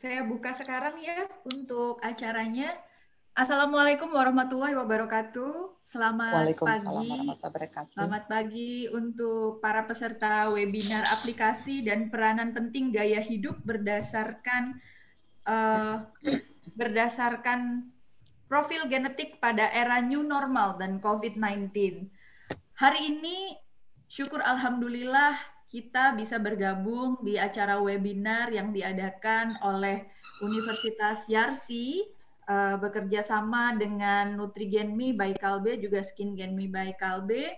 Saya buka sekarang ya untuk acaranya. Assalamualaikum warahmatullahi wabarakatuh. Selamat pagi. Wabarakatuh. Selamat pagi untuk para peserta webinar aplikasi dan peranan penting gaya hidup berdasarkan uh, berdasarkan profil genetik pada era new normal dan COVID-19. Hari ini syukur alhamdulillah kita bisa bergabung di acara webinar yang diadakan oleh Universitas Yarsi uh, bekerja sama dengan Nutrigenmi by Kalbe juga Skingenmi by Kalbe.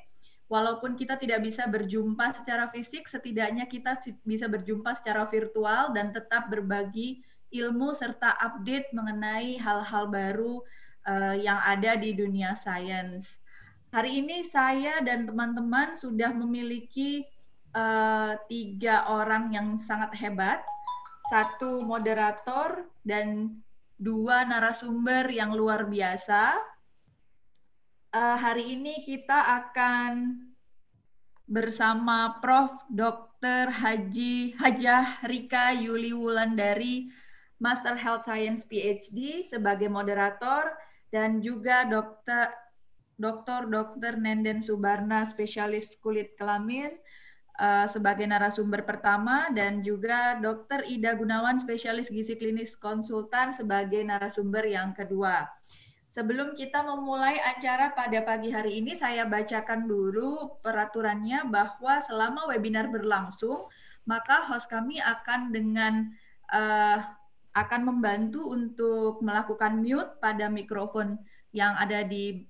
Walaupun kita tidak bisa berjumpa secara fisik, setidaknya kita bisa berjumpa secara virtual dan tetap berbagi ilmu serta update mengenai hal-hal baru uh, yang ada di dunia sains. Hari ini saya dan teman-teman sudah memiliki Eh, tiga orang yang sangat hebat, satu moderator dan dua narasumber yang luar biasa. Uh, hari ini kita akan bersama Prof. Dr. Haji Hajah Rika Yuli Wulan dari Master Health Science PhD sebagai moderator dan juga Dr. Dr. Dr. Nenden Subarna, spesialis kulit kelamin, uh, sebagai narasumber pertama dan juga Dr. Ida Gunawan, spesialis gizi klinis konsultan sebagai narasumber yang kedua. Sebelum kita memulai acara pada pagi hari ini, saya bacakan dulu peraturannya bahwa selama webinar berlangsung, maka host kami akan dengan uh, akan membantu untuk melakukan mute pada mikrofon yang ada di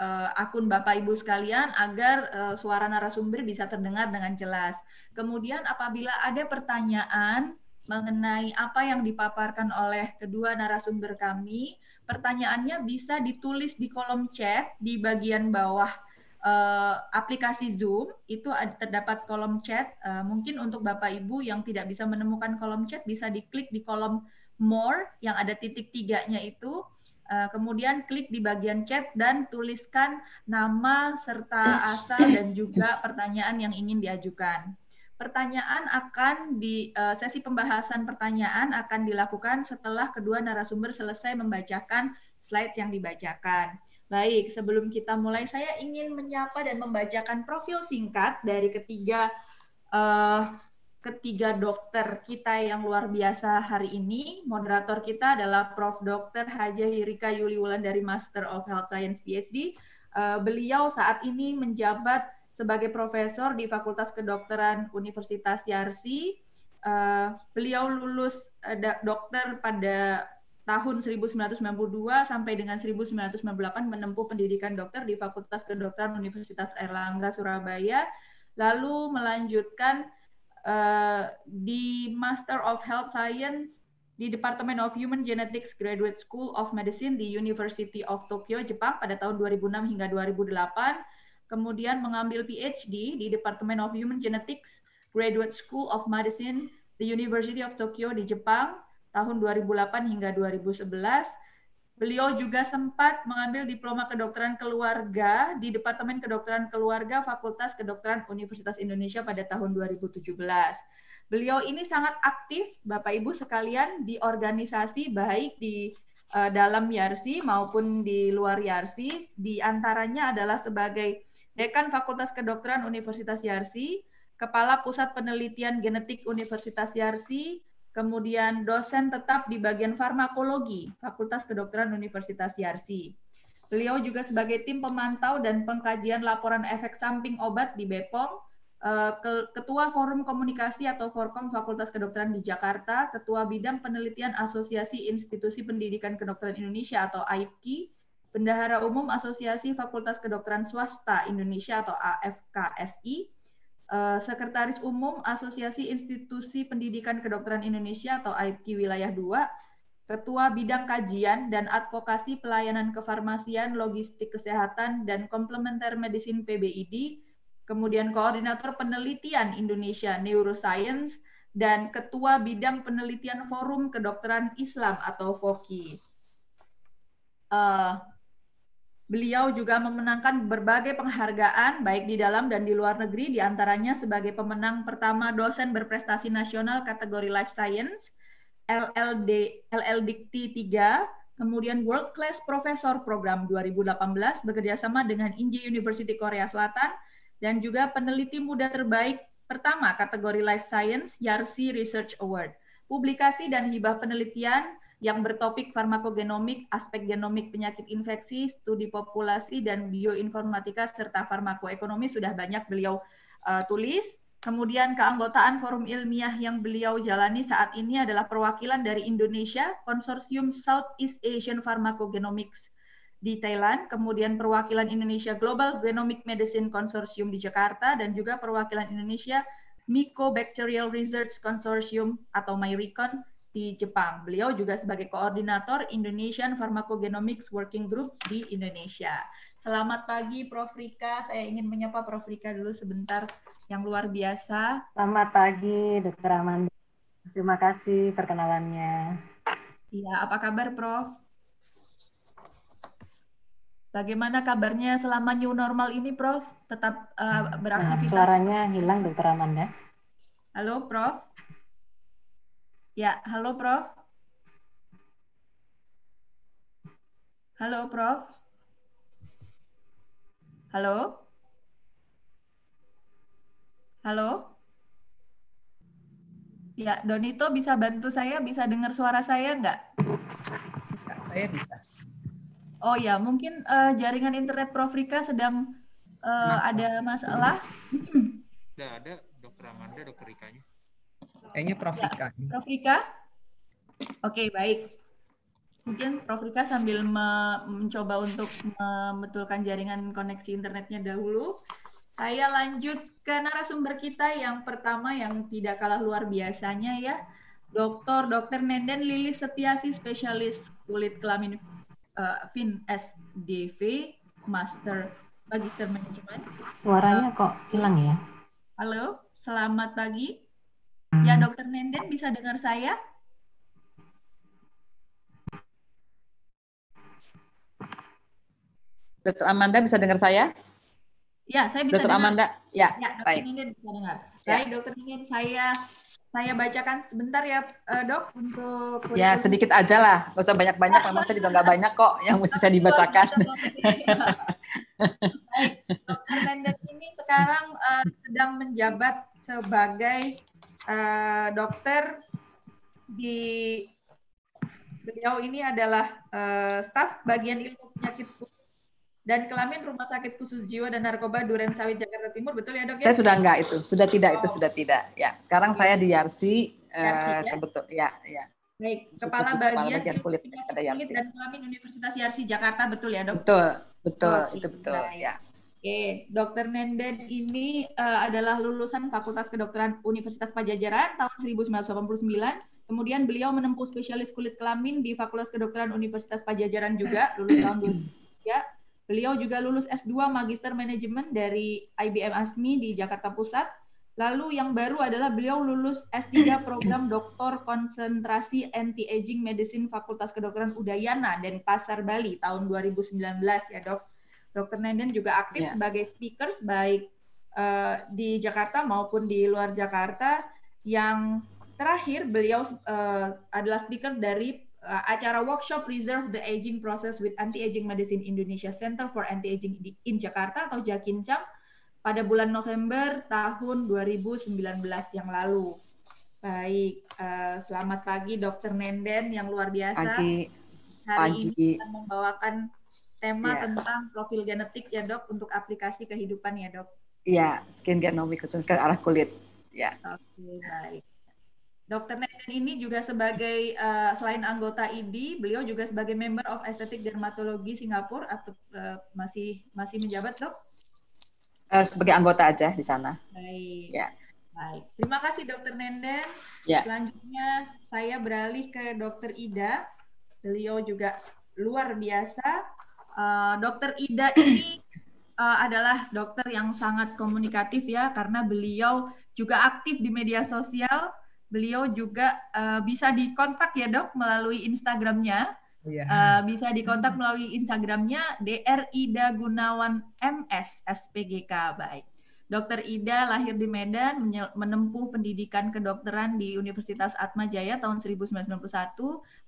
uh, akun Bapak Ibu sekalian agar uh, suara narasumber bisa terdengar dengan jelas. Kemudian apabila ada pertanyaan mengenai apa yang dipaparkan oleh kedua narasumber kami, pertanyaannya bisa ditulis di kolom chat di bagian bawah uh, aplikasi Zoom. Itu terdapat kolom chat. Uh, mungkin untuk Bapak Ibu yang tidak bisa menemukan kolom chat bisa diklik di kolom more yang ada titik tiganya itu Eh, kemudian klik di bagian chat dan tuliskan nama serta asal dan juga pertanyaan yang ingin diajukan. Pertanyaan akan di eh, sesi pembahasan pertanyaan akan dilakukan setelah kedua narasumber selesai membacakan slide yang dibacakan. Baik, sebelum kita mulai saya ingin menyapa dan membacakan profil singkat dari ketiga uh, ketiga dokter kita yang luar biasa hari ini. Moderator kita adalah Prof. Dr. Haja Hirika Yuli Wulan dari Master of Health Science PhD. Eh, beliau saat ini menjabat sebagai profesor di Fakultas Kedokteran Universitas Yarsi. Eh, beliau lulus eh, dokter pada tahun 1992 sampai dengan 1998 menempuh pendidikan dokter di Fakultas Kedokteran Universitas Erlangga Surabaya, lalu melanjutkan Eh, di Master of Health Science di Department of Human Genetics Graduate School of Medicine di University of Tokyo, Jepang pada tahun 2006 hingga 2008, kemudian mengambil PhD di Department of Human Genetics Graduate School of Medicine di University of Tokyo di Jepang tahun 2008 hingga 2011 Beliau juga sempat mengambil diploma kedokteran keluarga di Departemen Kedokteran Keluarga Fakultas Kedokteran Universitas Indonesia pada tahun 2017. Beliau ini sangat aktif, Bapak Ibu sekalian, di organisasi baik di uh, dalam Yarsi maupun di luar Yarsi. Di antaranya adalah sebagai Dekan Fakultas Kedokteran Universitas Yarsi, Kepala Pusat Penelitian Genetik Universitas Yarsi, kemudian dosen tetap di bagian farmakologi Fakultas Kedokteran Universitas Yarsi. Beliau juga sebagai tim pemantau dan pengkajian laporan efek samping obat di BPOM, eh, Ketua Forum Komunikasi atau Forkom Fakultas Kedokteran di Jakarta, Ketua Bidang Penelitian Asosiasi Institusi Pendidikan Kedokteran Indonesia atau AIPKI, Bendahara Umum Asosiasi Fakultas Kedokteran Swasta Indonesia atau AFKSI, Eh, Sekretaris Umum Asosiasi Institusi Pendidikan Kedokteran Indonesia atau AIPKI Wilayah 2, Ketua Bidang Kajian dan Advokasi Pelayanan Kefarmasian, Logistik Kesehatan, dan Komplementer Medicine PBID, kemudian Koordinator Penelitian Indonesia Neuroscience, dan Ketua Bidang Penelitian Forum Kedokteran Islam atau FOKI. Uh, eh, Beliau juga memenangkan berbagai penghargaan baik di dalam dan di luar negeri, diantaranya sebagai pemenang pertama dosen berprestasi nasional kategori Life Science, LLD, LLDikti 3, kemudian World Class Professor Program 2018 bekerjasama dengan Inji University Korea Selatan, dan juga peneliti muda terbaik pertama kategori Life Science, Yarsi Research Award. Publikasi dan hibah penelitian yang bertopik farmakogenomik, aspek genomik penyakit infeksi, studi populasi dan bioinformatika serta farmakoekonomi sudah banyak beliau uh, tulis. Kemudian keanggotaan forum ilmiah yang beliau jalani saat ini adalah perwakilan dari Indonesia, Konsorsium Southeast Asian Pharmacogenomics di Thailand, kemudian perwakilan Indonesia Global Genomic Medicine Consortium di Jakarta, dan juga perwakilan Indonesia Mycobacterial Research Consortium atau MyRecon di Jepang. Beliau juga sebagai koordinator Indonesian Pharmacogenomics Working Group di Indonesia. Selamat pagi Prof. Rika. Saya ingin menyapa Prof. Rika dulu sebentar yang luar biasa. Selamat pagi Dr. Amanda. Terima kasih perkenalannya. Iya, apa kabar Prof? Bagaimana kabarnya selama new normal ini Prof? Tetap uh, beraktivitas? Nah, suaranya hilang Dr. Amanda. Halo Prof. Ya, halo Prof. Halo Prof. Halo? Halo? Ya, Donito bisa bantu saya, bisa dengar suara saya enggak? Bisa, saya bisa. Oh ya, mungkin uh, jaringan internet Prof. Rika sedang uh, ada masalah. Sudah ada, dokter Amanda, dokter Rikanya. Kayaknya Prof. Iya. Rika. Ya, Prof. Rika? Oke, baik. Mungkin Prof. Rika sambil me mencoba untuk membetulkan jaringan koneksi internetnya dahulu. Saya lanjut ke narasumber kita yang pertama yang tidak kalah luar biasanya ya. Dokter Dokter Nenden Lili Setiasi, spesialis kulit kelamin uh, Fin SDV, Master Magister Manajemen. Suaranya uh, kok hilang ya? Halo, selamat pagi. Ya, hmm. Dokter Nenden bisa dengar saya? Dokter Amanda bisa dengar saya? Ya, saya bisa Dokter dengar. Amanda, ya, ya Dokter baik. Nenden bisa dengar. Ya. Baik, Dokter Nenden, saya saya bacakan sebentar ya, eh, Dok, untuk Ya, sedikit aja lah. Gak usah banyak-banyak, memang saya juga nggak banyak kok yang mesti saya dibacakan. Dokter Nenden ini sekarang uh, sedang menjabat sebagai Eh, dokter di beliau ini adalah uh, staf bagian ilmu penyakit dan kelamin Rumah Sakit Khusus Jiwa dan Narkoba Duren Sawit Jakarta Timur betul ya dok? Ya? Saya ya? sudah enggak itu, sudah tidak oh. itu sudah tidak. Ya, sekarang ya. saya di Yarsi, eh, Yarsi uh, ya? betul ya ya. Baik, kepala bagian, kepala bagian kulit, kulit dan kelamin Universitas Yarsi Jakarta betul ya dok? Betul betul oh, itu betul baik. ya. Oke, Dokter Nenden ini uh, adalah lulusan Fakultas Kedokteran Universitas Pajajaran tahun 1989. Kemudian beliau menempuh spesialis kulit kelamin di Fakultas Kedokteran Universitas Pajajaran juga lulus tahun 2003. Beliau juga lulus S2 Magister Manajemen dari IBM ASMI di Jakarta Pusat. Lalu yang baru adalah beliau lulus S3 program Doktor Konsentrasi Anti-Aging Medicine Fakultas Kedokteran Udayana dan Pasar Bali tahun 2019 ya, Dok. Dr. Nenden juga aktif yeah. sebagai speakers baik uh, di Jakarta maupun di luar Jakarta. Yang terakhir beliau uh, adalah speaker dari uh, acara workshop Reserve the Aging Process with Anti-Aging Medicine Indonesia Center for Anti-Aging in Jakarta atau Jakincam pada bulan November tahun 2019 yang lalu. Baik, uh, selamat pagi Dr. Nenden yang luar biasa. Pagi. Hari pagi. ini kita membawakan tema yeah. tentang profil genetik ya dok untuk aplikasi kehidupan ya dok. Iya, yeah, skin genomic ke arah kulit. Ya. Yeah. Oke, okay, baik. Dokter Nathan ini juga sebagai uh, selain anggota ID, beliau juga sebagai member of Aesthetic Dermatologi Singapura atau uh, masih masih menjabat dok? Uh, sebagai anggota aja di sana. Baik. Ya. Baik. Terima kasih Dokter Nenden. Ya. Selanjutnya saya beralih ke Dokter Ida. Beliau juga luar biasa Eh, dokter Ida ini uh, adalah dokter yang sangat komunikatif ya karena beliau juga aktif di media sosial. Beliau juga uh, bisa dikontak ya dok melalui Instagramnya. Yeah. Oh, uh, iya. bisa dikontak melalui Instagramnya drida Gunawan MS SPGK. Baik. Dokter Ida lahir di Medan, menempuh pendidikan kedokteran di Universitas Atma Jaya tahun 1991,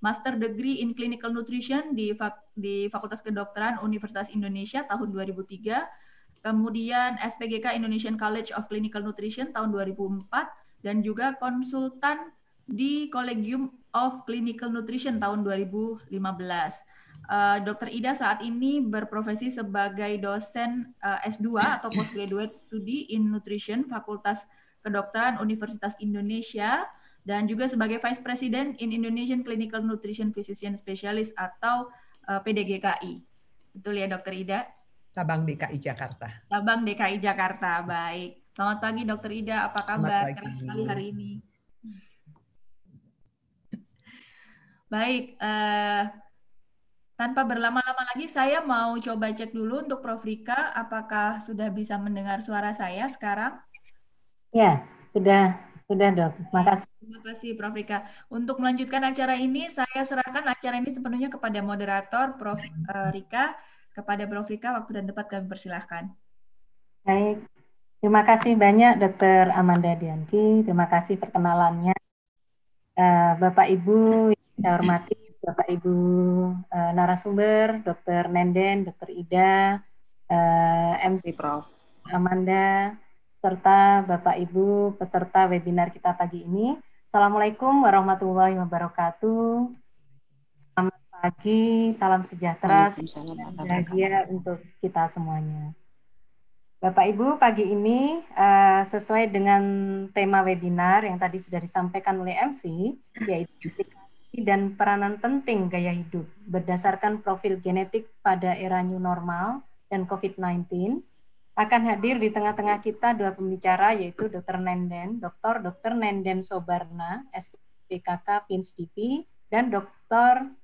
master degree in clinical nutrition di, Fak di Fakultas Kedokteran Universitas Indonesia tahun 2003, kemudian SPGK Indonesian College of Clinical Nutrition tahun 2004, dan juga konsultan di Collegium of Clinical Nutrition tahun 2015. Eh, Dr. Ida saat ini berprofesi sebagai dosen eh, S2 atau postgraduate study in nutrition Fakultas Kedokteran Universitas Indonesia dan juga sebagai Vice President in Indonesian Clinical Nutrition Physician Specialist atau eh, PDGKI. Betul ya Dr. Ida? Cabang DKI Jakarta. Cabang DKI Jakarta, baik. Selamat pagi Dr. Ida, apa kabar? Keras sekali hari ini. Baik, tanpa berlama-lama lagi, saya mau coba cek dulu untuk Prof. Rika, apakah sudah bisa mendengar suara saya sekarang? Ya, sudah sudah dok, makasih. Ya, terima kasih Prof. Rika. Untuk melanjutkan acara ini, saya serahkan acara ini sepenuhnya kepada moderator Prof. Eh, Rika. Kepada Prof. Rika, waktu dan tempat kami persilahkan. Baik, terima kasih banyak Dr. Amanda Dianti. Terima kasih perkenalannya. Eh, Bapak Ibu yang saya hormati, Bapak Ibu uh, narasumber, Dr. Nenden, Dr. Ida, uh, eh, MC Prof. Amanda, serta Bapak Ibu peserta webinar kita pagi ini. Assalamualaikum warahmatullahi wabarakatuh. Selamat pagi, salam sejahtera, bahagia untuk kita semuanya. Bapak Ibu, pagi ini uh, sesuai dengan tema webinar yang tadi sudah disampaikan oleh MC, yaitu hmm dan peranan penting gaya hidup berdasarkan profil genetik pada era new normal dan COVID-19 akan hadir di tengah-tengah kita dua pembicara yaitu Dr. Nenden, Dr. Dr. Nenden Sobarna, SPKK PINSDP, dan Dr.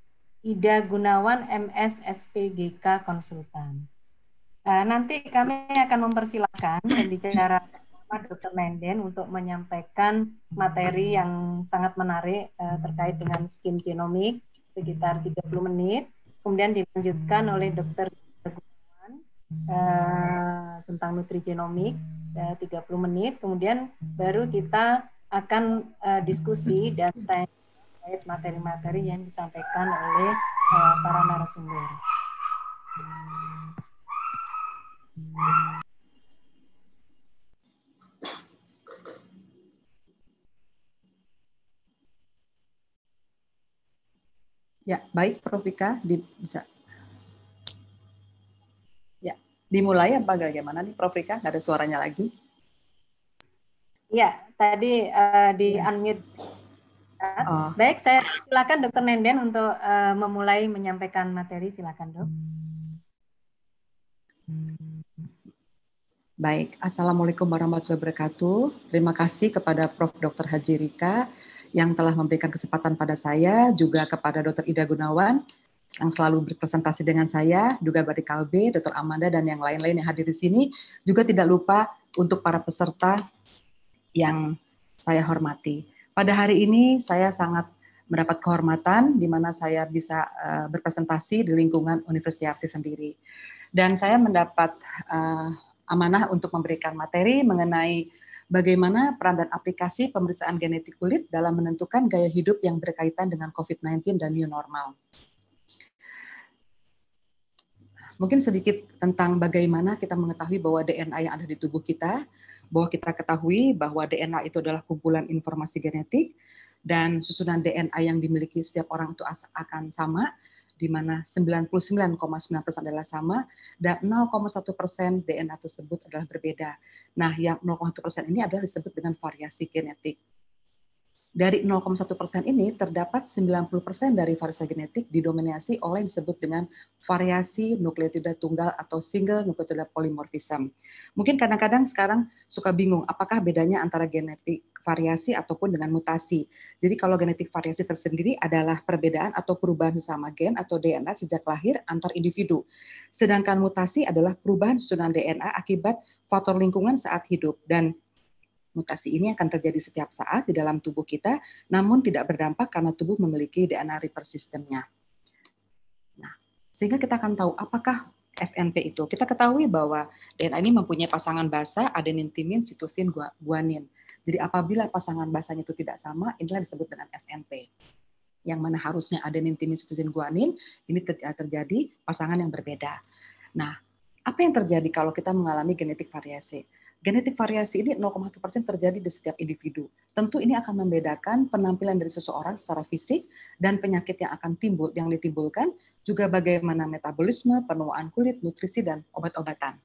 Ida Gunawan, MS, SPGK Konsultan. Nah, nanti kami akan mempersilahkan pembicara Pak Dr. Menden untuk menyampaikan materi yang sangat menarik uh, terkait dengan skin genomik sekitar 30 menit. Kemudian dilanjutkan oleh Dr. Gunawan uh, tentang nutrigenomik eh, uh, 30 menit. Kemudian baru kita akan uh, diskusi dan tanya terkait materi-materi yang disampaikan oleh uh, para narasumber. Ya, baik Prof. Ika, di, bisa. Ya, dimulai apa bagaimana nih Prof. Ika? Gak ada suaranya lagi. Ya, tadi uh, di ya. unmute. Oh. Baik, saya silakan Dokter Nenden untuk uh, memulai menyampaikan materi. Silakan dok. Baik, Assalamualaikum warahmatullahi wabarakatuh. Terima kasih kepada Prof. Dr. Haji Rika yang telah memberikan kesempatan pada saya, juga kepada Dr. Ida Gunawan yang selalu berpresentasi dengan saya, juga Badi Kalbe, Dr. Amanda, dan yang lain-lain yang hadir di sini. Juga tidak lupa untuk para peserta yang saya hormati. Pada hari ini saya sangat mendapat kehormatan di mana saya bisa uh, berpresentasi di lingkungan universitas sendiri. Dan saya mendapat uh, amanah untuk memberikan materi mengenai bagaimana peran dan aplikasi pemeriksaan genetik kulit dalam menentukan gaya hidup yang berkaitan dengan COVID-19 dan new normal. Mungkin sedikit tentang bagaimana kita mengetahui bahwa DNA yang ada di tubuh kita, bahwa kita ketahui bahwa DNA itu adalah kumpulan informasi genetik dan susunan DNA yang dimiliki setiap orang itu akan sama, di mana 99,9% adalah sama dan 0,1% DNA tersebut adalah berbeda. Nah, yang 0,1% ini adalah disebut dengan variasi genetik. Dari 0,1% ini terdapat 90% dari variasi genetik didominasi oleh yang disebut dengan variasi nukleotida tunggal atau single nukleotida polymorphism. Mungkin kadang-kadang sekarang suka bingung apakah bedanya antara genetik variasi ataupun dengan mutasi. Jadi kalau genetik variasi tersendiri adalah perbedaan atau perubahan sesama gen atau DNA sejak lahir antar individu. Sedangkan mutasi adalah perubahan susunan DNA akibat faktor lingkungan saat hidup dan mutasi ini akan terjadi setiap saat di dalam tubuh kita, namun tidak berdampak karena tubuh memiliki DNA repair sistemnya. Nah, sehingga kita akan tahu apakah SNP itu. Kita ketahui bahwa DNA ini mempunyai pasangan basa, adenin, timin, sitosin, guanin. Jadi apabila pasangan bahasanya itu tidak sama, inilah disebut dengan SNP. Yang mana harusnya adenin, timin, sitosin, guanin, ini eh, terjadi pasangan yang berbeda. Nah, apa yang terjadi kalau kita mengalami genetik variasi? Genetik variasi ini 0,1% terjadi di setiap individu. Tentu ini akan membedakan penampilan dari seseorang secara fisik dan penyakit yang akan timbul yang ditimbulkan, juga bagaimana metabolisme, penuaan kulit, nutrisi dan obat-obatan.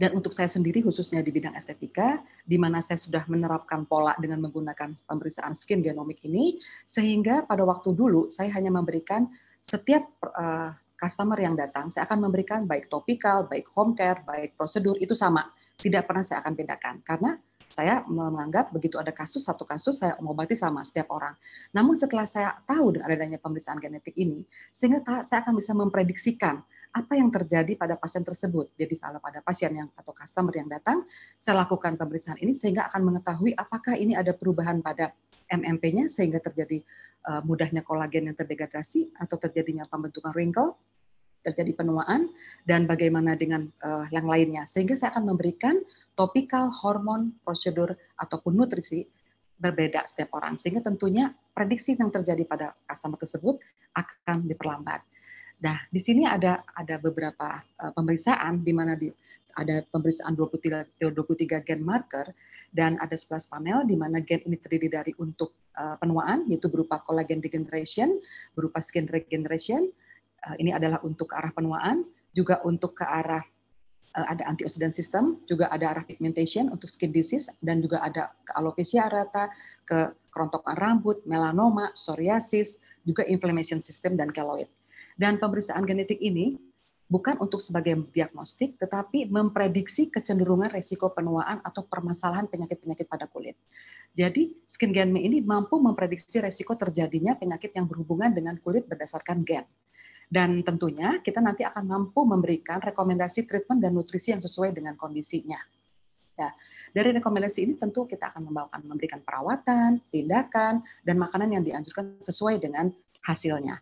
Dan untuk saya sendiri khususnya di bidang estetika, di mana saya sudah menerapkan pola dengan menggunakan pemeriksaan skin genomik ini, sehingga pada waktu dulu saya hanya memberikan setiap uh, customer yang datang, saya akan memberikan baik topikal, baik home care, baik prosedur, itu sama. Tidak pernah saya akan bedakan. Karena saya menganggap begitu ada kasus satu kasus saya mengobati sama setiap orang. Namun setelah saya tahu dengan adanya pemeriksaan genetik ini, sehingga saya akan bisa memprediksikan apa yang terjadi pada pasien tersebut. Jadi kalau pada pasien yang atau customer yang datang, saya lakukan pemeriksaan ini sehingga akan mengetahui apakah ini ada perubahan pada MMP-nya sehingga terjadi uh, mudahnya kolagen yang terdegradasi atau terjadinya pembentukan wrinkle, terjadi penuaan dan bagaimana dengan uh, yang lainnya. Sehingga saya akan memberikan topikal hormon, prosedur ataupun nutrisi berbeda setiap orang sehingga tentunya prediksi yang terjadi pada customer tersebut akan diperlambat. Nah, di sini ada ada beberapa uh, pemeriksaan di mana di, ada pemeriksaan 23 23 gen marker dan ada 11 panel di mana gen ini terdiri dari untuk uh, penuaan yaitu berupa kolagen regeneration, berupa skin regeneration. Uh, ini adalah untuk ke arah penuaan, juga untuk ke arah ada antioksidan sistem, juga ada arah pigmentation untuk skin disease, dan juga ada ke alopecia areata, ke kerontokan rambut, melanoma, psoriasis, juga inflammation system dan keloid. Dan pemeriksaan genetik ini bukan untuk sebagai diagnostik, tetapi memprediksi kecenderungan resiko penuaan atau permasalahan penyakit-penyakit pada kulit. Jadi, skin gen ini mampu memprediksi resiko terjadinya penyakit yang berhubungan dengan kulit berdasarkan gen. Dan tentunya kita nanti akan mampu memberikan rekomendasi treatment dan nutrisi yang sesuai dengan kondisinya. Ya, dari rekomendasi ini tentu kita akan membawakan memberikan perawatan, tindakan, dan makanan yang dianjurkan sesuai dengan hasilnya.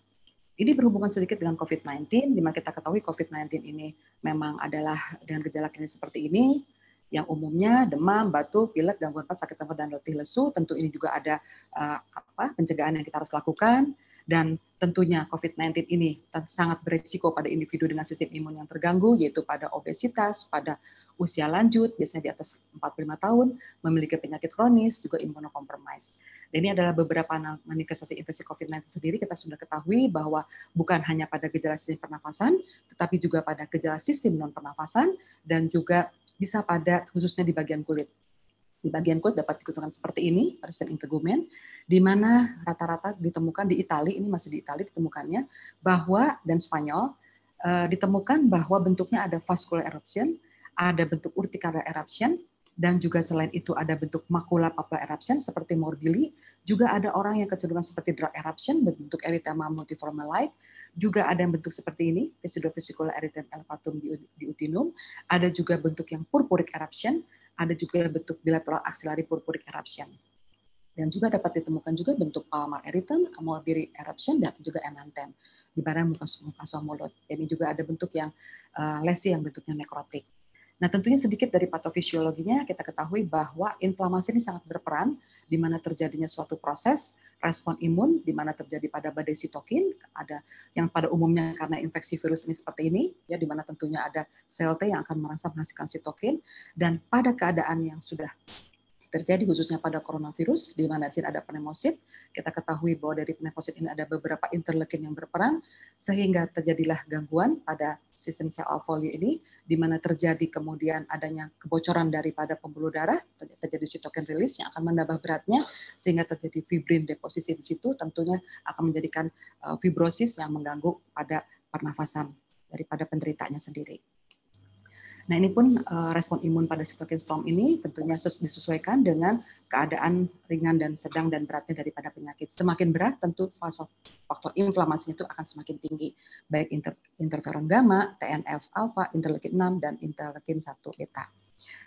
Ini berhubungan sedikit dengan COVID-19, di mana kita ketahui COVID-19 ini memang adalah dengan gejala klinis seperti ini, yang umumnya demam, batuk, pilek, gangguan pas sakit tenggorokan dan letih lesu. Tentu ini juga ada uh, apa, pencegahan yang kita harus lakukan. Dan tentunya COVID-19 ini sangat berisiko pada individu dengan sistem imun yang terganggu, yaitu pada obesitas, pada usia lanjut, biasanya di atas 45 tahun, memiliki penyakit kronis, juga imunokompromis. Dan ini adalah beberapa manifestasi infeksi COVID-19 sendiri, kita sudah ketahui bahwa bukan hanya pada gejala sistem pernafasan, tetapi juga pada gejala sistem non-pernafasan, dan juga bisa pada khususnya di bagian kulit di bagian kulit dapat dikutukan seperti ini, resem integumen, di mana rata-rata ditemukan di Italia, ini masih di Italia ditemukannya, bahwa, dan Spanyol, uh, ditemukan bahwa bentuknya ada vascular eruption, ada bentuk urticaria eruption, dan juga selain itu ada bentuk makula papula eruption seperti morbili, juga ada orang yang kecenderungan seperti drug eruption bentuk eritema multiforme light, juga ada yang bentuk seperti ini, pseudovesicular eritema elevatum di, di utinum, ada juga bentuk yang purpuric eruption, ada juga bentuk bilateral axillary purpuric eruption. Dan juga dapat ditemukan juga bentuk palmar eritem, amolbiri eruption, dan juga enantem di barang muka, muka mulut. Dan ini juga ada bentuk yang eh, lesi yang bentuknya nekrotik. Nah, tentunya sedikit dari patofisiologinya kita ketahui bahwa inflamasi ini sangat berperan di mana terjadinya suatu proses respon imun di mana terjadi pada badai sitokin, ada yang pada umumnya karena infeksi virus ini seperti ini, ya di mana tentunya ada sel T yang akan merangsang menghasilkan sitokin dan pada keadaan yang sudah terjadi khususnya pada coronavirus, di mana di sini ada pneumosit. Kita ketahui bahwa dari pneumosit ini ada beberapa interleukin yang berperan, sehingga terjadilah gangguan pada sistem sel alveoli ini, di mana terjadi kemudian adanya kebocoran daripada pembuluh darah, terjadi sitokin release yang akan menambah beratnya, sehingga terjadi fibrin deposisi di situ, tentunya akan menjadikan eh, fibrosis yang mengganggu pada pernafasan daripada penderitanya sendiri. Nah ini pun eh, respon imun pada cytokine storm ini tentunya disesuaikan dengan keadaan ringan dan sedang dan beratnya daripada penyakit. Semakin berat tentu faktor inflamasinya itu akan semakin tinggi, baik inter, interferon gamma, TNF alpha, interleukin 6 dan interleukin 1 beta.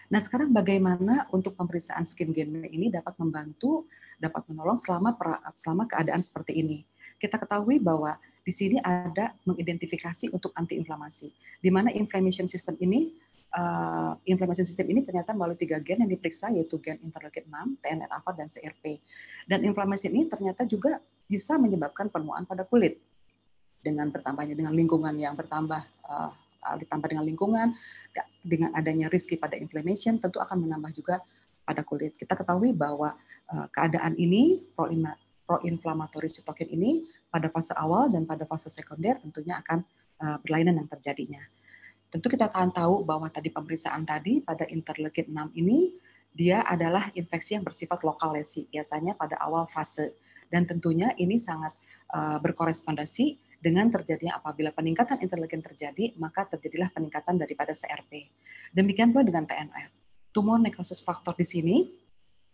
Nah, sekarang bagaimana untuk pemeriksaan skin gene ini dapat membantu, dapat menolong selama selama keadaan seperti ini? Kita ketahui bahwa di sini ada mengidentifikasi untuk antiinflamasi, di mana inflammation system ini uh, eh, inflamasi sistem ini ternyata melalui tiga gen yang diperiksa yaitu gen interleukin 6, TNF alpha dan CRP. Dan inflamasi ini ternyata juga bisa menyebabkan penuaan pada kulit dengan bertambahnya dengan lingkungan yang bertambah uh, ditambah dengan lingkungan ya, dengan adanya riski pada inflammation tentu akan menambah juga pada kulit. Kita ketahui bahwa uh, keadaan ini pro proinflamatory cytokine ini pada fase awal dan pada fase sekunder tentunya akan berlainan yang terjadinya. Tentu kita akan tahu bahwa tadi pemeriksaan tadi pada interleukin 6 ini dia adalah infeksi yang bersifat lokal lesi, ya, biasanya pada awal fase. Dan tentunya ini sangat uh, berkorespondensi dengan terjadinya apabila peningkatan interleukin terjadi, maka terjadilah peningkatan daripada CRP. Demikian pula dengan TNR. Tumor necrosis faktor di sini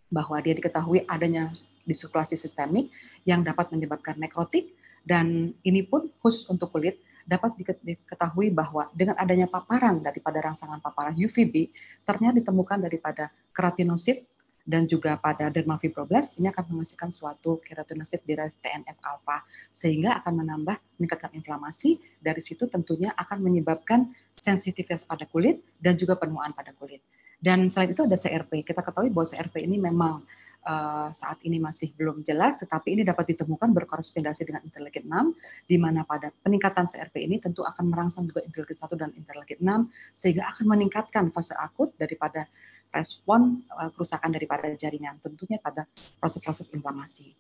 bahwa dia diketahui adanya disirkulasi sistemik yang dapat menyebabkan nekrotik dan ini pun khusus untuk kulit dapat diketahui bahwa dengan adanya paparan daripada rangsangan paparan UVB ternyata ditemukan daripada keratinosit dan juga pada dermafibroblast ini akan menghasilkan suatu keratinosit derived TNF alpha sehingga akan menambah meningkatkan inflamasi dari situ tentunya akan menyebabkan sensitivitas pada kulit dan juga penuaan pada kulit. Dan selain itu ada CRP. Kita ketahui bahwa CRP ini memang Eh, saat ini masih belum jelas, tetapi ini dapat ditemukan berkorespondensi dengan interleukin 6, di mana pada peningkatan CRP ini tentu akan merangsang juga interleukin 1 dan interleukin 6, sehingga akan meningkatkan fase akut daripada respon eh, kerusakan daripada jaringan, tentunya pada proses-proses inflamasi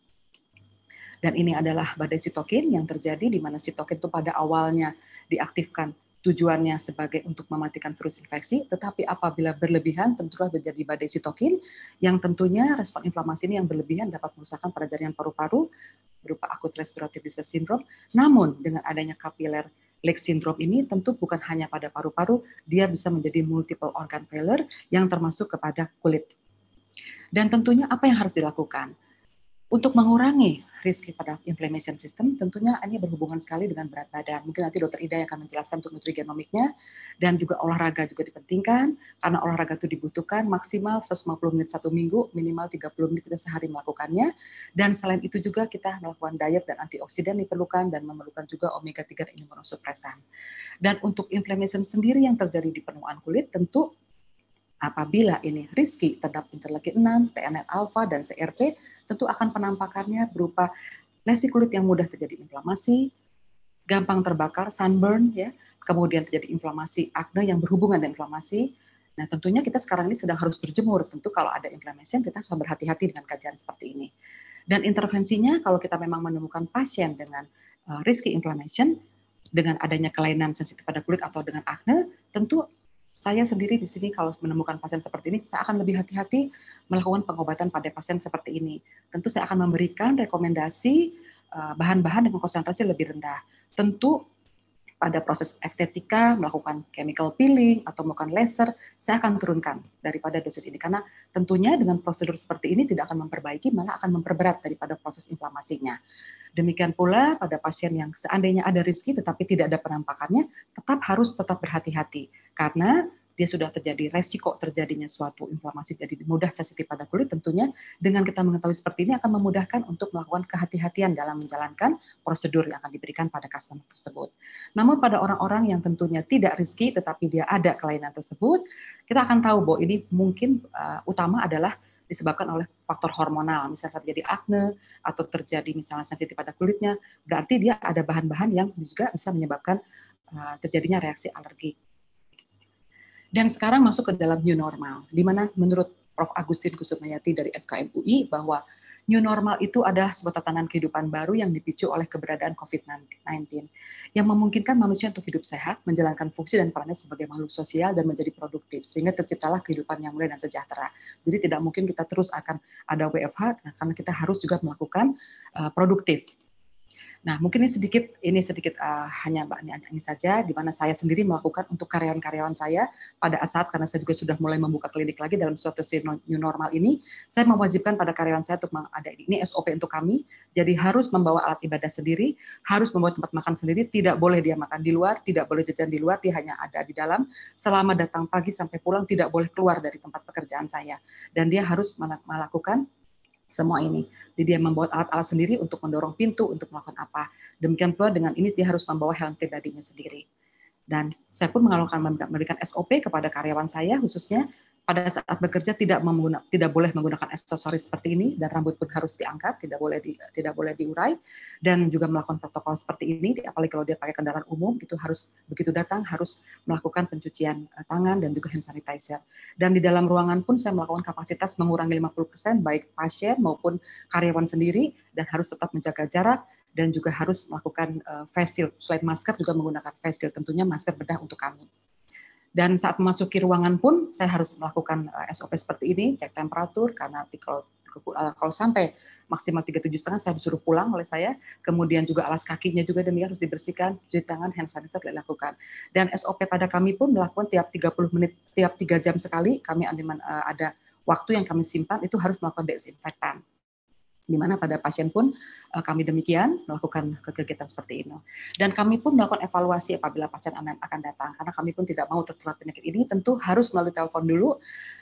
dan ini adalah badai sitokin yang terjadi di mana sitokin itu pada awalnya diaktifkan tujuannya sebagai untuk mematikan virus infeksi, tetapi apabila berlebihan tentulah menjadi badai sitokin yang tentunya respon inflamasi ini yang berlebihan dapat merusakkan pada jaringan paru-paru berupa akut respiratif distress syndrome. Namun dengan adanya kapiler leg syndrome ini tentu bukan hanya pada paru-paru, dia bisa menjadi multiple organ failure yang termasuk kepada kulit. Dan tentunya apa yang harus dilakukan? Untuk mengurangi risk pada inflammation system tentunya ini berhubungan sekali dengan berat badan. Mungkin nanti dokter Ida akan menjelaskan untuk nutrigenomiknya dan juga olahraga juga dipentingkan karena olahraga itu dibutuhkan maksimal 150 menit satu minggu, minimal 30 menit kita sehari melakukannya. Dan selain itu juga kita melakukan diet dan antioksidan diperlukan dan memerlukan juga omega 3 dan imunosupresan. Dan untuk inflammation sendiri yang terjadi di penuaan kulit tentu Apabila ini riski terhadap interleukin 6, TNF alfa dan CRP, tentu akan penampakannya berupa lesi kulit yang mudah terjadi inflamasi, gampang terbakar sunburn ya, kemudian terjadi inflamasi akne yang berhubungan dengan inflamasi. Nah, tentunya kita sekarang ini sudah harus berjemur. Tentu kalau ada inflammation kita harus berhati-hati dengan kajian seperti ini. Dan intervensinya kalau kita memang menemukan pasien dengan uh, eh, riski inflammation dengan adanya kelainan sensitif pada kulit atau dengan akne, tentu saya sendiri di sini kalau menemukan pasien seperti ini, saya akan lebih hati-hati melakukan pengobatan pada pasien seperti ini. Tentu saya akan memberikan rekomendasi eh, bahan-bahan dengan konsentrasi lebih rendah. Tentu pada proses estetika, melakukan chemical peeling, atau melakukan laser, saya akan turunkan daripada dosis ini. Karena tentunya dengan prosedur seperti ini tidak akan memperbaiki, malah akan memperberat daripada proses inflamasinya. Demikian pula pada pasien yang seandainya ada riski tetapi tidak ada penampakannya, tetap harus tetap berhati-hati. Karena dia sudah terjadi resiko terjadinya suatu inflamasi jadi mudah sensitif pada kulit tentunya dengan kita mengetahui seperti ini akan memudahkan untuk melakukan kehati-hatian dalam menjalankan prosedur yang akan diberikan pada customer tersebut. Namun pada orang-orang yang tentunya tidak riski tetapi dia ada kelainan tersebut, kita akan tahu bahwa ini mungkin uh, utama adalah disebabkan oleh faktor hormonal, misalnya terjadi akne atau terjadi misalnya sensitif pada kulitnya, berarti dia ada bahan-bahan yang juga bisa menyebabkan uh, terjadinya reaksi alergi. Dan sekarang masuk ke dalam new normal, di mana menurut Prof. Agustin Kusumayati dari FKM UI bahwa new normal itu adalah sebuah tatanan kehidupan baru yang dipicu oleh keberadaan COVID-19 yang memungkinkan manusia untuk hidup sehat, menjalankan fungsi dan perannya sebagai makhluk sosial dan menjadi produktif sehingga terciptalah kehidupan yang mulia dan sejahtera. Jadi tidak mungkin kita terus akan ada WFH karena kita harus juga melakukan eh, produktif Nah, mungkin ini sedikit ini sedikit uh, hanya Mbak Nia ini saja di mana saya sendiri melakukan untuk karyawan-karyawan saya pada saat karena saya juga sudah mulai membuka klinik lagi dalam situasi new normal ini, saya mewajibkan pada karyawan saya untuk ada ini SOP untuk kami. Jadi harus membawa alat ibadah sendiri, harus membawa tempat makan sendiri, tidak boleh dia makan di luar, tidak boleh jajan di luar, dia hanya ada di dalam selama datang pagi sampai pulang tidak boleh keluar dari tempat pekerjaan saya. Dan dia harus melakukan semua ini. Jadi dia membuat alat-alat sendiri untuk mendorong pintu, untuk melakukan apa. Demikian pula dengan ini dia harus membawa helm pribadinya sendiri. Dan saya pun mengalokan memberikan SOP kepada karyawan saya khususnya pada saat bekerja tidak menggunakan tidak boleh menggunakan aksesoris seperti ini dan rambut pun harus diangkat tidak boleh di, tidak boleh diurai dan juga melakukan protokol seperti ini apalagi kalau dia pakai kendaraan umum itu harus begitu datang harus melakukan pencucian eh, tangan dan juga hand sanitizer dan di dalam ruangan pun saya melakukan kapasitas mengurangi 50% baik pasien maupun karyawan sendiri dan harus tetap menjaga jarak dan juga harus melakukan uh, face shield selain masker juga menggunakan face shield tentunya masker bedah untuk kami. Dan saat memasuki ruangan pun saya harus melakukan eh, SOP seperti ini, cek temperatur karena kalau eh, kalau sampai maksimal tujuh setengah saya disuruh pulang oleh saya kemudian juga alas kakinya juga demikian harus dibersihkan cuci tangan hand sanitizer dilakukan dan SOP pada kami pun melakukan tiap 30 menit tiap 3 jam sekali kami eh, ada waktu yang kami simpan itu harus melakukan desinfektan di mana pada pasien pun eh, kami demikian melakukan kegiatan seperti ini. Dan kami pun melakukan evaluasi apabila pasien akan datang, karena kami pun tidak mau tertular penyakit ini, tentu harus melalui telepon dulu,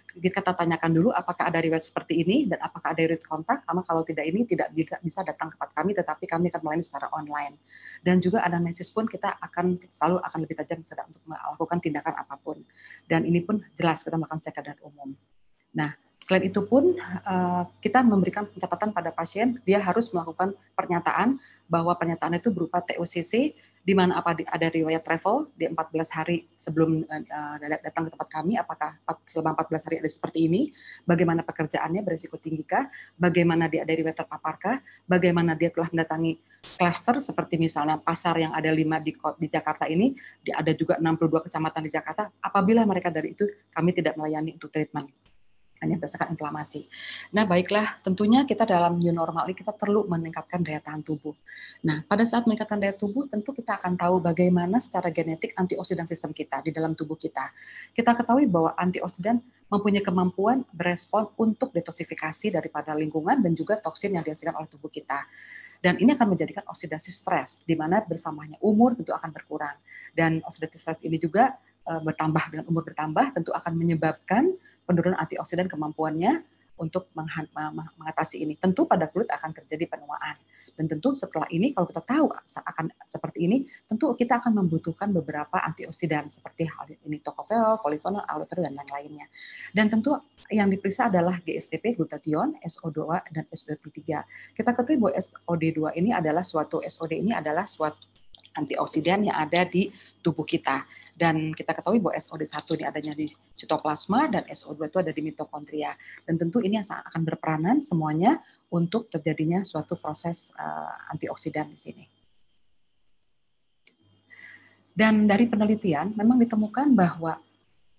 kita tanyakan dulu apakah ada riwayat seperti ini dan apakah ada riwayat kontak, karena kalau tidak ini tidak bisa datang ke tempat kami, tetapi kami akan melayani secara online. Dan juga ada mesis pun kita akan selalu akan lebih tajam untuk melakukan tindakan apapun. Dan ini pun jelas kita melakukan cek umum. Nah, Selain itu pun eh, kita memberikan pencatatan pada pasien, dia harus melakukan pernyataan bahwa pernyataan itu berupa TOCC di mana apa ada riwayat travel di 14 hari sebelum eh, eh, datang ke tempat kami apakah selama 14 hari ada seperti ini bagaimana pekerjaannya berisiko tinggi kah, bagaimana dia ada riwayat terpaparkah bagaimana dia telah mendatangi kluster seperti misalnya pasar yang ada lima di, di Jakarta ini ada juga 62 kecamatan di Jakarta apabila mereka dari itu kami tidak melayani untuk treatment hanya berdasarkan inflamasi. Nah, baiklah, tentunya kita dalam new normal ini kita perlu meningkatkan daya tahan tubuh. Nah, pada saat meningkatkan daya tubuh, tentu kita akan tahu bagaimana secara genetik antioksidan sistem kita di dalam tubuh kita. Kita ketahui bahwa antioksidan mempunyai kemampuan berespon untuk detoksifikasi daripada lingkungan dan juga toksin yang dihasilkan oleh tubuh kita. Dan ini akan menjadikan oksidasi stres, di mana bersamanya umur tentu akan berkurang. Dan oksidasi stres ini juga Eh, bertambah dengan umur bertambah tentu akan menyebabkan penurunan antioksidan kemampuannya untuk mengatasi ini. Tentu pada kulit akan terjadi penuaan. Dan tentu setelah ini kalau kita tahu akan seperti ini, tentu kita akan membutuhkan beberapa antioksidan seperti hal ini tocopherol, polifenol, aloe dan lain-lainnya. Dan tentu yang diperiksa adalah GSTP, glutathione, SO2 dan SO3. Kita ketahui bahwa SOD2 ini adalah suatu SOD ini adalah suatu antioksidan yang ada di tubuh kita. Dan kita ketahui bahwa SOD1 ini adanya di sitoplasma dan SO2 itu ada di mitokondria. Dan tentu ini yang akan berperanan semuanya untuk terjadinya suatu proses uh, antioksidan di sini. Dan dari penelitian memang ditemukan bahwa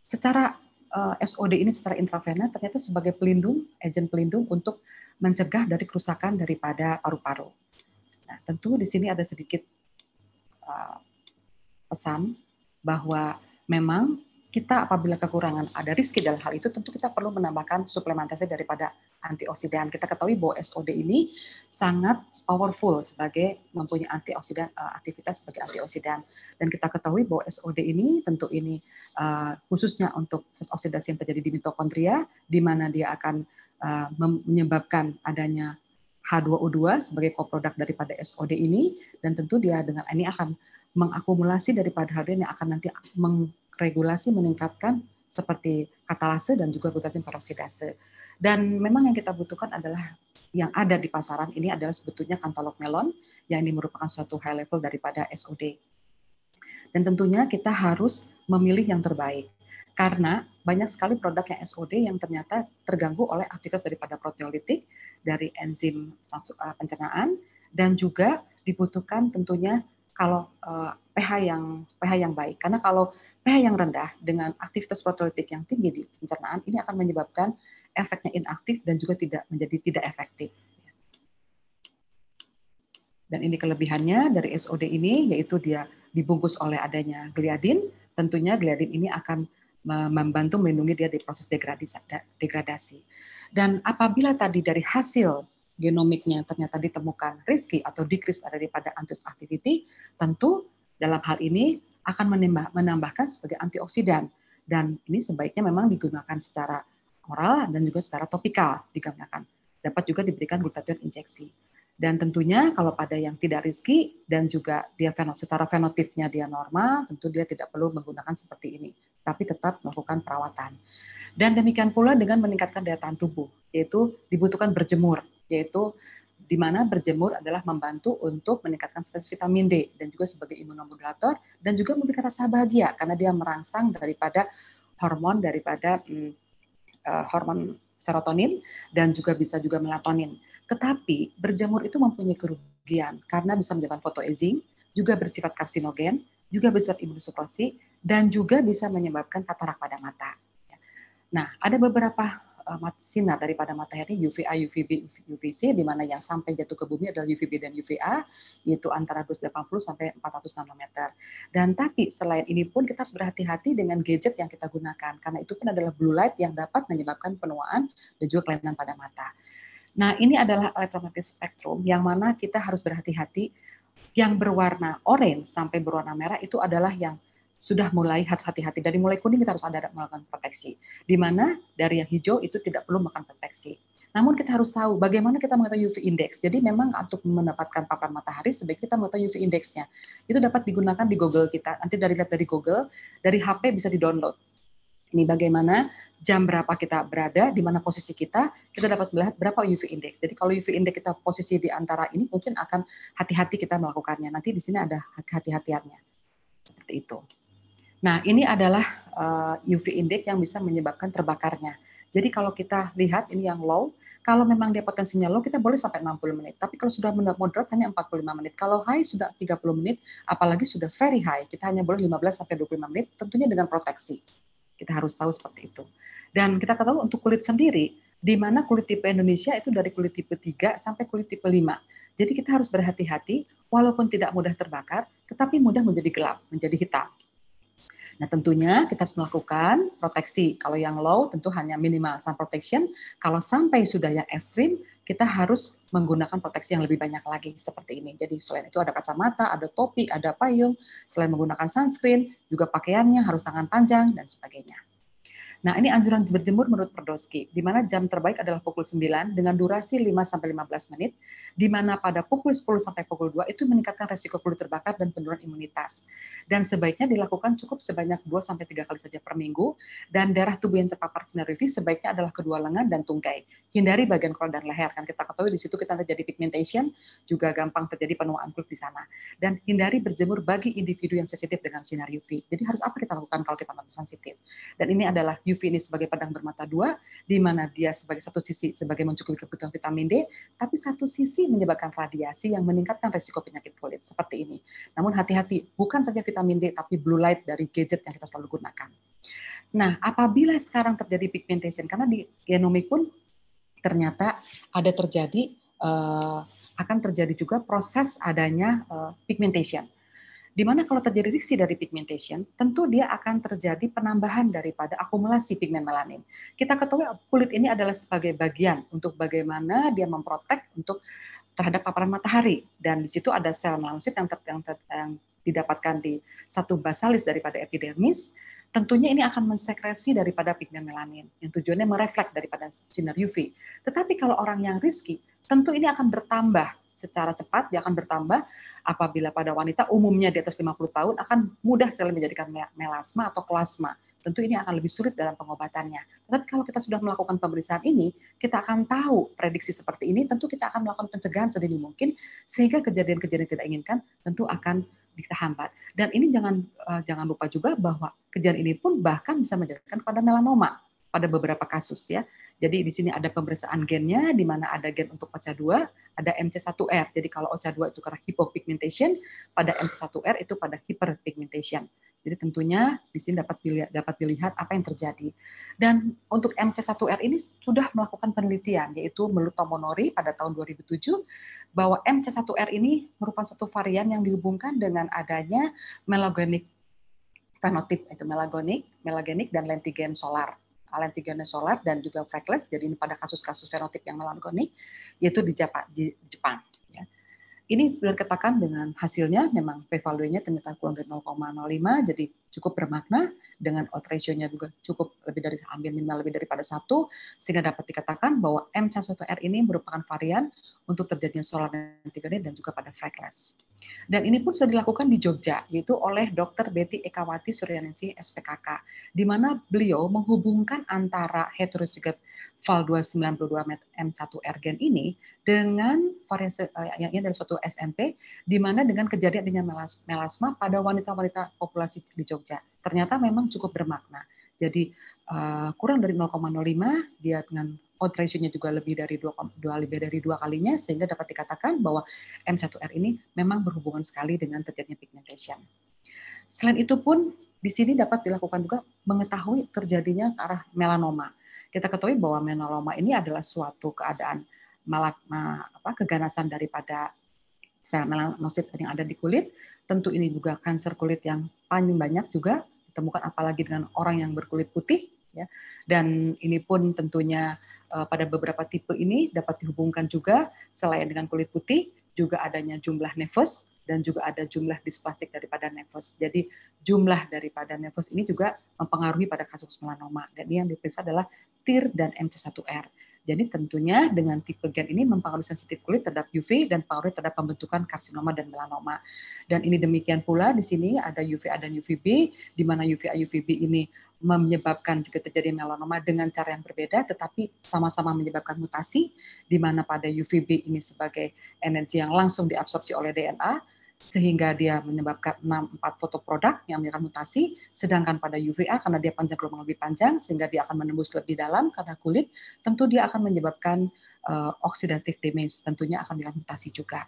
secara uh, eh, SOD ini secara intravena ternyata sebagai pelindung, agen pelindung untuk mencegah dari kerusakan daripada paru-paru. Nah, tentu di sini ada sedikit pesan bahwa memang kita apabila kekurangan ada riski dalam hal itu tentu kita perlu menambahkan suplementasi daripada antioksidan. Kita ketahui bahwa SOD ini sangat powerful sebagai mempunyai antioksidan eh, aktivitas sebagai antioksidan dan kita ketahui bahwa SOD ini tentu ini eh, khususnya untuk oksidasi yang terjadi di mitokondria di mana dia akan eh, menyebabkan adanya H2O2 sebagai koproduk daripada SOD ini dan tentu dia dengan ini akan mengakumulasi daripada harian yang akan nanti mengregulasi meningkatkan seperti katalase dan juga butatin peroksidase. Dan memang yang kita butuhkan adalah yang ada di pasaran ini adalah sebetulnya kantolok melon yang ini merupakan suatu high level daripada SOD. Dan tentunya kita harus memilih yang terbaik karena banyak sekali produk yang SOD yang ternyata terganggu oleh aktivitas daripada proteolitik, dari enzim eh, pencernaan, dan juga dibutuhkan tentunya kalau pH eh, yang pH yang baik. Karena kalau pH yang rendah dengan aktivitas proteolitik yang tinggi di pencernaan ini akan menyebabkan efeknya inaktif dan juga tidak menjadi tidak efektif. Dan ini kelebihannya dari SOD ini yaitu dia dibungkus oleh adanya gliadin. Tentunya gliadin ini akan membantu melindungi dia di proses degradasi. Dan apabila tadi dari hasil genomiknya ternyata ditemukan riski atau decrease daripada antioxidant, activity, tentu dalam hal ini akan menambahkan sebagai antioksidan. Dan ini sebaiknya memang digunakan secara oral dan juga secara topikal digunakan. Dapat juga diberikan glutathione injeksi. Dan tentunya kalau pada yang tidak riski dan juga dia secara fenotifnya dia normal, tentu dia tidak perlu menggunakan seperti ini tapi tetap melakukan perawatan. Dan demikian pula dengan meningkatkan daya tahan tubuh, yaitu dibutuhkan berjemur, yaitu di mana berjemur adalah membantu untuk meningkatkan stres vitamin D dan juga sebagai imunomodulator dan juga memberikan rasa bahagia karena dia merangsang daripada hormon daripada hmm, uh, hormon serotonin dan juga bisa juga melatonin. Tetapi berjemur itu mempunyai kerugian karena bisa menyebabkan foto juga bersifat karsinogen, juga bersifat imunosupresi dan juga bisa menyebabkan katarak pada mata. Nah, ada beberapa eh, sinar daripada matahari UVA, UVB, UVC di mana yang sampai jatuh ke bumi adalah UVB dan UVA yaitu antara 280 sampai 400 nanometer. Dan tapi selain ini pun kita harus berhati-hati dengan gadget yang kita gunakan karena itu pun adalah blue light yang dapat menyebabkan penuaan dan juga kelainan pada mata. Nah, ini adalah elektromagnetic spectrum yang mana kita harus berhati-hati yang berwarna orange sampai berwarna merah itu adalah yang sudah mulai hati-hati. Dari mulai kuning kita harus ada melakukan proteksi. Di mana dari yang hijau itu tidak perlu makan proteksi. Namun kita harus tahu bagaimana kita mengetahui UV index. Jadi memang untuk mendapatkan paparan matahari sebaiknya kita mengetahui UV indexnya. Itu dapat digunakan di Google kita. Nanti dari lihat dari Google, dari HP bisa di-download. Ini bagaimana jam berapa kita berada, di mana posisi kita, kita dapat melihat berapa UV index. Jadi kalau UV index kita posisi di antara ini mungkin akan hati-hati kita melakukannya. Nanti di sini ada hati-hatiannya. Seperti itu. Nah, ini adalah eh, UV index yang bisa menyebabkan terbakarnya. Jadi kalau kita lihat ini yang low, kalau memang dia potensinya low, kita boleh sampai 60 menit. Tapi kalau sudah moderat hanya 45 menit. Kalau high sudah 30 menit, apalagi sudah very high, kita hanya boleh 15 sampai 25 menit, tentunya dengan proteksi. Kita harus tahu seperti itu. Dan kita tahu untuk kulit sendiri, di mana kulit tipe Indonesia itu dari kulit tipe 3 sampai kulit tipe 5. Jadi kita harus berhati-hati, walaupun tidak mudah terbakar, tetapi mudah menjadi gelap, menjadi hitam Nah, tentunya kita harus melakukan proteksi. Kalau yang low tentu hanya minimal sun protection. Kalau sampai sudah yang ekstrim, kita harus menggunakan proteksi yang lebih banyak lagi seperti ini. Jadi selain itu ada kacamata, ada topi, ada payung, selain menggunakan sunscreen, juga pakaiannya harus tangan panjang dan sebagainya. Nah, ini anjuran berjemur menurut Perdoski, di mana jam terbaik adalah pukul 9 dengan durasi 5 sampai 15 menit, di mana pada pukul 10 sampai pukul 2 itu meningkatkan resiko kulit terbakar dan penurunan imunitas. Dan sebaiknya dilakukan cukup sebanyak 2 sampai 3 kali saja per minggu dan daerah tubuh yang terpapar sinar UV sebaiknya adalah kedua lengan dan tungkai. Hindari bagian kepala dan leher kan kita ketahui di situ kita terjadi pigmentation, juga gampang terjadi penuaan kulit di sana. Dan hindari berjemur bagi individu yang sensitif dengan sinar UV. Jadi harus apa kita lakukan kalau kita sensitif? Dan ini adalah UV ini sebagai pedang bermata dua, di mana dia sebagai satu sisi sebagai mencukupi kebutuhan vitamin D, tapi satu sisi menyebabkan radiasi yang meningkatkan risiko penyakit kulit seperti ini. Namun hati-hati, bukan saja vitamin D, tapi blue light dari gadget yang kita selalu gunakan. Nah, apabila sekarang terjadi pigmentation, karena di genomik pun ternyata ada terjadi uh, akan terjadi juga proses adanya uh, pigmentation Dimana kalau terjadi reaksi dari pigmentation, tentu dia akan terjadi penambahan daripada akumulasi pigmen melanin. Kita ketahui kulit ini adalah sebagai bagian untuk bagaimana dia memprotek untuk terhadap paparan matahari dan di situ ada sel melanosit yang, ter, yang, ter, yang didapatkan di satu basalis daripada epidermis, tentunya ini akan mensekresi daripada pigmen melanin yang tujuannya merefleks daripada sinar UV. Tetapi kalau orang yang riski, tentu ini akan bertambah secara cepat, dia akan bertambah apabila pada wanita umumnya di atas 50 tahun akan mudah sekali menjadikan melasma atau plasma. Tentu ini akan lebih sulit dalam pengobatannya. Tetapi kalau kita sudah melakukan pemeriksaan ini, kita akan tahu prediksi seperti ini, tentu kita akan melakukan pencegahan sedini mungkin sehingga kejadian-kejadian tidak inginkan tentu akan kita hambat. Dan ini jangan uh, jangan lupa juga bahwa kejadian ini pun bahkan bisa menjadikan pada melanoma pada beberapa kasus ya. Jadi di sini ada pemeriksaan gennya, di mana ada gen untuk OCA2, ada MC1R. Jadi kalau OCA2 itu karena hypopigmentation, pada MC1R itu pada hyperpigmentation. Jadi tentunya di sini dapat dilihat, dapat dilihat apa yang terjadi. Dan untuk MC1R ini sudah melakukan penelitian, yaitu melalui Tomonori pada tahun 2007, bahwa MC1R ini merupakan satu varian yang dihubungkan dengan adanya melagonic fenotip, itu melagonik, melagenik, dan lentigen solar alentigonia solar dan juga freckles, jadi ini pada kasus-kasus fenotip yang melankonik, yaitu di Jepang. Di Jepang ya. Ini dikatakan dengan hasilnya memang p nya ternyata kurang dari 0,05, jadi cukup bermakna dengan odd ratio-nya juga cukup lebih dari hampir minimal lebih daripada satu, sehingga dapat dikatakan bahwa M1R ini merupakan varian untuk terjadinya solar antigone dan juga pada freckles. Dan ini pun sudah dilakukan di Jogja yaitu oleh Dr. Betty Ekawati Suryanesi SPKK di mana beliau menghubungkan antara heterozigot Val292 M1 ergen ini dengan variasi eh, ya, yang dari suatu SNP di mana dengan kejadian dengan melasma pada wanita-wanita populasi di Jogja ternyata memang cukup bermakna. Jadi eh, kurang dari 0,05 dia dengan odd ratio-nya juga lebih dari dua, dua lebih dari dua kalinya sehingga dapat dikatakan bahwa M1R ini memang berhubungan sekali dengan terjadinya pigmentation. Selain itu pun di sini dapat dilakukan juga mengetahui terjadinya ke arah melanoma. Kita ketahui bahwa melanoma ini adalah suatu keadaan malak, apa, keganasan daripada sel melanosit yang ada di kulit. Tentu ini juga kanker kulit yang paling banyak juga ditemukan apalagi dengan orang yang berkulit putih ya. Dan ini pun tentunya Eh, pada beberapa tipe ini dapat dihubungkan juga selain dengan kulit putih juga adanya jumlah nevus dan juga ada jumlah displastik daripada nevus. Jadi jumlah daripada nevus ini juga mempengaruhi pada kasus melanoma. Dan ini yang diperiksa adalah TIR dan MC1R. Jadi tentunya dengan tipe gen ini mempengaruhi sensitif kulit terhadap UV dan pengaruh terhadap pembentukan karsinoma dan melanoma. Dan ini demikian pula di sini ada UVA dan UVB, di mana UVA UVB ini menyebabkan juga terjadi melanoma dengan cara yang berbeda, tetapi sama-sama menyebabkan mutasi, di mana pada UVB ini sebagai energi yang langsung diabsorpsi oleh DNA, sehingga dia menyebabkan 6 4 produk yang menyebabkan mutasi sedangkan pada UVA karena dia panjang gelombang lebih panjang sehingga dia akan menembus lebih dalam ke kulit tentu dia akan menyebabkan uh, oxidative damage tentunya akan menyebabkan mutasi juga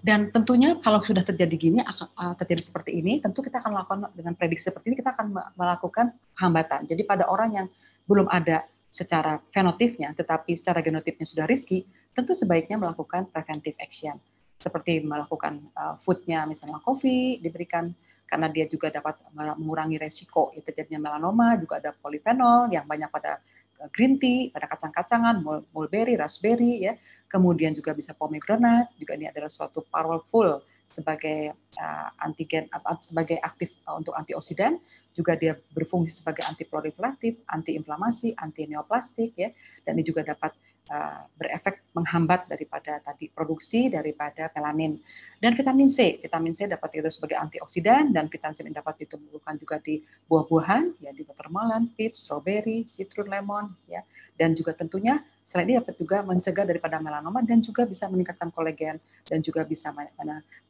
dan tentunya kalau sudah terjadi gini akan uh, terjadi seperti ini tentu kita akan melakukan dengan prediksi seperti ini kita akan melakukan hambatan jadi pada orang yang belum ada secara fenotipnya tetapi secara genotipnya sudah riski tentu sebaiknya melakukan preventive action seperti melakukan uh, foodnya misalnya kopi diberikan karena dia juga dapat mengurangi resiko ya, terjadinya melanoma juga ada polifenol yang banyak pada eh, green tea pada kacang-kacangan mulberry raspberry ya kemudian juga bisa pomegranate juga ini adalah suatu powerful sebagai uh, antigen uh, sebagai aktif uh, untuk antioksidan juga dia berfungsi sebagai antiproliferatif antiinflamasi anti neoplastik ya dan ini juga dapat Eh, berefek menghambat daripada tadi produksi daripada melanin dan vitamin C vitamin C dapat itu sebagai antioksidan dan vitamin C dapat ditemukan juga di buah-buahan ya di watermelon, peach, strawberry, citrus, lemon ya dan juga tentunya selain ini dapat juga mencegah daripada melanoma dan juga bisa meningkatkan kolagen dan juga bisa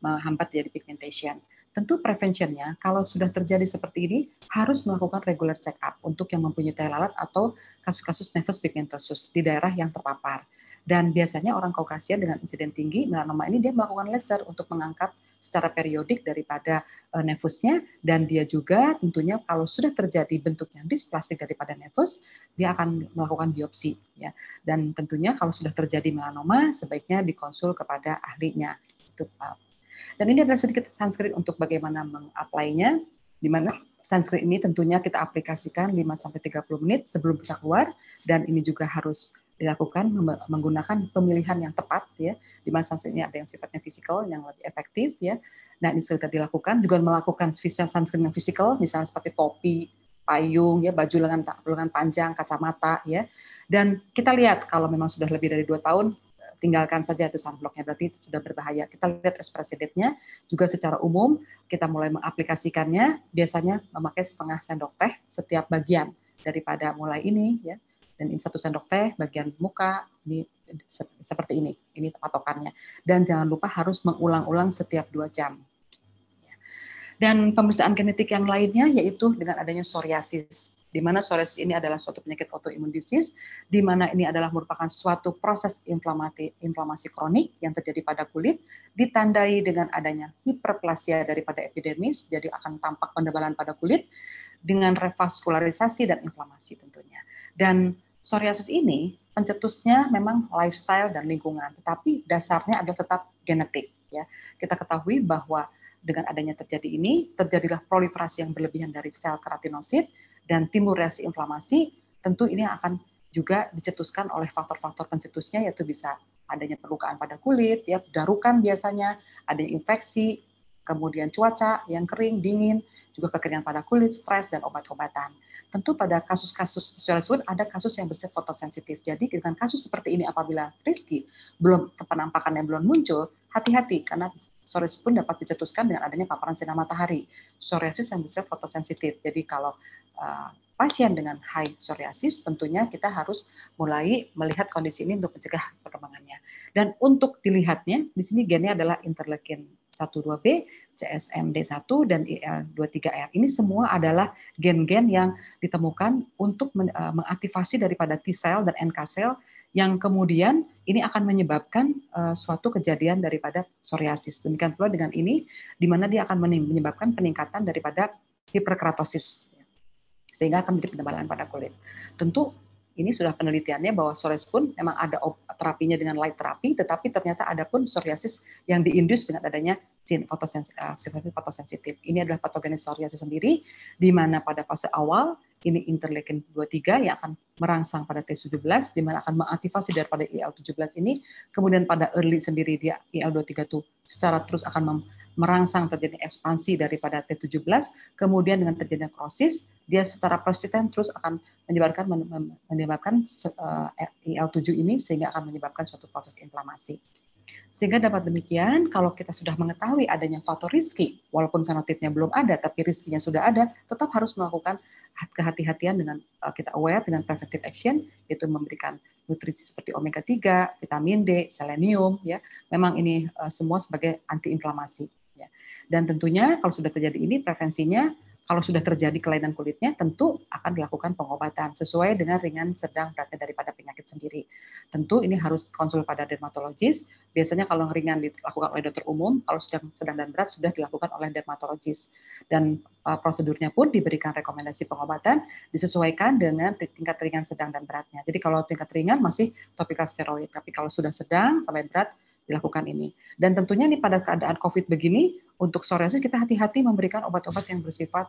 menghambat jadi pigmentation. Tentu preventionnya, kalau sudah terjadi seperti ini, harus melakukan regular check-up untuk yang mempunyai tai lalat atau kasus-kasus nevus pigmentosus di daerah yang terpapar. Dan biasanya orang Kaukasia dengan insiden tinggi melanoma ini dia melakukan laser untuk mengangkat secara periodik daripada uh, eh, nefusnya dan dia juga tentunya kalau sudah terjadi bentuk bentuknya displastik daripada nevus dia akan melakukan biopsi ya. Dan tentunya kalau sudah terjadi melanoma sebaiknya dikonsul kepada ahlinya. Itu dan ini adalah sedikit Sanskrit untuk bagaimana mengaplainya, di mana Sanskrit ini tentunya kita aplikasikan 5-30 menit sebelum kita keluar, dan ini juga harus dilakukan menggunakan pemilihan yang tepat ya di mana ini ada yang sifatnya fisikal yang lebih efektif ya nah ini sudah dilakukan juga melakukan visa sunscreen yang fisikal misalnya seperti topi payung ya baju lengan lengan panjang kacamata ya dan kita lihat kalau memang sudah lebih dari dua tahun tinggalkan saja itu sunblocknya berarti itu sudah berbahaya. Kita lihat ekspresi date-nya juga secara umum kita mulai mengaplikasikannya biasanya memakai setengah sendok teh setiap bagian daripada mulai ini ya dan ini satu sendok teh bagian muka ini seperti ini ini patokannya dan jangan lupa harus mengulang-ulang setiap dua jam ya. dan pemeriksaan genetik yang lainnya yaitu dengan adanya psoriasis di mana psoriasis ini adalah suatu penyakit autoimun disease, di mana ini adalah merupakan suatu proses inflamasi, inflamasi kronik yang terjadi pada kulit, ditandai dengan adanya hiperplasia daripada epidermis, jadi akan tampak penebalan pada kulit dengan revaskularisasi dan inflamasi tentunya. Dan psoriasis ini pencetusnya memang lifestyle dan lingkungan, tetapi dasarnya adalah tetap genetik. Ya, kita ketahui bahwa dengan adanya terjadi ini, terjadilah proliferasi yang berlebihan dari sel keratinosit, dan timbul reaksi inflamasi, tentu ini akan juga dicetuskan oleh faktor-faktor pencetusnya yaitu bisa adanya perlukaan pada kulit, ya darukan biasanya, ada infeksi, kemudian cuaca yang kering, dingin, juga kekeringan pada kulit, stres, dan obat-obatan. Tentu pada kasus-kasus spesialis ada kasus yang bersifat fotosensitif. Jadi dengan kasus seperti ini apabila Rizky belum penampakannya belum muncul, hati-hati karena Psoriasis pun dapat dicetuskan dengan adanya paparan sinar matahari. Psoriasis yang disebut fotosensitif. Jadi kalau uh, pasien dengan high psoriasis tentunya kita harus mulai melihat kondisi ini untuk mencegah perkembangannya. Dan untuk dilihatnya di sini gennya adalah interleukin 12B, CSMD1 dan IL23R. Ini semua adalah gen-gen yang ditemukan untuk eh, mengaktifasi daripada T cell dan NK cell yang kemudian ini akan menyebabkan uh, suatu kejadian daripada psoriasis. Demikian pula dengan ini, di mana dia akan menyebabkan peningkatan daripada hiperkeratosis, sehingga akan menjadi penebalan pada kulit. Tentu ini sudah penelitiannya bahwa psoriasis pun memang ada terapinya dengan light terapi, tetapi ternyata ada pun psoriasis yang diindus dengan adanya fotosensitif, eh, fotosensitif. Ini adalah patogenes psoriasis sendiri, di mana pada fase awal ini interleukin 23 yang akan merangsang pada T17, di mana akan mengaktifasi daripada IL-17 ini. Kemudian pada early sendiri dia IL-23 itu secara terus akan merangsang terjadi ekspansi daripada T17. Kemudian dengan terjadinya krosis, dia secara persisten terus akan menyebabkan menyebabkan uh, IL-7 ini sehingga akan menyebabkan suatu proses inflamasi. Sehingga dapat demikian, kalau kita sudah mengetahui adanya faktor riski walaupun fenotipnya belum ada, tapi riskinya sudah ada, tetap harus melakukan kehati-hatian dengan eh, kita aware dengan preventive action, yaitu memberikan nutrisi seperti omega 3, vitamin D, selenium, ya. Memang ini eh, semua sebagai antiinflamasi. Ya. Dan tentunya kalau sudah terjadi ini, prevensinya kalau sudah terjadi kelainan kulitnya, tentu akan dilakukan pengobatan sesuai dengan ringan, sedang, beratnya daripada penyakit sendiri. Tentu ini harus konsul pada dermatologis. Biasanya kalau ringan dilakukan oleh dokter umum, kalau sedang, sedang dan berat sudah dilakukan oleh dermatologis. Dan uh, prosedurnya pun diberikan rekomendasi pengobatan disesuaikan dengan tingkat ringan, sedang, dan beratnya. Jadi kalau tingkat ringan masih topikal steroid, tapi kalau sudah sedang sampai berat dilakukan ini. Dan tentunya nih pada keadaan COVID begini, untuk psoriasis kita hati-hati memberikan obat-obat yang bersifat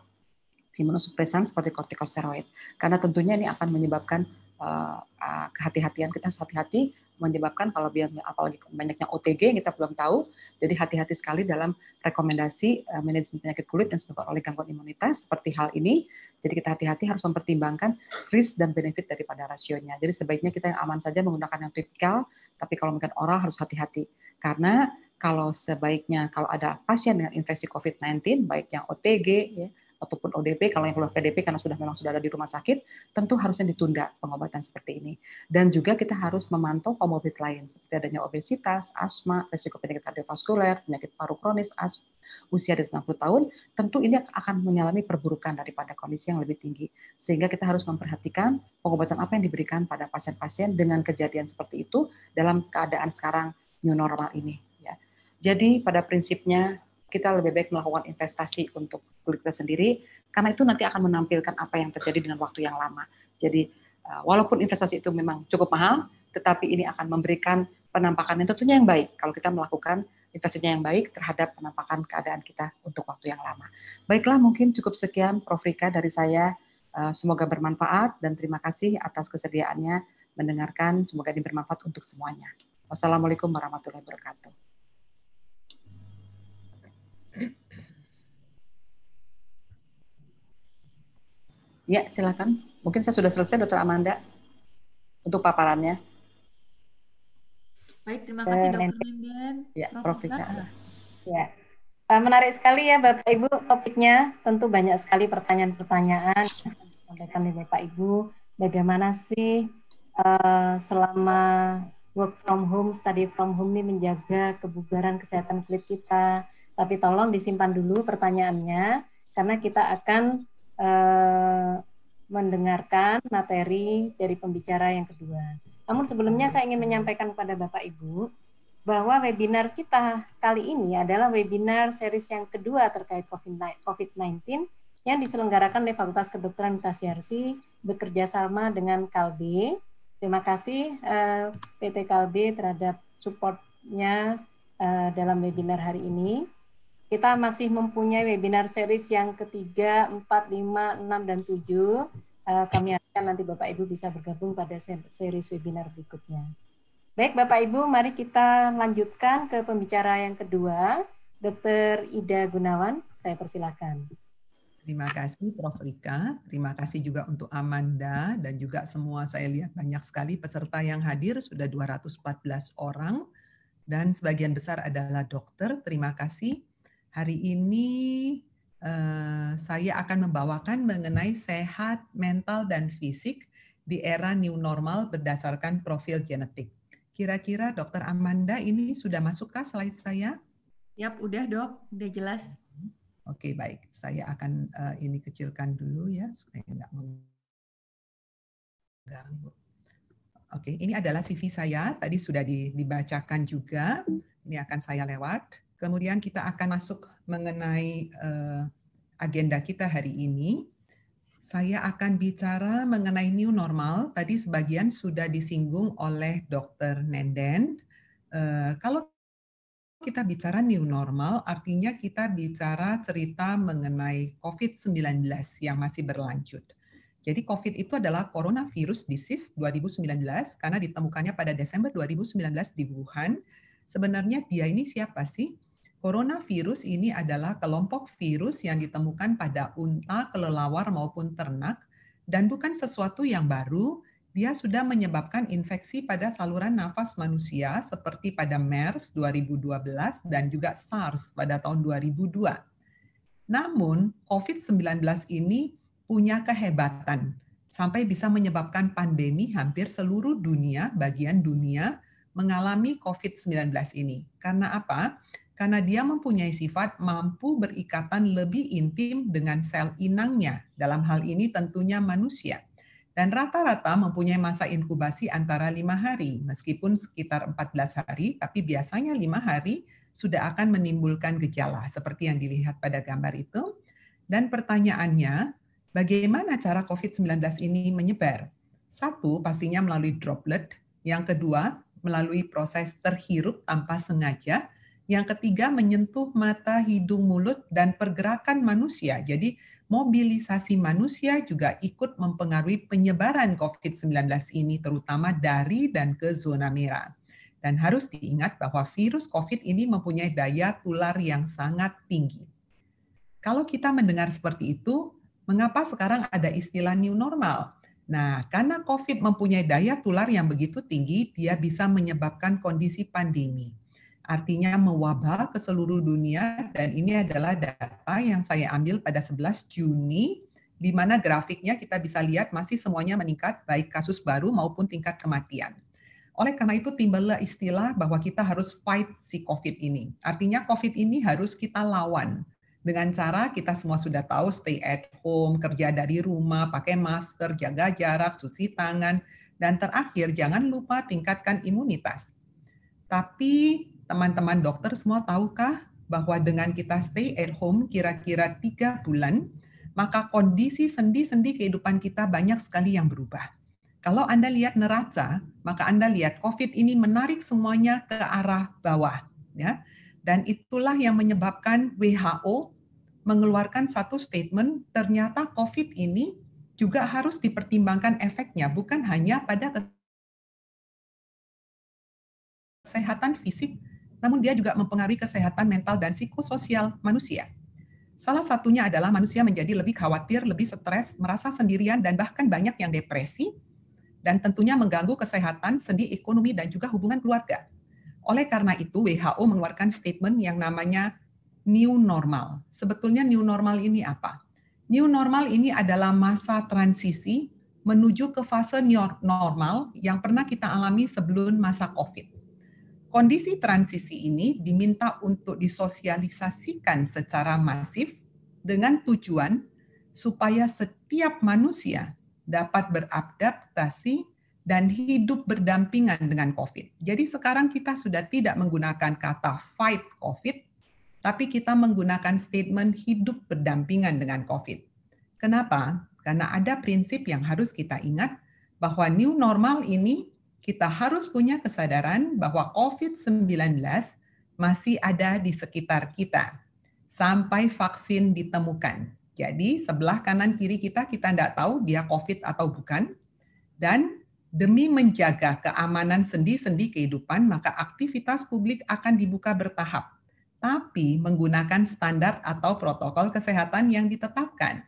imunosupresan seperti kortikosteroid karena tentunya ini akan menyebabkan Eh, eh, kehati-hatian kita hati-hati menyebabkan kalau biar apalagi banyaknya OTG yang kita belum tahu, jadi hati-hati sekali dalam rekomendasi eh, manajemen penyakit kulit yang disebabkan oleh gangguan imunitas seperti hal ini. Jadi kita hati-hati harus mempertimbangkan risk dan benefit daripada rasionya. Jadi sebaiknya kita yang aman saja menggunakan yang tipikal, tapi kalau mungkin oral harus hati-hati karena kalau sebaiknya kalau ada pasien dengan infeksi COVID-19 baik yang OTG ya ataupun ODP kalau yang keluar PDP karena sudah memang sudah ada di rumah sakit tentu harusnya ditunda pengobatan seperti ini dan juga kita harus memantau komorbid lain seperti adanya obesitas, asma, resiko penyakit kardiovaskuler, penyakit paru kronis, as, usia di 60 tahun tentu ini akan mengalami perburukan daripada kondisi yang lebih tinggi sehingga kita harus memperhatikan pengobatan apa yang diberikan pada pasien-pasien dengan kejadian seperti itu dalam keadaan sekarang new normal ini ya. Jadi pada prinsipnya kita lebih baik melakukan investasi untuk kulit kita sendiri karena itu nanti akan menampilkan apa yang terjadi dengan waktu yang lama. Jadi eh, walaupun investasi itu memang cukup mahal, tetapi ini akan memberikan penampakan yang tentunya yang baik kalau kita melakukan investasinya yang baik terhadap penampakan keadaan kita untuk waktu yang lama. Baiklah, mungkin cukup sekian Prof. Rika dari saya. Eh, semoga bermanfaat dan terima kasih atas kesediaannya mendengarkan. Semoga ini bermanfaat untuk semuanya. Wassalamualaikum warahmatullahi wabarakatuh. Ya, silakan. Mungkin saya sudah selesai, Dokter Amanda, untuk paparannya. Baik, terima eh, kasih Dokter Linden. Ya, Prof. Rika. Ya. Eh, menarik sekali ya Bapak Ibu topiknya. Tentu banyak sekali pertanyaan-pertanyaan sampaikan oleh Bapak Ibu. Bagaimana sih uh, selama work from home, study from home ini menjaga kebugaran kesehatan kulit kita? Tapi tolong disimpan dulu pertanyaannya karena kita akan Eh, mendengarkan materi dari pembicara yang kedua. Namun sebelumnya saya ingin menyampaikan kepada Bapak Ibu bahwa webinar kita kali ini adalah webinar series yang kedua terkait COVID-19 yang diselenggarakan oleh Fakultas Kedokteran Tasiarsi bekerja sama dengan Kalbe. Terima kasih eh, PT Kalbe terhadap supportnya eh, dalam webinar hari ini. Kita masih mempunyai webinar series yang ketiga, empat lima enam dan tujuh eh, Kami akan nanti Bapak-Ibu bisa bergabung pada series webinar berikutnya. Baik Bapak-Ibu, mari kita lanjutkan ke pembicara yang kedua. Dr. Ida Gunawan, saya persilakan. Terima kasih Prof. Rika, terima kasih juga untuk Amanda dan juga semua saya lihat banyak sekali peserta yang hadir sudah 214 orang dan sebagian besar adalah dokter. Terima kasih Hari ini uh, saya akan membawakan mengenai sehat mental dan fisik di era new normal berdasarkan profil genetik. Kira-kira Dokter Amanda ini sudah masukkah slide saya? Yap, udah dok, udah jelas. Hmm, oke okay, baik, saya akan uh, ini kecilkan dulu ya supaya nggak mengganggu. Oke, okay, ini adalah CV saya. Tadi sudah dibacakan juga. Ini akan saya lewat. Kemudian kita akan masuk mengenai eh, agenda kita hari ini. Saya akan bicara mengenai new normal. Tadi sebagian sudah disinggung oleh Dr. Nenden. Eh, kalau kita bicara new normal, artinya kita bicara cerita mengenai COVID-19 yang masih berlanjut. Jadi COVID itu adalah coronavirus disease 2019 karena ditemukannya pada Desember 2019 di Wuhan. Sebenarnya dia ini siapa sih? Coronavirus ini adalah kelompok virus yang ditemukan pada unta, kelelawar, maupun ternak, dan bukan sesuatu yang baru. Dia sudah menyebabkan infeksi pada saluran nafas manusia seperti pada MERS 2012 dan juga SARS pada tahun 2002. Namun, COVID-19 ini punya kehebatan sampai bisa menyebabkan pandemi hampir seluruh dunia, bagian dunia, mengalami COVID-19 ini. Karena apa? karena dia mempunyai sifat mampu berikatan lebih intim dengan sel inangnya, dalam hal ini tentunya manusia. Dan rata-rata mempunyai masa inkubasi antara lima hari, meskipun sekitar 14 hari, tapi biasanya lima hari sudah akan menimbulkan gejala, seperti yang dilihat pada gambar itu. Dan pertanyaannya, bagaimana cara COVID-19 ini menyebar? Satu, pastinya melalui droplet. Yang kedua, melalui proses terhirup tanpa sengaja, yang ketiga, menyentuh mata, hidung, mulut, dan pergerakan manusia. Jadi, mobilisasi manusia juga ikut mempengaruhi penyebaran COVID-19 ini, terutama dari dan ke zona merah. Dan harus diingat bahwa virus COVID ini mempunyai daya tular yang sangat tinggi. Kalau kita mendengar seperti itu, mengapa sekarang ada istilah new normal? Nah, karena COVID mempunyai daya tular yang begitu tinggi, dia bisa menyebabkan kondisi pandemi artinya mewabah ke seluruh dunia dan ini adalah data yang saya ambil pada 11 Juni di mana grafiknya kita bisa lihat masih semuanya meningkat baik kasus baru maupun tingkat kematian. Oleh karena itu timbullah istilah bahwa kita harus fight si COVID ini. Artinya COVID ini harus kita lawan dengan cara kita semua sudah tahu stay at home, kerja dari rumah, pakai masker, jaga jarak, cuci tangan, dan terakhir jangan lupa tingkatkan imunitas. Tapi teman-teman dokter semua tahukah bahwa dengan kita stay at home kira-kira tiga bulan, maka kondisi sendi-sendi kehidupan kita banyak sekali yang berubah. Kalau Anda lihat neraca, maka Anda lihat COVID ini menarik semuanya ke arah bawah. ya. Dan itulah yang menyebabkan WHO mengeluarkan satu statement, ternyata COVID ini juga harus dipertimbangkan efeknya, bukan hanya pada kesehatan fisik, namun dia juga mempengaruhi kesehatan mental dan psikososial manusia. Salah satunya adalah manusia menjadi lebih khawatir, lebih stres, merasa sendirian, dan bahkan banyak yang depresi, dan tentunya mengganggu kesehatan, sendi ekonomi, dan juga hubungan keluarga. Oleh karena itu, WHO mengeluarkan statement yang namanya new normal. Sebetulnya new normal ini apa? New normal ini adalah masa transisi menuju ke fase new normal yang pernah kita alami sebelum masa COVID Kondisi transisi ini diminta untuk disosialisasikan secara masif dengan tujuan supaya setiap manusia dapat beradaptasi dan hidup berdampingan dengan COVID. Jadi sekarang kita sudah tidak menggunakan kata fight COVID, tapi kita menggunakan statement hidup berdampingan dengan COVID. Kenapa? Karena ada prinsip yang harus kita ingat bahwa new normal ini kita harus punya kesadaran bahwa COVID-19 masih ada di sekitar kita sampai vaksin ditemukan. Jadi sebelah kanan kiri kita kita tidak tahu dia COVID atau bukan. Dan demi menjaga keamanan sendi-sendi kehidupan, maka aktivitas publik akan dibuka bertahap, tapi menggunakan standar atau protokol kesehatan yang ditetapkan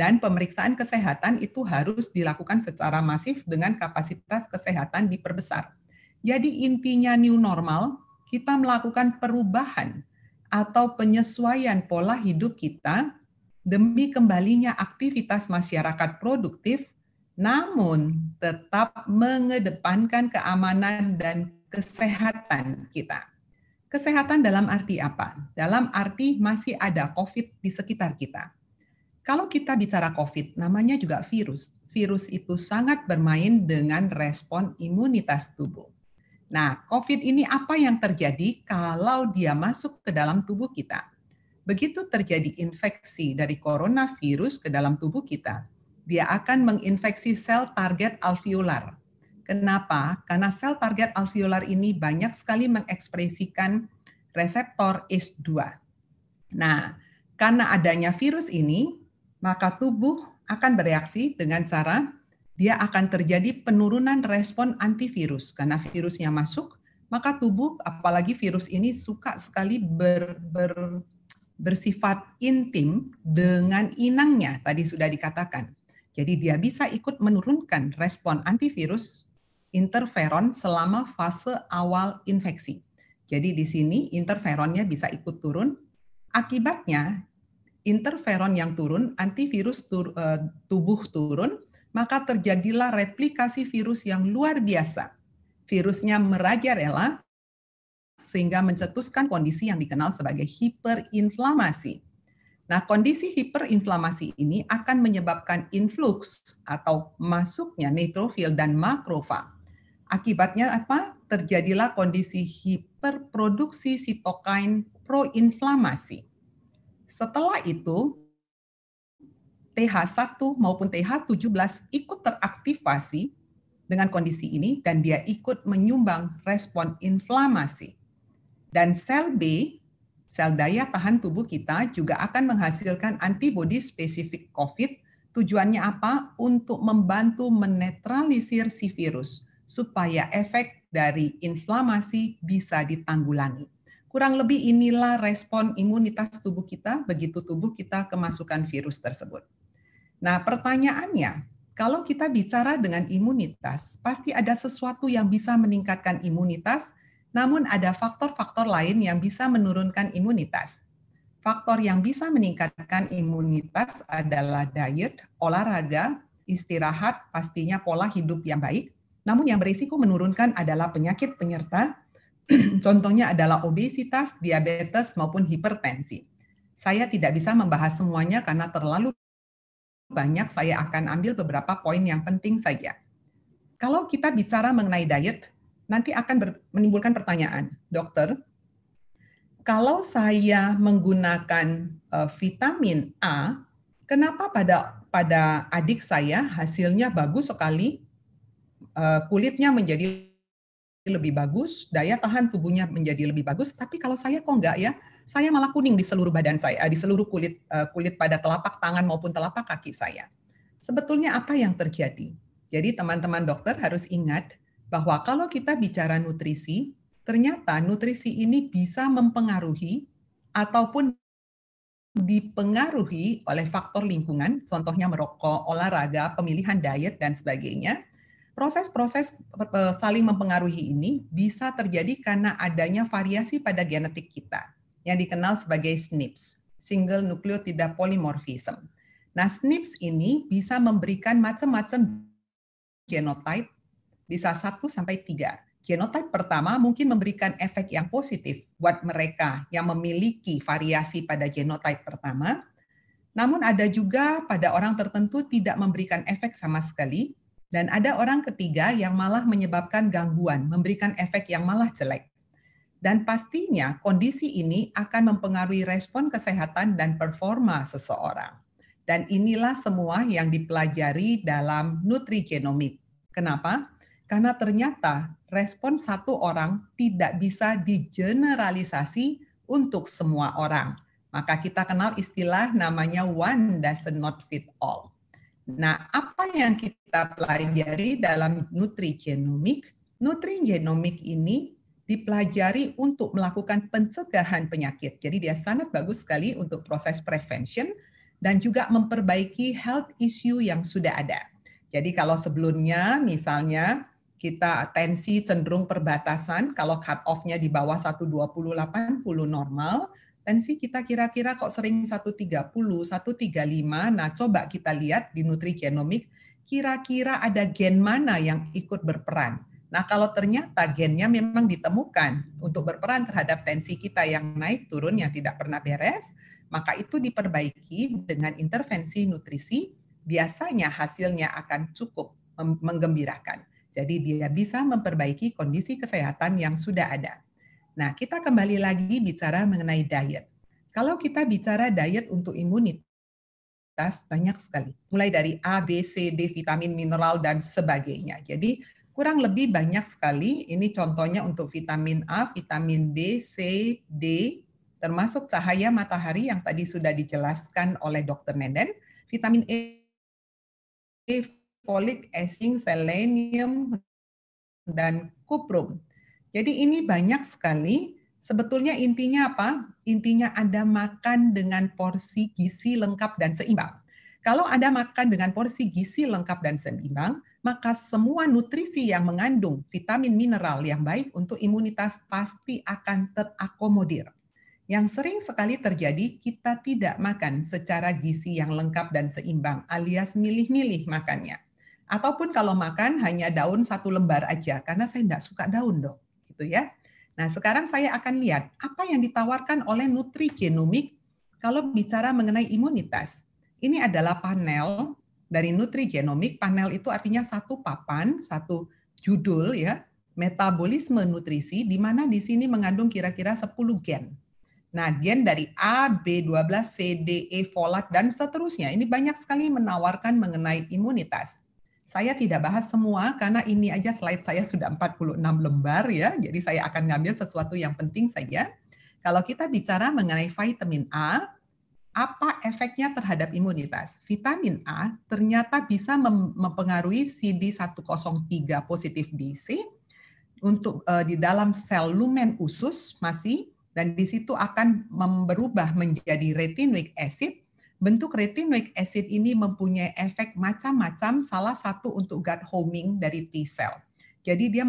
dan pemeriksaan kesehatan itu harus dilakukan secara masif dengan kapasitas kesehatan diperbesar. Jadi intinya new normal, kita melakukan perubahan atau penyesuaian pola hidup kita demi kembalinya aktivitas masyarakat produktif, namun tetap mengedepankan keamanan dan kesehatan kita. Kesehatan dalam arti apa? Dalam arti masih ada COVID di sekitar kita kalau kita bicara COVID, namanya juga virus. Virus itu sangat bermain dengan respon imunitas tubuh. Nah, COVID ini apa yang terjadi kalau dia masuk ke dalam tubuh kita? Begitu terjadi infeksi dari coronavirus ke dalam tubuh kita, dia akan menginfeksi sel target alveolar. Kenapa? Karena sel target alveolar ini banyak sekali mengekspresikan reseptor s 2 Nah, karena adanya virus ini, maka tubuh akan bereaksi dengan cara dia akan terjadi penurunan respon antivirus karena virusnya masuk, maka tubuh apalagi virus ini suka sekali ber, ber, bersifat intim dengan inangnya tadi sudah dikatakan. Jadi dia bisa ikut menurunkan respon antivirus interferon selama fase awal infeksi. Jadi di sini interferonnya bisa ikut turun. Akibatnya interferon yang turun, antivirus tur, uh, tubuh turun, maka terjadilah replikasi virus yang luar biasa. Virusnya merajalela sehingga mencetuskan kondisi yang dikenal sebagai hiperinflamasi. Nah, kondisi hiperinflamasi ini akan menyebabkan influx atau masuknya neutrofil dan makrofag. Akibatnya apa? Terjadilah kondisi hiperproduksi sitokain proinflamasi setelah itu, TH1 maupun TH17 ikut teraktivasi dengan kondisi ini dan dia ikut menyumbang respon inflamasi. Dan sel B, sel daya tahan tubuh kita juga akan menghasilkan antibodi spesifik COVID. Tujuannya apa? Untuk membantu menetralisir si virus supaya efek dari inflamasi bisa ditanggulangi. Kurang lebih inilah respon imunitas tubuh kita begitu tubuh kita kemasukan virus tersebut. Nah, pertanyaannya, kalau kita bicara dengan imunitas, pasti ada sesuatu yang bisa meningkatkan imunitas, namun ada faktor-faktor lain yang bisa menurunkan imunitas. Faktor yang bisa meningkatkan imunitas adalah diet, olahraga, istirahat, pastinya pola hidup yang baik. Namun yang berisiko menurunkan adalah penyakit penyerta Contohnya adalah obesitas, diabetes, maupun hipertensi. Saya tidak bisa membahas semuanya karena terlalu banyak, saya akan ambil beberapa poin yang penting saja. Kalau kita bicara mengenai diet, nanti akan menimbulkan pertanyaan, dokter, kalau saya menggunakan eh, vitamin A, kenapa pada pada adik saya hasilnya bagus sekali, eh, kulitnya menjadi lebih bagus, daya tahan tubuhnya menjadi lebih bagus. Tapi kalau saya kok enggak ya, saya malah kuning di seluruh badan saya, eh, di seluruh kulit eh, kulit pada telapak tangan maupun telapak kaki saya. Sebetulnya apa yang terjadi? Jadi teman-teman dokter harus ingat bahwa kalau kita bicara nutrisi, ternyata nutrisi ini bisa mempengaruhi ataupun dipengaruhi oleh faktor lingkungan, contohnya merokok, olahraga, pemilihan diet dan sebagainya Proses-proses eh, eh, saling mempengaruhi ini bisa terjadi karena adanya variasi pada genetik kita yang dikenal sebagai SNPs, single nucleotide polymorphism. Nah, SNPs ini bisa memberikan macam-macam genotype, bisa satu sampai tiga. Genotype pertama mungkin memberikan efek yang positif buat mereka yang memiliki variasi pada genotype pertama, namun ada juga pada orang tertentu tidak memberikan efek sama sekali, dan ada orang ketiga yang malah menyebabkan gangguan, memberikan efek yang malah jelek. Dan pastinya kondisi ini akan mempengaruhi respon kesehatan dan performa seseorang. Dan inilah semua yang dipelajari dalam nutrigenomik. Kenapa? Karena ternyata respon satu orang tidak bisa digeneralisasi untuk semua orang. Maka kita kenal istilah namanya one does not fit all. Nah, apa yang kita pelajari dalam nutrigenomik? Nutrigenomik ini dipelajari untuk melakukan pencegahan penyakit. Jadi dia sangat bagus sekali untuk proses prevention dan juga memperbaiki health issue yang sudah ada. Jadi kalau sebelumnya misalnya kita tensi cenderung perbatasan, kalau cut off-nya di bawah 120-80 normal, sih kita kira-kira kok sering 130, 135. Nah, coba kita lihat di nutri nutrigenomik kira-kira ada gen mana yang ikut berperan. Nah, kalau ternyata gennya memang ditemukan untuk berperan terhadap tensi kita yang naik turun yang tidak pernah beres, maka itu diperbaiki dengan intervensi nutrisi. Biasanya hasilnya akan cukup menggembirakan. Jadi dia bisa memperbaiki kondisi kesehatan yang sudah ada. Nah, kita kembali lagi bicara mengenai diet. Kalau kita bicara diet untuk imunitas, banyak sekali. Mulai dari A, B, C, D, vitamin, mineral, dan sebagainya. Jadi, kurang lebih banyak sekali. Ini contohnya untuk vitamin A, vitamin B, C, D, termasuk cahaya matahari yang tadi sudah dijelaskan oleh Dr. Nenden, vitamin E, folik esing, selenium, dan kuprum. Jadi ini banyak sekali. Sebetulnya intinya apa? Intinya ada makan dengan porsi gizi lengkap dan seimbang. Kalau ada makan dengan porsi gizi lengkap dan seimbang, maka semua nutrisi yang mengandung vitamin mineral yang baik untuk imunitas pasti akan terakomodir. Yang sering sekali terjadi, kita tidak makan secara gizi yang lengkap dan seimbang, alias milih-milih makannya. Ataupun kalau makan hanya daun satu lembar aja, karena saya tidak suka daun dong gitu ya. Nah, sekarang saya akan lihat apa yang ditawarkan oleh nutrigenomik kalau bicara mengenai imunitas. Ini adalah panel dari nutrigenomik. Panel itu artinya satu papan, satu judul ya, metabolisme nutrisi di mana di sini mengandung kira-kira 10 gen. Nah, gen dari A, B12, C, D, E, folat dan seterusnya. Ini banyak sekali menawarkan mengenai imunitas. Saya tidak bahas semua karena ini aja slide saya sudah 46 lembar ya. Jadi saya akan ngambil sesuatu yang penting saja. Kalau kita bicara mengenai vitamin A, apa efeknya terhadap imunitas? Vitamin A ternyata bisa mempengaruhi CD103 positif DC untuk uh, di dalam sel lumen usus masih dan di situ akan berubah menjadi retinoic acid Bentuk retinoic acid ini mempunyai efek macam-macam, salah satu untuk gut homing dari T cell. Jadi dia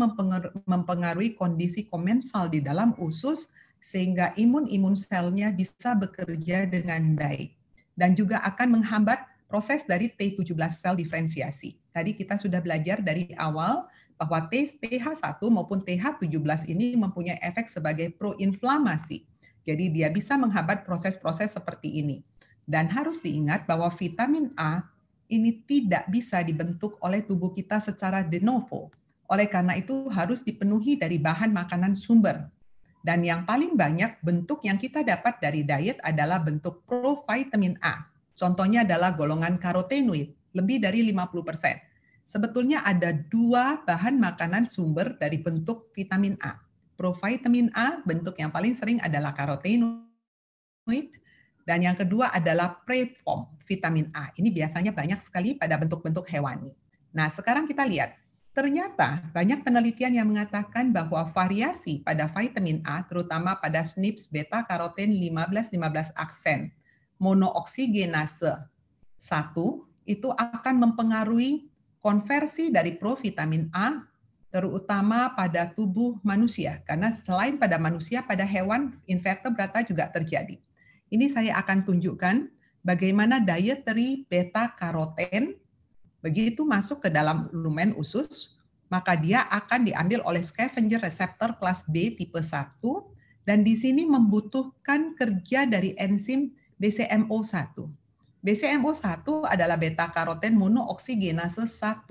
mempengaruhi kondisi komensal di dalam usus sehingga imun-imun selnya bisa bekerja dengan baik dan juga akan menghambat proses dari T17 sel diferensiasi. Tadi kita sudah belajar dari awal bahwa TH1 maupun TH17 ini mempunyai efek sebagai proinflamasi. Jadi dia bisa menghambat proses-proses seperti ini. Dan harus diingat bahwa vitamin A ini tidak bisa dibentuk oleh tubuh kita secara de novo. Oleh karena itu harus dipenuhi dari bahan makanan sumber. Dan yang paling banyak bentuk yang kita dapat dari diet adalah bentuk provitamin A. Contohnya adalah golongan karotenoid, lebih dari 50% sebetulnya ada dua bahan makanan sumber dari bentuk vitamin A. Provitamin A bentuk yang paling sering adalah karotenoid dan yang kedua adalah preform vitamin A. Ini biasanya banyak sekali pada bentuk-bentuk hewani. Nah, sekarang kita lihat. Ternyata banyak penelitian yang mengatakan bahwa variasi pada vitamin A, terutama pada SNPs beta karoten 15-15 aksen, monooksigenase 1, itu akan mempengaruhi konversi dari provitamin A terutama pada tubuh manusia karena selain pada manusia pada hewan invertebrata juga terjadi. Ini saya akan tunjukkan bagaimana dietary beta karoten begitu masuk ke dalam lumen usus, maka dia akan diambil oleh scavenger receptor kelas B tipe 1 dan di sini membutuhkan kerja dari enzim BCMO1. BCMO1 adalah beta karoten monooksigenase 1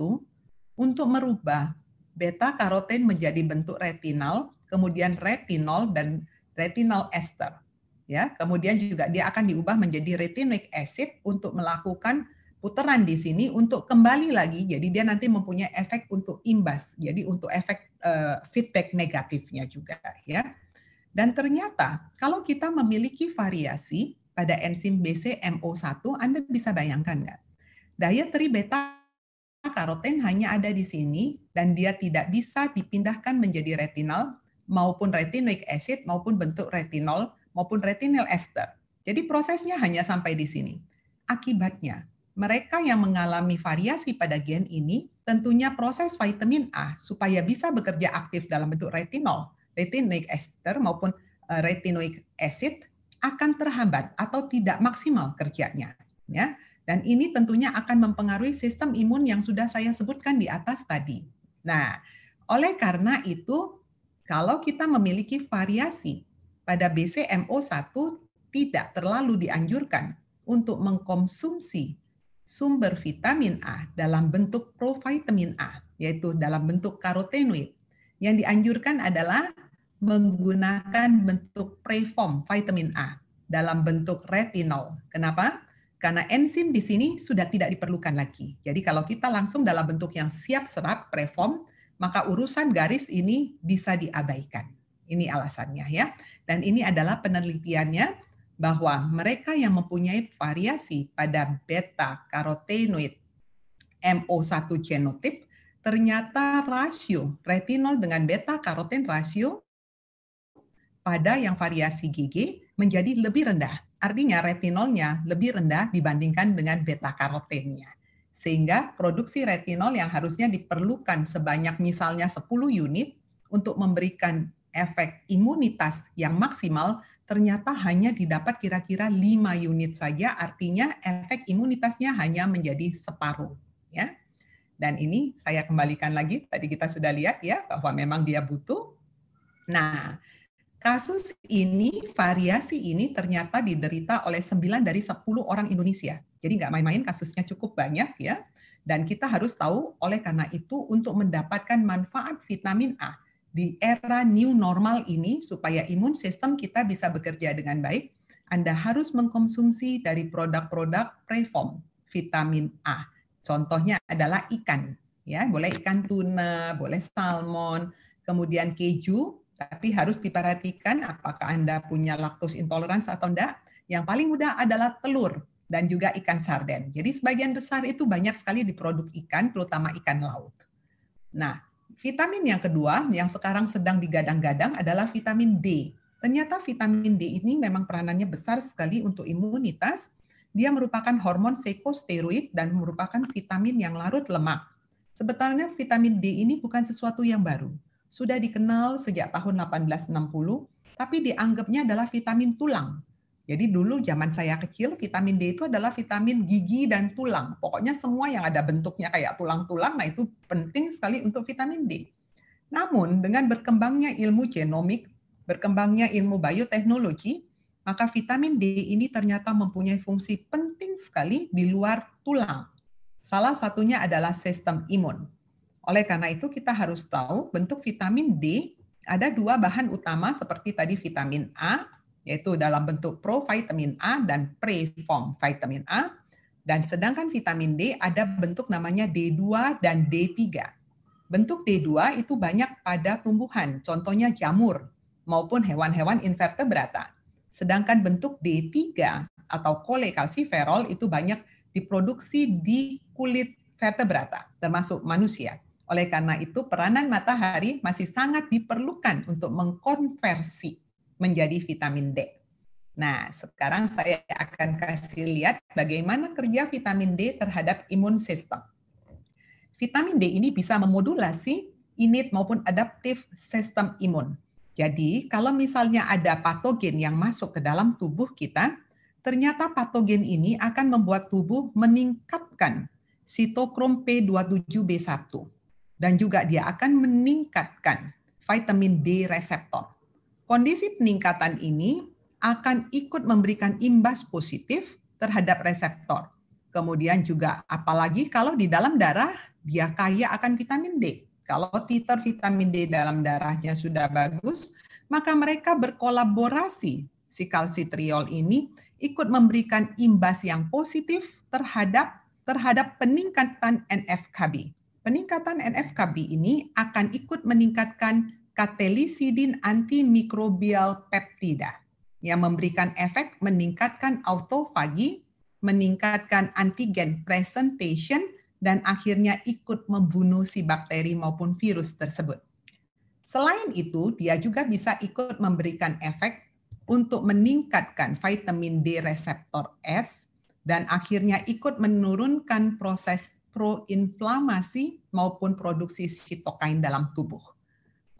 untuk merubah beta karoten menjadi bentuk retinal, kemudian retinol dan retinal ester ya. Kemudian juga dia akan diubah menjadi retinoic acid untuk melakukan putaran di sini untuk kembali lagi. Jadi dia nanti mempunyai efek untuk imbas. Jadi untuk efek uh, feedback negatifnya juga ya. Dan ternyata kalau kita memiliki variasi pada enzim BCMO1, Anda bisa bayangkan nggak? Daya tri beta karoten hanya ada di sini dan dia tidak bisa dipindahkan menjadi retinal maupun retinoic acid maupun bentuk retinol maupun retinal ester. Jadi prosesnya hanya sampai di sini. Akibatnya, mereka yang mengalami variasi pada gen ini tentunya proses vitamin A supaya bisa bekerja aktif dalam bentuk retinol, retinoic ester maupun eh, retinoic acid akan terhambat atau tidak maksimal kerjanya, ya. Dan ini tentunya akan mempengaruhi sistem imun yang sudah saya sebutkan di atas tadi. Nah, oleh karena itu, kalau kita memiliki variasi pada BCMO1 tidak terlalu dianjurkan untuk mengkonsumsi sumber vitamin A dalam bentuk provitamin A, yaitu dalam bentuk karotenoid. Yang dianjurkan adalah menggunakan bentuk preform vitamin A dalam bentuk retinol. Kenapa? Karena enzim di sini sudah tidak diperlukan lagi. Jadi kalau kita langsung dalam bentuk yang siap serap preform, maka urusan garis ini bisa diabaikan. Ini alasannya ya. Dan ini adalah penelitiannya bahwa mereka yang mempunyai variasi pada beta karotenoid MO1 genotip ternyata rasio retinol dengan beta karoten rasio pada yang variasi gigi menjadi lebih rendah. Artinya retinolnya lebih rendah dibandingkan dengan beta karotennya. Sehingga produksi retinol yang harusnya diperlukan sebanyak misalnya 10 unit untuk memberikan efek imunitas yang maksimal ternyata hanya didapat kira-kira 5 unit saja, artinya efek imunitasnya hanya menjadi separuh. Ya. Dan ini saya kembalikan lagi, tadi kita sudah lihat ya bahwa memang dia butuh. Nah, kasus ini, variasi ini ternyata diderita oleh 9 dari 10 orang Indonesia. Jadi nggak main-main kasusnya cukup banyak ya. Dan kita harus tahu oleh karena itu untuk mendapatkan manfaat vitamin A, di era new normal ini supaya imun sistem kita bisa bekerja dengan baik, Anda harus mengkonsumsi dari produk-produk preform vitamin A. Contohnya adalah ikan, ya boleh ikan tuna, boleh salmon, kemudian keju, tapi harus diperhatikan apakah Anda punya laktos intolerans atau enggak. Yang paling mudah adalah telur dan juga ikan sarden. Jadi sebagian besar itu banyak sekali diproduk ikan, terutama ikan laut. Nah, Vitamin yang kedua yang sekarang sedang digadang-gadang adalah vitamin D. Ternyata vitamin D ini memang peranannya besar sekali untuk imunitas. Dia merupakan hormon sekosteroid dan merupakan vitamin yang larut lemak. Sebetulnya vitamin D ini bukan sesuatu yang baru. Sudah dikenal sejak tahun 1860, tapi dianggapnya adalah vitamin tulang jadi dulu zaman saya kecil vitamin D itu adalah vitamin gigi dan tulang. Pokoknya semua yang ada bentuknya kayak tulang-tulang, nah itu penting sekali untuk vitamin D. Namun dengan berkembangnya ilmu genomik, berkembangnya ilmu bioteknologi, maka vitamin D ini ternyata mempunyai fungsi penting sekali di luar tulang. Salah satunya adalah sistem imun. Oleh karena itu kita harus tahu bentuk vitamin D ada dua bahan utama seperti tadi vitamin A yaitu dalam bentuk provitamin A dan preform vitamin A. Dan sedangkan vitamin D ada bentuk namanya D2 dan D3. Bentuk D2 itu banyak pada tumbuhan, contohnya jamur maupun hewan-hewan invertebrata. Sedangkan bentuk D3 atau kolekalsiferol itu banyak diproduksi di kulit vertebrata, termasuk manusia. Oleh karena itu, peranan matahari masih sangat diperlukan untuk mengkonversi menjadi vitamin D. Nah, sekarang saya akan kasih lihat bagaimana kerja vitamin D terhadap imun sistem. Vitamin D ini bisa memodulasi innate maupun adaptif sistem imun. Jadi, kalau misalnya ada patogen yang masuk ke dalam tubuh kita, ternyata patogen ini akan membuat tubuh meningkatkan sitokrom P27B1 dan juga dia akan meningkatkan vitamin D reseptor. Kondisi peningkatan ini akan ikut memberikan imbas positif terhadap reseptor. Kemudian juga apalagi kalau di dalam darah dia kaya akan vitamin D. Kalau titer vitamin D dalam darahnya sudah bagus, maka mereka berkolaborasi. Si kalsitriol ini ikut memberikan imbas yang positif terhadap terhadap peningkatan NFKB. Peningkatan NFKB ini akan ikut meningkatkan katelisidin antimikrobial peptida yang memberikan efek meningkatkan autofagi, meningkatkan antigen presentation, dan akhirnya ikut membunuh si bakteri maupun virus tersebut. Selain itu, dia juga bisa ikut memberikan efek untuk meningkatkan vitamin D reseptor S dan akhirnya ikut menurunkan proses proinflamasi maupun produksi sitokain dalam tubuh.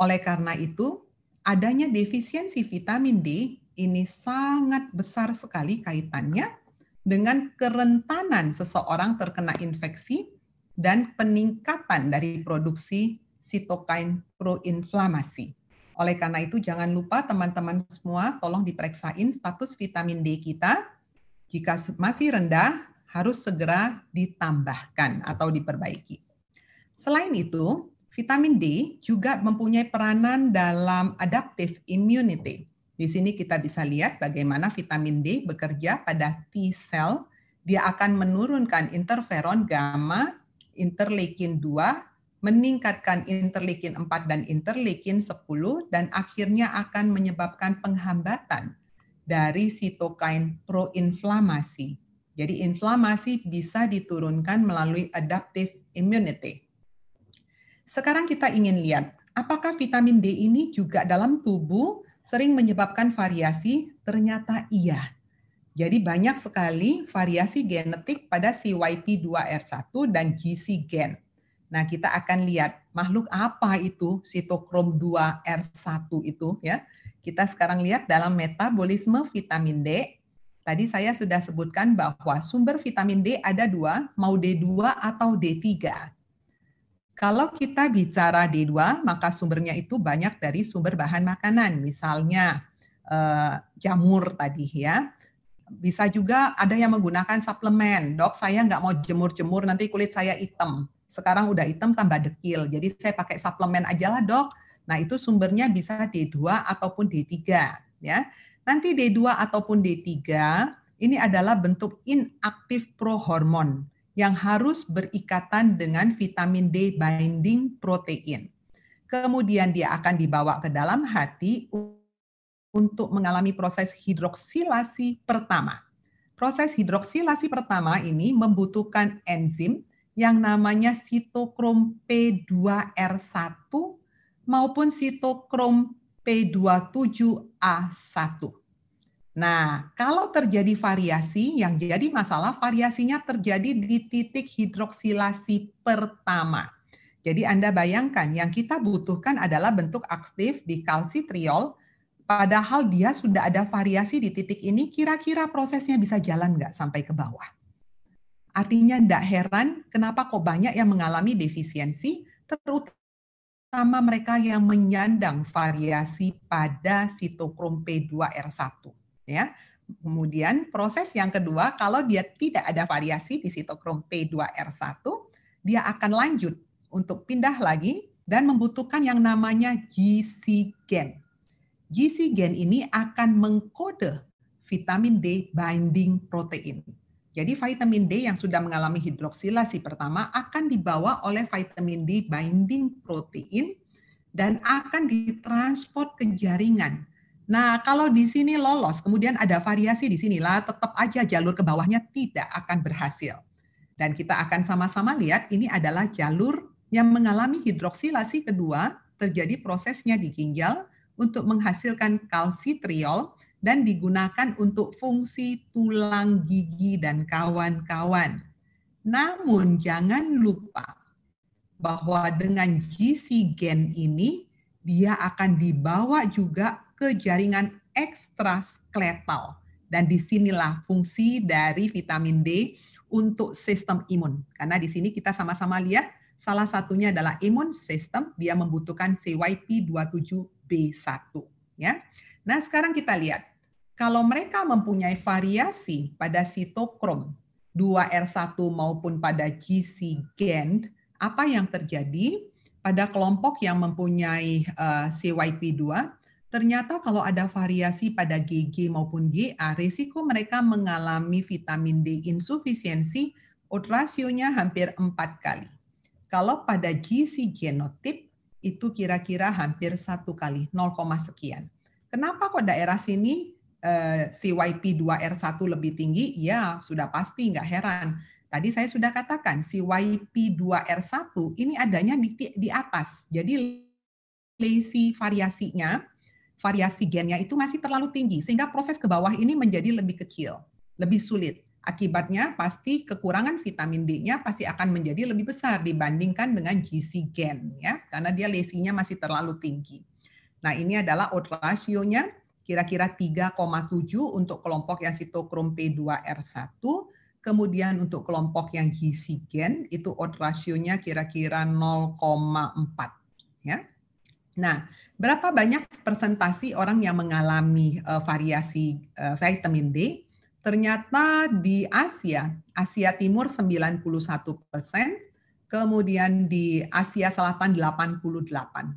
Oleh karena itu, adanya defisiensi vitamin D ini sangat besar sekali kaitannya dengan kerentanan seseorang terkena infeksi dan peningkatan dari produksi sitokain proinflamasi. Oleh karena itu jangan lupa teman-teman semua tolong diperiksain status vitamin D kita. Jika masih rendah harus segera ditambahkan atau diperbaiki. Selain itu, Vitamin D juga mempunyai peranan dalam adaptive immunity. Di sini kita bisa lihat bagaimana vitamin D bekerja pada T cell. Dia akan menurunkan interferon gamma, interleukin 2, meningkatkan interleukin 4 dan interleukin 10 dan akhirnya akan menyebabkan penghambatan dari sitokain proinflamasi. Jadi inflamasi bisa diturunkan melalui adaptive immunity. Sekarang kita ingin lihat apakah vitamin D ini juga dalam tubuh sering menyebabkan variasi? Ternyata iya. Jadi banyak sekali variasi genetik pada CYP2R1 dan GC gen. Nah, kita akan lihat makhluk apa itu sitokrom 2R1 itu ya. Kita sekarang lihat dalam metabolisme vitamin D. Tadi saya sudah sebutkan bahwa sumber vitamin D ada dua, mau D2 atau D3. Kalau kita bicara D2, maka sumbernya itu banyak dari sumber bahan makanan, misalnya eh, jamur tadi ya. Bisa juga ada yang menggunakan suplemen. Dok, saya nggak mau jemur-jemur, nanti kulit saya hitam. Sekarang udah hitam tambah dekil, jadi saya pakai suplemen aja lah dok. Nah itu sumbernya bisa D2 ataupun D3 ya. Nanti D2 ataupun D3 ini adalah bentuk inaktif prohormon yang harus berikatan dengan vitamin D binding protein. Kemudian dia akan dibawa ke dalam hati untuk mengalami proses hidroksilasi pertama. Proses hidroksilasi pertama ini membutuhkan enzim yang namanya sitokrom P2R1 maupun sitokrom P27A1. Nah, kalau terjadi variasi, yang jadi masalah variasinya terjadi di titik hidroksilasi pertama. Jadi Anda bayangkan, yang kita butuhkan adalah bentuk aktif di kalsitriol, padahal dia sudah ada variasi di titik ini, kira-kira prosesnya bisa jalan nggak sampai ke bawah. Artinya tidak heran kenapa kok banyak yang mengalami defisiensi, terutama mereka yang menyandang variasi pada sitokrom P2R1 ya. Kemudian proses yang kedua, kalau dia tidak ada variasi di sitokrom P2R1, dia akan lanjut untuk pindah lagi dan membutuhkan yang namanya GC gen. GC gen ini akan mengkode vitamin D binding protein. Jadi vitamin D yang sudah mengalami hidroksilasi pertama akan dibawa oleh vitamin D binding protein dan akan ditransport ke jaringan Nah, kalau di sini lolos, kemudian ada variasi di sinilah tetap aja jalur ke bawahnya tidak akan berhasil. Dan kita akan sama-sama lihat ini adalah jalur yang mengalami hidroksilasi kedua, terjadi prosesnya di ginjal untuk menghasilkan kalsitriol dan digunakan untuk fungsi tulang gigi dan kawan-kawan. Namun jangan lupa bahwa dengan GC gen ini dia akan dibawa juga ke jaringan ekstraskletal. Dan disinilah fungsi dari vitamin D untuk sistem imun. Karena di sini kita sama-sama lihat salah satunya adalah imun sistem, dia membutuhkan CYP27B1. Ya. Nah sekarang kita lihat, kalau mereka mempunyai variasi pada sitokrom 2R1 maupun pada GC GAND, e apa yang terjadi pada kelompok yang mempunyai uh, eh, CYP2 Ternyata kalau ada variasi pada GG maupun GA, risiko mereka mengalami vitamin D insufisiensi odd rasionya hampir empat kali. Kalau pada GC genotip, itu kira-kira hampir satu kali, 0, sekian. Kenapa kok daerah sini CYP2R1 eh, lebih tinggi? Ya, sudah pasti, nggak heran. Tadi saya sudah katakan, CYP2R1 ini adanya di, di atas. Jadi, lazy variasinya variasi gennya itu masih terlalu tinggi sehingga proses ke bawah ini menjadi lebih kecil, lebih sulit. Akibatnya pasti kekurangan vitamin D-nya pasti akan menjadi lebih besar dibandingkan dengan GC gen ya, karena dia lesinya masih terlalu tinggi. Nah, ini adalah odd ratio-nya kira-kira 3,7 untuk kelompok yang sitokrom P2R1, kemudian untuk kelompok yang GC gen itu odd ratio-nya kira-kira 0,4 ya. Nah, berapa banyak persentasi orang yang mengalami uh, variasi uh, vitamin D? Ternyata di Asia, Asia Timur 91 persen, kemudian di Asia Selatan 88,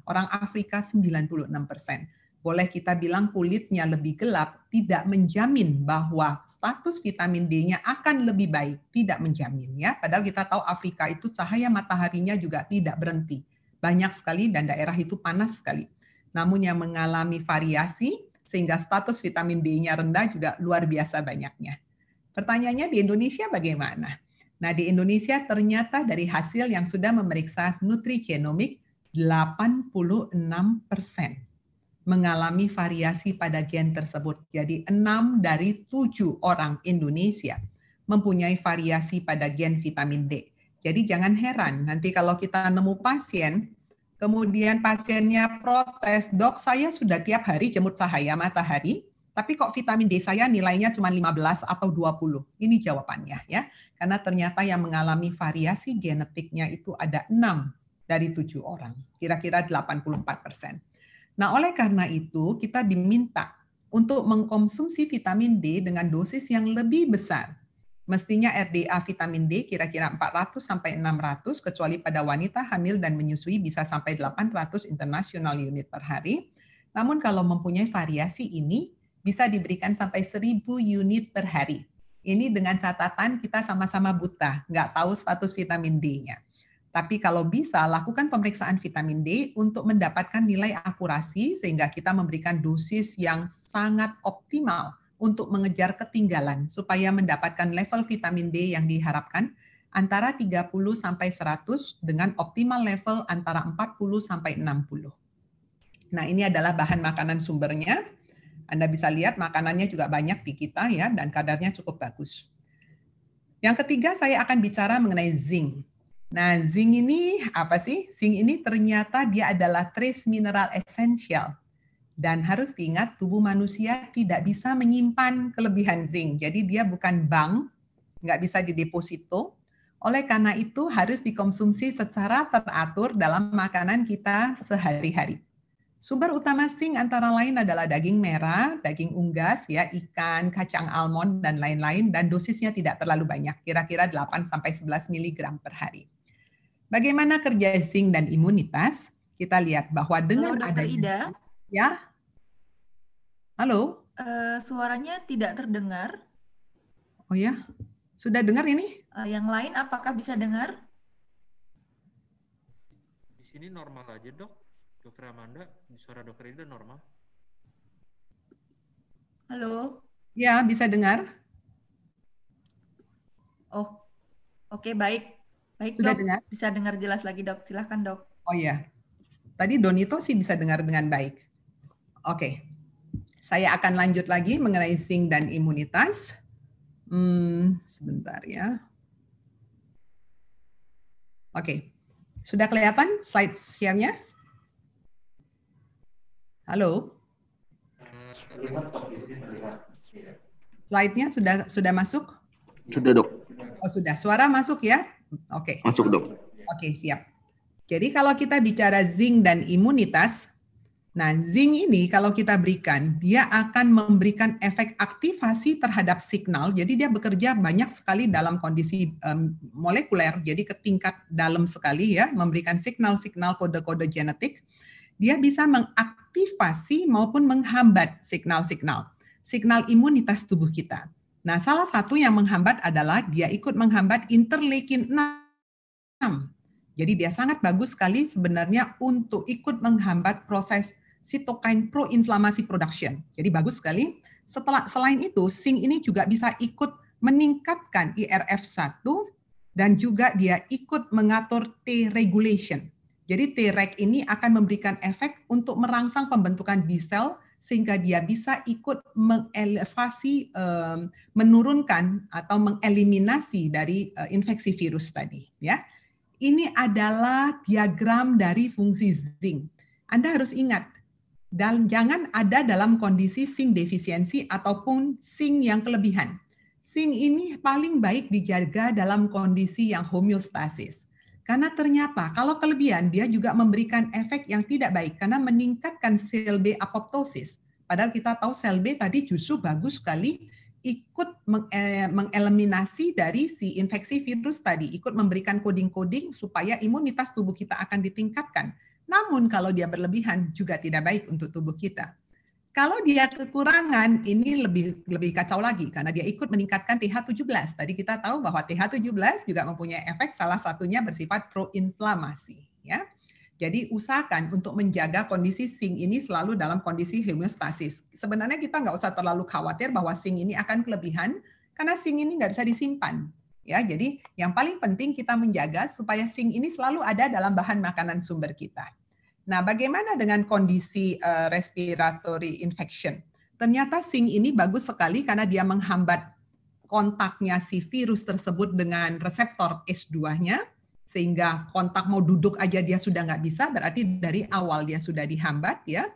orang Afrika 96 persen. Boleh kita bilang kulitnya lebih gelap, tidak menjamin bahwa status vitamin D-nya akan lebih baik, tidak menjamin ya. Padahal kita tahu Afrika itu cahaya mataharinya juga tidak berhenti. Banyak sekali dan daerah itu panas sekali namun yang mengalami variasi sehingga status vitamin B-nya rendah juga luar biasa banyaknya. Pertanyaannya di Indonesia bagaimana? Nah, di Indonesia ternyata dari hasil yang sudah memeriksa nutrigenomik 86% mengalami variasi pada gen tersebut. Jadi 6 dari 7 orang Indonesia mempunyai variasi pada gen vitamin D. Jadi jangan heran nanti kalau kita nemu pasien Kemudian pasiennya protes, dok saya sudah tiap hari jemur cahaya matahari, tapi kok vitamin D saya nilainya cuma 15 atau 20? Ini jawabannya ya. Karena ternyata yang mengalami variasi genetiknya itu ada 6 dari 7 orang, kira-kira 84 persen. Nah oleh karena itu kita diminta untuk mengkonsumsi vitamin D dengan dosis yang lebih besar Mestinya RDA vitamin D kira-kira 400 sampai 600 kecuali pada wanita hamil dan menyusui bisa sampai 800 international unit per hari. Namun kalau mempunyai variasi ini bisa diberikan sampai 1000 unit per hari. Ini dengan catatan kita sama-sama buta, nggak tahu status vitamin D-nya. Tapi kalau bisa, lakukan pemeriksaan vitamin D untuk mendapatkan nilai akurasi sehingga kita memberikan dosis yang sangat optimal untuk mengejar ketinggalan supaya mendapatkan level vitamin D yang diharapkan antara 30 sampai 100 dengan optimal level antara 40 sampai 60. Nah, ini adalah bahan makanan sumbernya. Anda bisa lihat makanannya juga banyak di kita ya dan kadarnya cukup bagus. Yang ketiga saya akan bicara mengenai zinc. Nah, zinc ini apa sih? Zinc ini ternyata dia adalah trace mineral esensial dan harus diingat tubuh manusia tidak bisa menyimpan kelebihan zinc. Jadi dia bukan bank, nggak bisa di deposito. Oleh karena itu harus dikonsumsi secara teratur dalam makanan kita sehari-hari. Sumber utama zinc antara lain adalah daging merah, daging unggas, ya ikan, kacang almond, dan lain-lain, dan dosisnya tidak terlalu banyak, kira-kira 8-11 mg per hari. Bagaimana kerja zinc dan imunitas? Kita lihat bahwa dengan Halo, Dr. Ida, Ya. Halo. Uh, suaranya tidak terdengar. Oh ya. Sudah dengar ini? Uh, yang lain apakah bisa dengar? Di sini normal aja, Dok. Dokter Amanda, suara dokter ini normal. Halo. Ya, bisa dengar? Oh. Oke, okay, baik. Baik, Sudah Dok. Dengar? Bisa dengar jelas lagi, Dok. Silahkan, Dok. Oh ya. Tadi Donito sih bisa dengar dengan baik. Oke, saya akan lanjut lagi mengenai zinc dan imunitas. Hmm, sebentar ya. Oke, sudah kelihatan slide share Halo? Slide-nya sudah sudah masuk? Sudah, Dok. Oh, sudah. Suara masuk ya? Oke. Masuk, Dok. Oke, siap. Jadi kalau kita bicara zinc dan imunitas, Nah, zinc ini kalau kita berikan, dia akan memberikan efek aktivasi terhadap signal. Jadi dia bekerja banyak sekali dalam kondisi um, molekuler, jadi ke tingkat dalam sekali ya, memberikan signal-signal kode-kode genetik. Dia bisa mengaktifasi maupun menghambat signal-signal, signal imunitas tubuh kita. Nah, salah satu yang menghambat adalah dia ikut menghambat interleukin 6. Jadi dia sangat bagus sekali sebenarnya untuk ikut menghambat proses sitokain proinflamasi production. Jadi bagus sekali. Setelah selain itu, zinc ini juga bisa ikut meningkatkan IRF1 e dan juga dia ikut mengatur T regulation. Jadi T-reg ini akan memberikan efek untuk merangsang pembentukan B cell sehingga dia bisa ikut mengelevasi, menurunkan atau mengeliminasi dari eh, infeksi virus tadi. Ya, ini adalah diagram dari fungsi zinc. Anda harus ingat dan jangan ada dalam kondisi sing defisiensi ataupun sing yang kelebihan. Sing ini paling baik dijaga dalam kondisi yang homeostasis. Karena ternyata kalau kelebihan dia juga memberikan efek yang tidak baik karena meningkatkan sel B apoptosis. Padahal kita tahu sel B tadi justru bagus sekali ikut eh, mengeliminasi dari si infeksi virus tadi, ikut memberikan coding-coding supaya imunitas tubuh kita akan ditingkatkan. Namun kalau dia berlebihan juga tidak baik untuk tubuh kita. Kalau dia kekurangan, ini lebih lebih kacau lagi karena dia ikut meningkatkan TH17. Tadi kita tahu bahwa TH17 juga mempunyai efek salah satunya bersifat proinflamasi, ya. Jadi usahakan untuk menjaga kondisi sing ini selalu dalam kondisi hemostasis. Sebenarnya kita nggak usah terlalu khawatir bahwa sing ini akan kelebihan karena sing ini nggak bisa disimpan. Ya, jadi yang paling penting kita menjaga supaya sing ini selalu ada dalam bahan makanan sumber kita. Nah, bagaimana dengan kondisi uh, respiratory infection? Ternyata sing ini bagus sekali karena dia menghambat kontaknya si virus tersebut dengan reseptor S2-nya sehingga kontak mau duduk aja dia sudah nggak bisa berarti dari awal dia sudah dihambat ya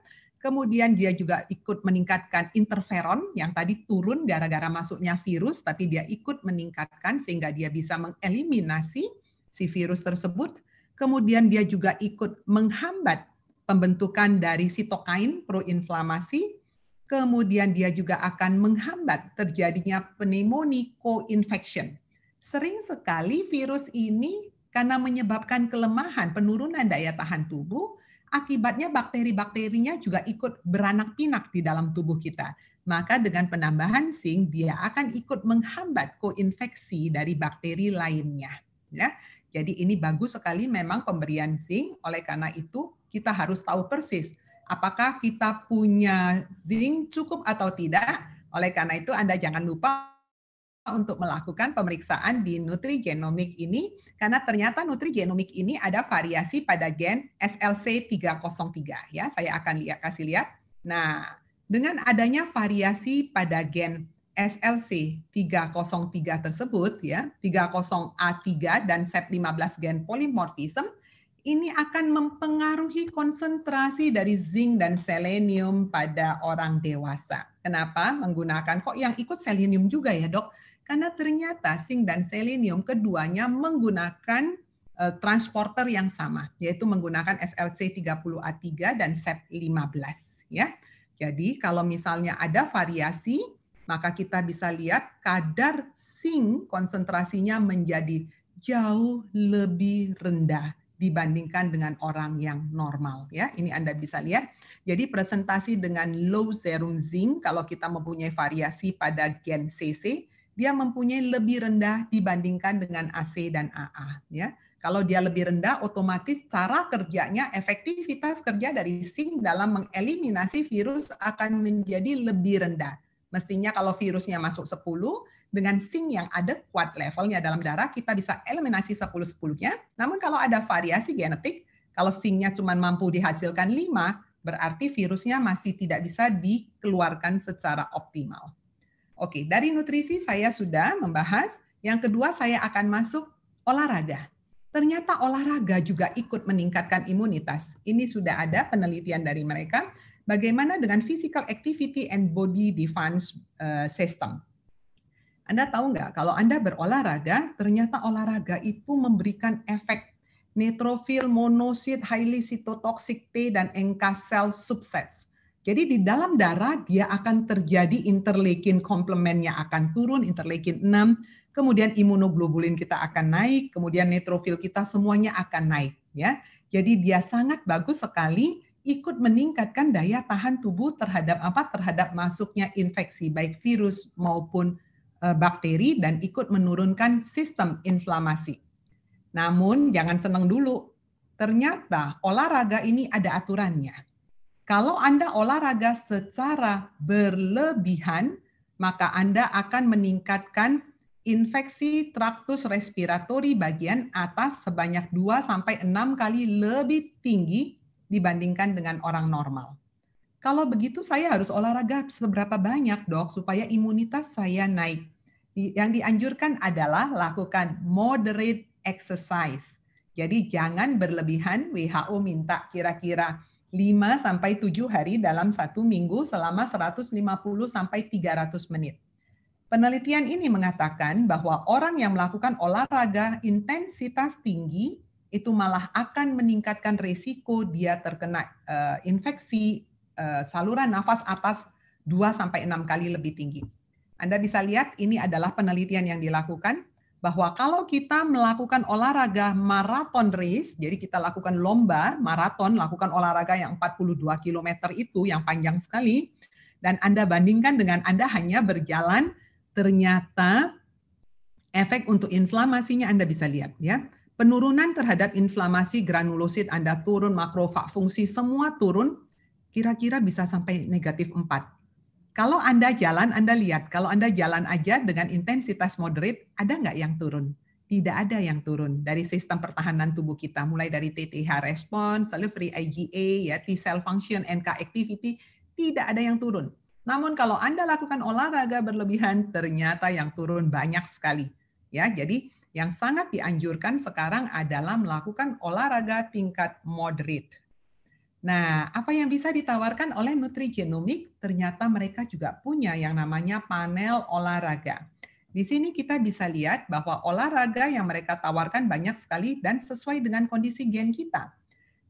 Kemudian dia juga ikut meningkatkan interferon yang tadi turun gara-gara masuknya virus, tapi dia ikut meningkatkan sehingga dia bisa mengeliminasi si virus tersebut. Kemudian dia juga ikut menghambat pembentukan dari sitokain proinflamasi. Kemudian dia juga akan menghambat terjadinya pneumonia co-infection. Sering sekali virus ini karena menyebabkan kelemahan penurunan daya tahan tubuh, akibatnya bakteri-bakterinya juga ikut beranak pinak di dalam tubuh kita. Maka dengan penambahan zinc dia akan ikut menghambat koinfeksi dari bakteri lainnya, ya. Jadi ini bagus sekali memang pemberian zinc. Oleh karena itu kita harus tahu persis apakah kita punya zinc cukup atau tidak. Oleh karena itu Anda jangan lupa untuk melakukan pemeriksaan di nutrigenomik ini karena ternyata nutrigenomik ini ada variasi pada gen SLC 303 ya. Saya akan lihat kasih lihat. Nah, dengan adanya variasi pada gen SLC 303 tersebut ya, 30A3 dan SEP15 gen polimorfism ini akan mempengaruhi konsentrasi dari zinc dan selenium pada orang dewasa. Kenapa menggunakan kok yang ikut selenium juga ya, Dok? Karena ternyata zinc dan selenium keduanya menggunakan eh, transporter yang sama, yaitu menggunakan SLC 30A3 dan SEP 15 ya. Jadi kalau misalnya ada variasi, maka kita bisa lihat kadar zinc konsentrasinya menjadi jauh lebih rendah dibandingkan dengan orang yang normal ya. Ini Anda bisa lihat. Jadi presentasi dengan low serum zinc kalau kita mempunyai variasi pada gen CC dia mempunyai lebih rendah dibandingkan dengan AC dan AA ya. Kalau dia lebih rendah otomatis cara kerjanya efektivitas kerja dari sink dalam mengeliminasi virus akan menjadi lebih rendah. Mestinya kalau virusnya masuk 10 dengan sink yang ada kuat levelnya dalam darah kita bisa eliminasi 10 10-nya. Namun kalau ada variasi genetik, kalau sinknya cuma mampu dihasilkan 5, berarti virusnya masih tidak bisa dikeluarkan secara optimal. Oke, dari nutrisi saya sudah membahas. Yang kedua saya akan masuk olahraga. Ternyata olahraga juga ikut meningkatkan imunitas. Ini sudah ada penelitian dari mereka. Bagaimana dengan physical activity and body defense eh, system? Anda tahu nggak kalau Anda berolahraga, ternyata olahraga itu memberikan efek neutrophil, monosit, highly cytotoxic T, dan NK cell subsets. Jadi di dalam darah dia akan terjadi interleukin komplementnya akan turun, interleukin 6, kemudian imunoglobulin kita akan naik, kemudian netrofil kita semuanya akan naik ya. Jadi dia sangat bagus sekali ikut meningkatkan daya tahan tubuh terhadap apa? terhadap masuknya infeksi baik virus maupun eh, bakteri dan ikut menurunkan sistem inflamasi. Namun jangan senang dulu. Ternyata olahraga ini ada aturannya kalau Anda olahraga secara berlebihan, maka Anda akan meningkatkan infeksi traktus respiratori bagian atas sebanyak 2 sampai 6 kali lebih tinggi dibandingkan dengan orang normal. Kalau begitu saya harus olahraga seberapa banyak, Dok, supaya imunitas saya naik? Yang dianjurkan adalah lakukan moderate exercise. Jadi jangan berlebihan, WHO minta kira-kira 5 sampai 7 hari dalam satu minggu selama 150 sampai 300 menit. Penelitian ini mengatakan bahwa orang yang melakukan olahraga intensitas tinggi itu malah akan meningkatkan risiko dia terkena eh, infeksi eh, saluran nafas atas 2 sampai 6 kali lebih tinggi. Anda bisa lihat ini adalah penelitian yang dilakukan bahwa kalau kita melakukan olahraga maraton race, jadi kita lakukan lomba maraton, lakukan olahraga yang 42 km itu yang panjang sekali, dan Anda bandingkan dengan Anda hanya berjalan, ternyata efek untuk inflamasinya Anda bisa lihat ya. Penurunan terhadap inflamasi granulosit Anda turun, makrofag fungsi semua turun, kira-kira bisa sampai negatif 4 kalau Anda jalan, Anda lihat, kalau Anda jalan aja dengan intensitas moderate, ada nggak yang turun? Tidak ada yang turun dari sistem pertahanan tubuh kita, mulai dari TTH response, salivary IgA, ya, T cell function, NK activity, tidak ada yang turun. Namun kalau Anda lakukan olahraga berlebihan, ternyata yang turun banyak sekali. Ya, jadi yang sangat dianjurkan sekarang adalah melakukan olahraga tingkat moderate Nah, apa yang bisa ditawarkan oleh nutrigenomik? Ternyata mereka juga punya yang namanya panel olahraga. Di sini kita bisa lihat bahwa olahraga yang mereka tawarkan banyak sekali dan sesuai dengan kondisi gen kita.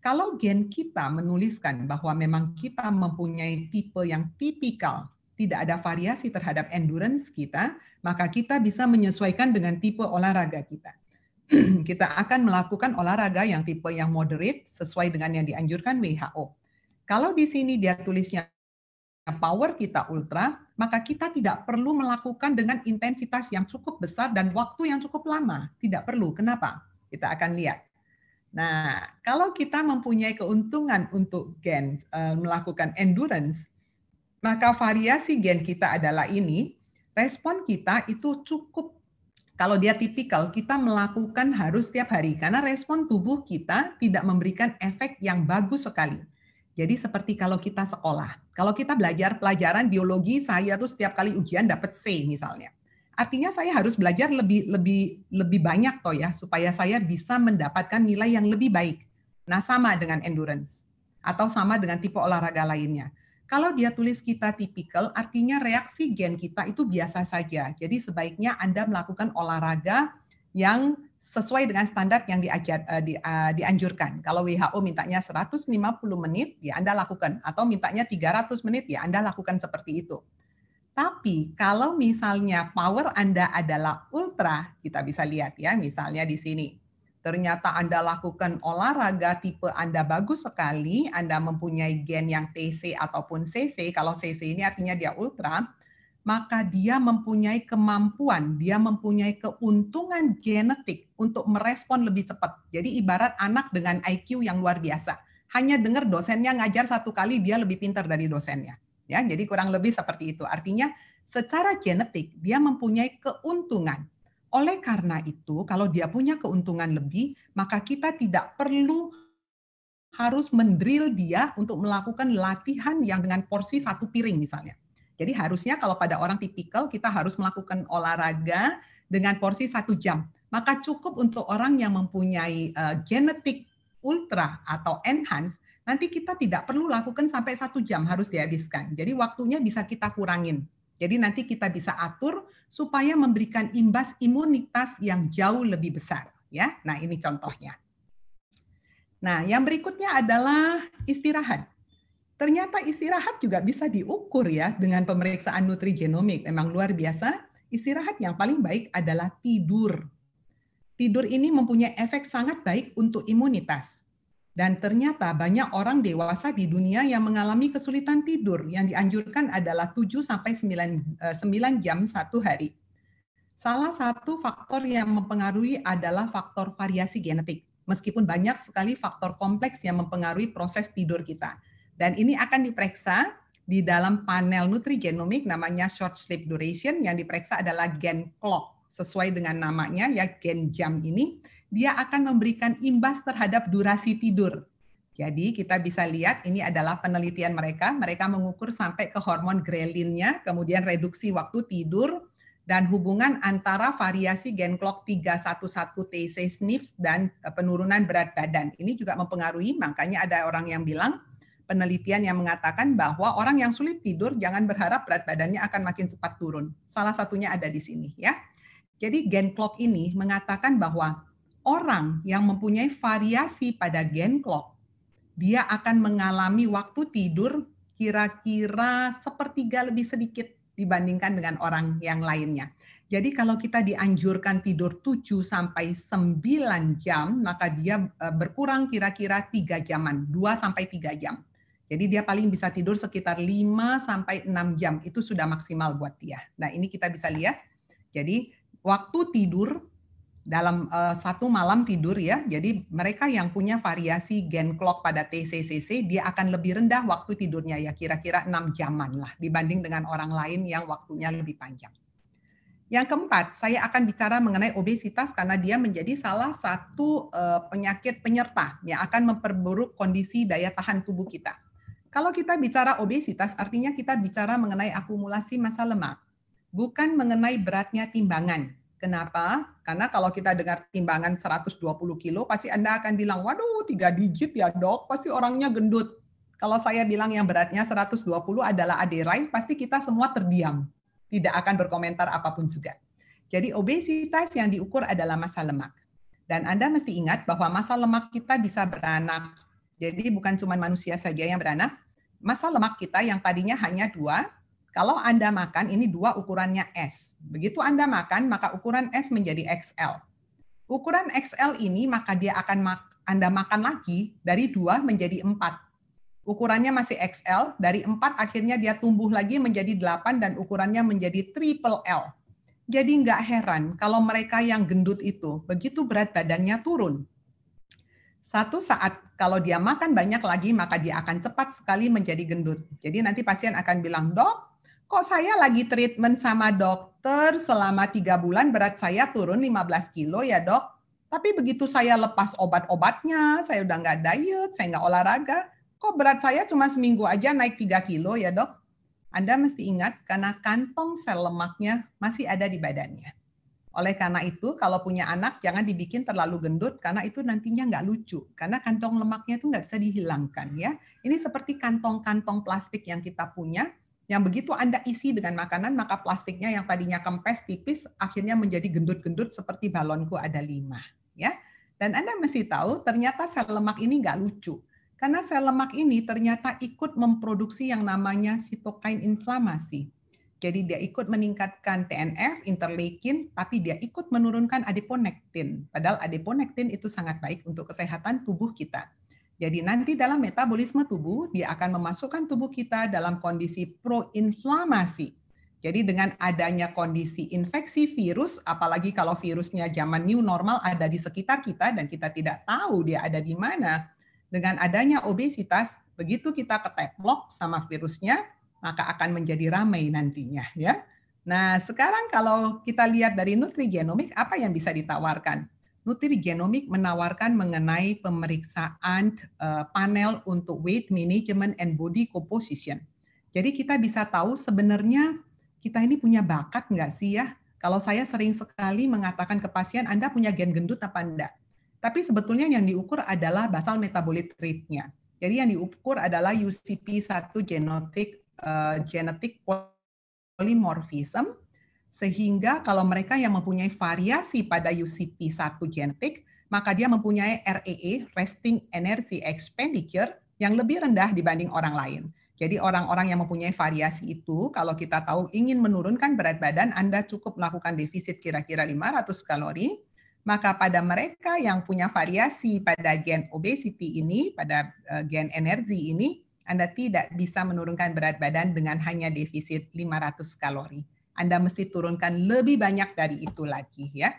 Kalau gen kita menuliskan bahwa memang kita mempunyai tipe yang tipikal, tidak ada variasi terhadap endurance kita, maka kita bisa menyesuaikan dengan tipe olahraga kita. kita akan melakukan olahraga yang tipe yang moderate sesuai dengan yang dianjurkan WHO. Kalau di sini dia tulisnya power kita ultra, maka kita tidak perlu melakukan dengan intensitas yang cukup besar dan waktu yang cukup lama. Tidak perlu. Kenapa? Kita akan lihat. Nah, kalau kita mempunyai keuntungan untuk gen e, melakukan endurance, maka variasi gen kita adalah ini. Respon kita itu cukup kalau dia tipikal, kita melakukan harus setiap hari karena respon tubuh kita tidak memberikan efek yang bagus sekali. Jadi seperti kalau kita sekolah, kalau kita belajar pelajaran biologi, saya tuh setiap kali ujian dapat C misalnya. Artinya saya harus belajar lebih lebih lebih banyak toh ya supaya saya bisa mendapatkan nilai yang lebih baik. Nah sama dengan endurance atau sama dengan tipe olahraga lainnya. Kalau dia tulis kita tipikal, artinya reaksi gen kita itu biasa saja. Jadi sebaiknya Anda melakukan olahraga yang sesuai dengan standar yang diajar, uh, eh, di, uh, dianjurkan. Kalau WHO mintanya 150 menit, ya Anda lakukan. Atau mintanya 300 menit, ya Anda lakukan seperti itu. Tapi kalau misalnya power Anda adalah ultra, kita bisa lihat ya, misalnya di sini ternyata Anda lakukan olahraga tipe Anda bagus sekali, Anda mempunyai gen yang TC ataupun CC, kalau CC ini artinya dia ultra, maka dia mempunyai kemampuan, dia mempunyai keuntungan genetik untuk merespon lebih cepat. Jadi ibarat anak dengan IQ yang luar biasa. Hanya dengar dosennya ngajar satu kali, dia lebih pintar dari dosennya. Ya, jadi kurang lebih seperti itu. Artinya secara genetik dia mempunyai keuntungan oleh karena itu, kalau dia punya keuntungan lebih, maka kita tidak perlu harus mendrill dia untuk melakukan latihan yang dengan porsi satu piring misalnya. Jadi harusnya kalau pada orang tipikal kita harus melakukan olahraga dengan porsi satu jam. Maka cukup untuk orang yang mempunyai uh, genetik ultra atau enhanced nanti kita tidak perlu lakukan sampai satu jam harus dihabiskan. Jadi waktunya bisa kita kurangin jadi nanti kita bisa atur supaya memberikan imbas imunitas yang jauh lebih besar, ya. Nah, ini contohnya. Nah, yang berikutnya adalah istirahat. Ternyata istirahat juga bisa diukur ya dengan pemeriksaan nutrigenomik. Memang luar biasa. Istirahat yang paling baik adalah tidur. Tidur ini mempunyai efek sangat baik untuk imunitas. Dan ternyata banyak orang dewasa di dunia yang mengalami kesulitan tidur yang dianjurkan adalah 7 sampai 9, 9 eh, jam satu hari. Salah satu faktor yang mempengaruhi adalah faktor variasi genetik. Meskipun banyak sekali faktor kompleks yang mempengaruhi proses tidur kita. Dan ini akan diperiksa di dalam panel nutrigenomik namanya short sleep duration yang diperiksa adalah gen clock sesuai dengan namanya ya gen jam ini dia akan memberikan imbas terhadap durasi tidur. Jadi kita bisa lihat ini adalah penelitian mereka, mereka mengukur sampai ke hormon grelinnya, kemudian reduksi waktu tidur, dan hubungan antara variasi gen clock 311 TC SNPs dan eh, penurunan berat badan. Ini juga mempengaruhi, makanya ada orang yang bilang penelitian yang mengatakan bahwa orang yang sulit tidur jangan berharap berat badannya akan makin cepat turun. Salah satunya ada di sini ya. Jadi gen clock ini mengatakan bahwa orang yang mempunyai variasi pada gen clock, dia akan mengalami waktu tidur kira-kira sepertiga lebih sedikit dibandingkan dengan orang yang lainnya. Jadi kalau kita dianjurkan tidur 7 sampai 9 jam, maka dia e, berkurang kira-kira 3 jaman, 2 sampai 3 jam. Jadi dia paling bisa tidur sekitar 5 sampai 6 jam, itu sudah maksimal buat dia. Nah, ini kita bisa lihat. Jadi waktu tidur dalam uh, satu malam tidur ya. Jadi mereka yang punya variasi gen clock pada TCCC dia akan lebih rendah waktu tidurnya ya kira-kira 6 jaman lah dibanding dengan orang lain yang waktunya lebih panjang. Yang keempat, saya akan bicara mengenai obesitas karena dia menjadi salah satu eh, penyakit penyerta yang akan memperburuk kondisi daya tahan tubuh kita. Kalau kita bicara obesitas artinya kita bicara mengenai akumulasi massa lemak, bukan mengenai beratnya timbangan Kenapa? Karena kalau kita dengar timbangan 120 kilo, pasti Anda akan bilang, waduh tiga digit ya dok, pasti orangnya gendut. Kalau saya bilang yang beratnya 120 adalah aderai, pasti kita semua terdiam. Tidak akan berkomentar apapun juga. Jadi obesitas yang diukur adalah masa lemak. Dan Anda mesti ingat bahwa masa lemak kita bisa beranak. Jadi bukan cuma manusia saja yang beranak. Masa lemak kita yang tadinya hanya dua, kalau Anda makan, ini dua ukurannya S. Begitu Anda makan, maka ukuran S menjadi XL. Ukuran XL ini maka dia akan ma Anda makan lagi dari dua menjadi empat. Ukurannya masih XL, dari empat akhirnya dia tumbuh lagi menjadi delapan dan ukurannya menjadi triple L. Jadi nggak heran kalau mereka yang gendut itu begitu berat badannya turun. Satu saat kalau dia makan banyak lagi maka dia akan cepat sekali menjadi gendut. Jadi nanti pasien akan bilang, dok kok saya lagi treatment sama dokter selama tiga bulan berat saya turun 15 kilo ya dok. Tapi begitu saya lepas obat-obatnya, saya udah nggak diet, saya nggak olahraga, kok berat saya cuma seminggu aja naik 3 kilo ya dok? Anda mesti ingat karena kantong sel lemaknya masih ada di badannya. Oleh karena itu, kalau punya anak jangan dibikin terlalu gendut karena itu nantinya nggak lucu. Karena kantong lemaknya itu nggak bisa dihilangkan ya. Ini seperti kantong-kantong plastik yang kita punya yang begitu Anda isi dengan makanan, maka plastiknya yang tadinya kempes tipis akhirnya menjadi gendut-gendut seperti balonku ada lima. Ya. Dan Anda mesti tahu ternyata sel lemak ini nggak lucu. Karena sel lemak ini ternyata ikut memproduksi yang namanya sitokain inflamasi. Jadi dia ikut meningkatkan TNF, interleukin, tapi dia ikut menurunkan adiponektin. Padahal adiponektin itu sangat baik untuk kesehatan tubuh kita. Jadi nanti dalam metabolisme tubuh, dia akan memasukkan tubuh kita dalam kondisi proinflamasi. Jadi dengan adanya kondisi infeksi virus, apalagi kalau virusnya zaman new normal ada di sekitar kita dan kita tidak tahu dia ada di mana, dengan adanya obesitas, begitu kita keteplok sama virusnya, maka akan menjadi ramai nantinya. ya. Nah sekarang kalau kita lihat dari nutrigenomik, apa yang bisa ditawarkan? nutrigenomik menawarkan mengenai pemeriksaan uh, panel untuk weight management and body composition. Jadi kita bisa tahu sebenarnya kita ini punya bakat nggak sih ya? Kalau saya sering sekali mengatakan ke pasien, Anda punya gen gendut apa enggak? Tapi sebetulnya yang diukur adalah basal metabolic rate-nya. Jadi yang diukur adalah UCP1 genetic uh, eh, genetic polymorphism sehingga kalau mereka yang mempunyai variasi pada UCP1 genetik, maka dia mempunyai REE, e, Resting Energy Expenditure, yang lebih rendah dibanding orang lain. Jadi orang-orang yang mempunyai variasi itu, kalau kita tahu ingin menurunkan berat badan, Anda cukup melakukan defisit kira-kira 500 kalori, maka pada mereka yang punya variasi pada gen obesity ini, pada eh, gen energi ini, Anda tidak bisa menurunkan berat badan dengan hanya defisit 500 kalori. Anda mesti turunkan lebih banyak dari itu lagi ya.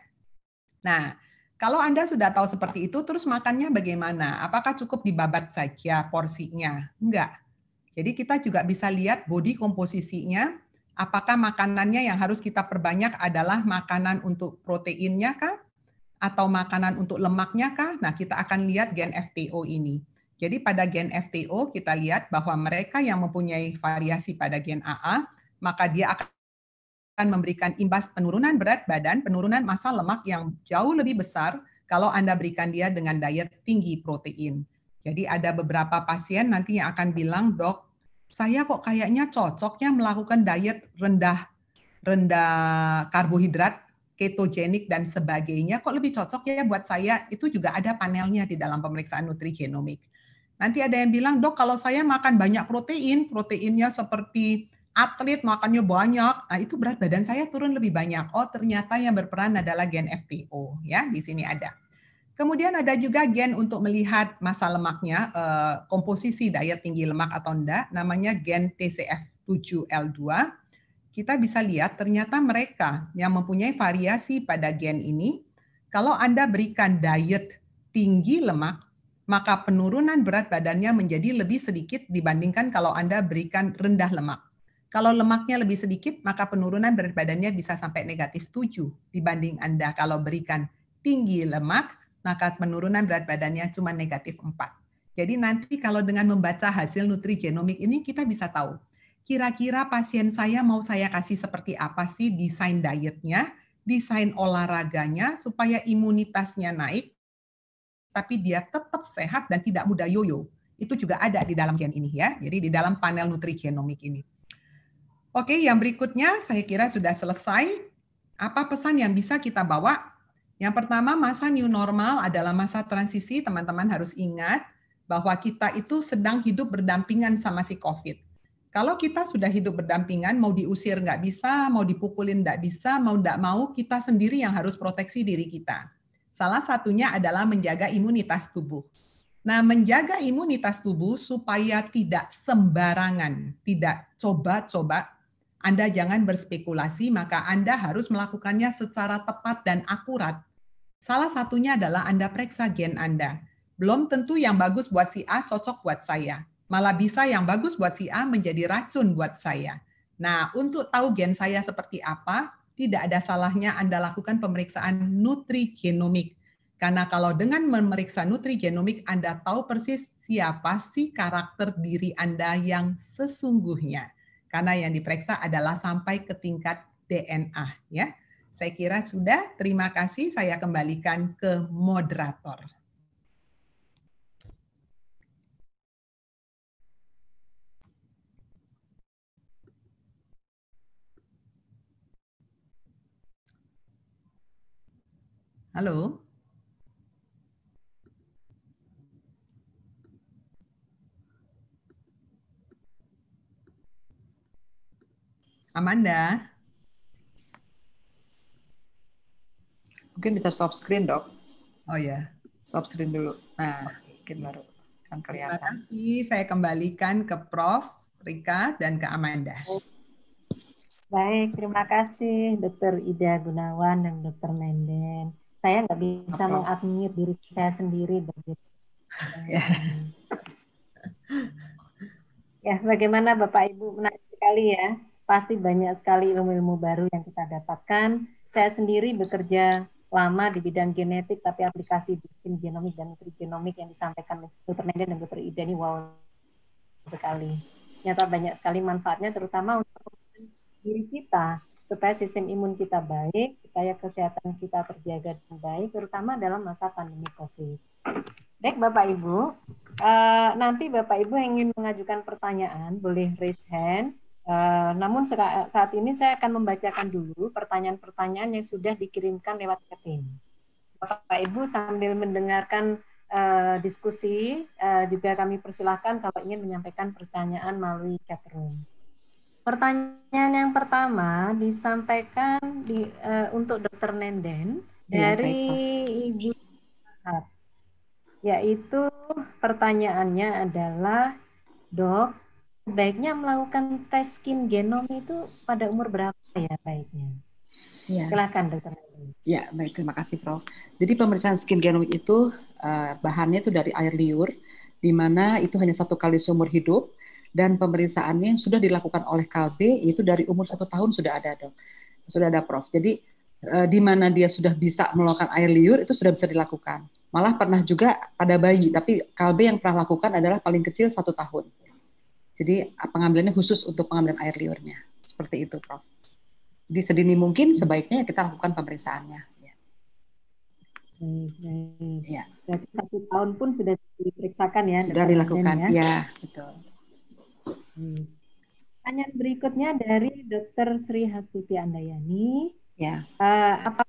Nah, kalau Anda sudah tahu seperti itu, terus makannya bagaimana? Apakah cukup dibabat saja porsinya? Enggak. Jadi kita juga bisa lihat body komposisinya, apakah makanannya yang harus kita perbanyak adalah makanan untuk proteinnya kah? Atau makanan untuk lemaknya kah? Nah, kita akan lihat gen FTO ini. Jadi pada gen FTO kita lihat bahwa mereka yang mempunyai variasi pada gen AA, maka dia akan akan memberikan imbas penurunan berat badan, penurunan massa lemak yang jauh lebih besar kalau Anda berikan dia dengan diet tinggi protein. Jadi ada beberapa pasien nanti yang akan bilang, "Dok, saya kok kayaknya cocoknya melakukan diet rendah rendah karbohidrat, ketogenik dan sebagainya. Kok lebih cocok ya buat saya?" Itu juga ada panelnya di dalam pemeriksaan nutrigenomik. Nanti ada yang bilang, "Dok, kalau saya makan banyak protein, proteinnya seperti atlet makannya banyak, nah itu berat badan saya turun lebih banyak. Oh, ternyata yang berperan adalah gen FTO ya, di sini ada. Kemudian ada juga gen untuk melihat masa lemaknya, eh, komposisi daya tinggi lemak atau enggak, namanya gen TCF7L2. Kita bisa lihat ternyata mereka yang mempunyai variasi pada gen ini, kalau Anda berikan diet tinggi lemak, maka penurunan berat badannya menjadi lebih sedikit dibandingkan kalau Anda berikan rendah lemak. Kalau lemaknya lebih sedikit, maka penurunan berat badannya bisa sampai negatif 7 dibanding Anda kalau berikan tinggi lemak, maka penurunan berat badannya cuma negatif 4. Jadi nanti kalau dengan membaca hasil nutri genomik ini kita bisa tahu kira-kira pasien saya mau saya kasih seperti apa sih desain dietnya, desain olahraganya supaya imunitasnya naik, tapi dia tetap sehat dan tidak mudah yoyo. Itu juga ada di dalam gen ini ya, jadi di dalam panel nutri genomik ini. Oke, yang berikutnya saya kira sudah selesai. Apa pesan yang bisa kita bawa? Yang pertama, masa new normal adalah masa transisi. Teman-teman harus ingat bahwa kita itu sedang hidup berdampingan sama si COVID. Kalau kita sudah hidup berdampingan, mau diusir nggak bisa, mau dipukulin nggak bisa, mau nggak mau, kita sendiri yang harus proteksi diri kita. Salah satunya adalah menjaga imunitas tubuh. Nah, menjaga imunitas tubuh supaya tidak sembarangan, tidak coba-coba anda jangan berspekulasi, maka Anda harus melakukannya secara tepat dan akurat. Salah satunya adalah Anda periksa gen Anda. Belum tentu yang bagus buat si A cocok buat saya. Malah bisa yang bagus buat si A menjadi racun buat saya. Nah, untuk tahu gen saya seperti apa, tidak ada salahnya Anda lakukan pemeriksaan nutrigenomik. Karena kalau dengan memeriksa nutrigenomik, Anda tahu persis siapa sih karakter diri Anda yang sesungguhnya karena yang diperiksa adalah sampai ke tingkat DNA ya. Saya kira sudah. Terima kasih. Saya kembalikan ke moderator. Halo. Amanda. Mungkin bisa stop screen, Dok. Oh ya. Stop screen dulu. Nah, mungkin baru akan kelihatan. Terima kasih. Saya kembalikan ke Prof. Rika dan ke Amanda. Baik, terima kasih Dokter Ida Gunawan dan Dokter Nenden. Saya nggak bisa oh, mengadmit diri saya sendiri begitu. Yeah. ya, bagaimana Bapak Ibu menarik sekali ya pasti banyak sekali ilmu-ilmu baru yang kita dapatkan. Saya sendiri bekerja lama di bidang genetik, tapi aplikasi sistem genomik dan nutrigenomik yang disampaikan Dr. Nenda dan Dr. Ida ini wow sekali. Nyata banyak sekali manfaatnya, terutama untuk diri kita, supaya sistem imun kita baik, supaya kesehatan kita terjaga dengan baik, terutama dalam masa pandemi COVID. Baik Bapak Ibu, uh, nanti Bapak Ibu yang ingin mengajukan pertanyaan boleh raise hand Uh, namun saat ini saya akan membacakan dulu pertanyaan-pertanyaan yang sudah dikirimkan lewat chat ini. Bapak Ibu sambil mendengarkan uh, diskusi uh, juga kami persilahkan kalau ingin menyampaikan pertanyaan melalui chat room. Pertanyaan yang pertama disampaikan di, uh, untuk Dr. Nenden iya, dari baik, Ibu yaitu pertanyaannya adalah Dok, sebaiknya melakukan tes skin genom itu pada umur berapa ya baiknya? Ya. Silakan dokter. Ya, baik terima kasih Prof. Jadi pemeriksaan skin genom itu eh, bahannya itu dari air liur di mana itu hanya satu kali seumur hidup dan pemeriksaannya yang sudah dilakukan oleh Kalbe itu dari umur satu tahun sudah ada dok, sudah ada Prof. Jadi eh, di mana dia sudah bisa melakukan air liur itu sudah bisa dilakukan. Malah pernah juga pada bayi, tapi Kalbe yang pernah lakukan adalah paling kecil satu tahun. Jadi ah, pengambilannya khusus untuk pengambilan air liurnya. Seperti itu, Prof. Jadi sedini mungkin sebaiknya kita lakukan pemeriksaannya. Ya. ya. Berarti satu tahun pun sudah diperiksakan ya? Sudah dilakukan, ya. ya betul. Hmm. Pertanyaan berikutnya dari Dr. Sri Hastuti Andayani. Ya. Uh, ah, apa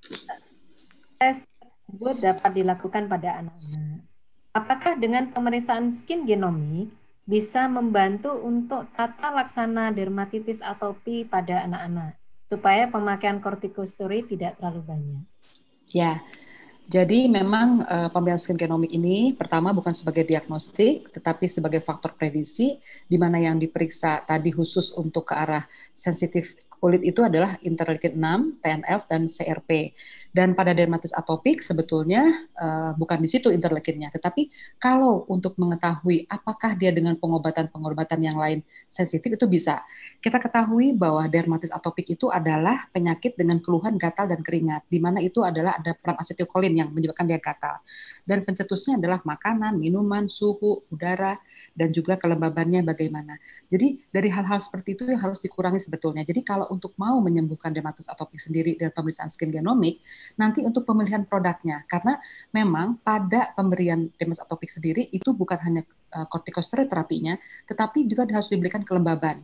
tes tersebut dapat dilakukan pada anak-anak? Apakah dengan pemeriksaan skin genomik bisa membantu untuk tata laksana dermatitis atopi pada anak-anak supaya pemakaian kortikosteroid tidak terlalu banyak. Ya. Jadi memang uh, eh, pemeriksaan skin genomik ini pertama bukan sebagai diagnostik tetapi sebagai faktor prediksi di mana yang diperiksa tadi khusus untuk ke arah sensitif kulit itu adalah interleukin 6, TNF dan CRP. Dan pada dermatitis atopik sebetulnya uh, bukan di situ interleukinnya, tetapi kalau untuk mengetahui apakah dia dengan pengobatan-pengobatan yang lain sensitif itu bisa. Kita ketahui bahwa dermatitis atopik itu adalah penyakit dengan keluhan gatal dan keringat, di mana itu adalah ada peran asetilkolin yang menyebabkan dia gatal dan pencetusnya adalah makanan, minuman, suhu, udara, dan juga kelembabannya bagaimana. Jadi dari hal-hal seperti itu yang harus dikurangi sebetulnya. Jadi kalau untuk mau menyembuhkan dermatitis atopik sendiri dari pemeriksaan skin genomik, nanti untuk pemilihan produknya, karena memang pada pemberian dermatitis atopik sendiri itu bukan hanya eh, kortikosteroid terapinya, tetapi juga harus diberikan kelembaban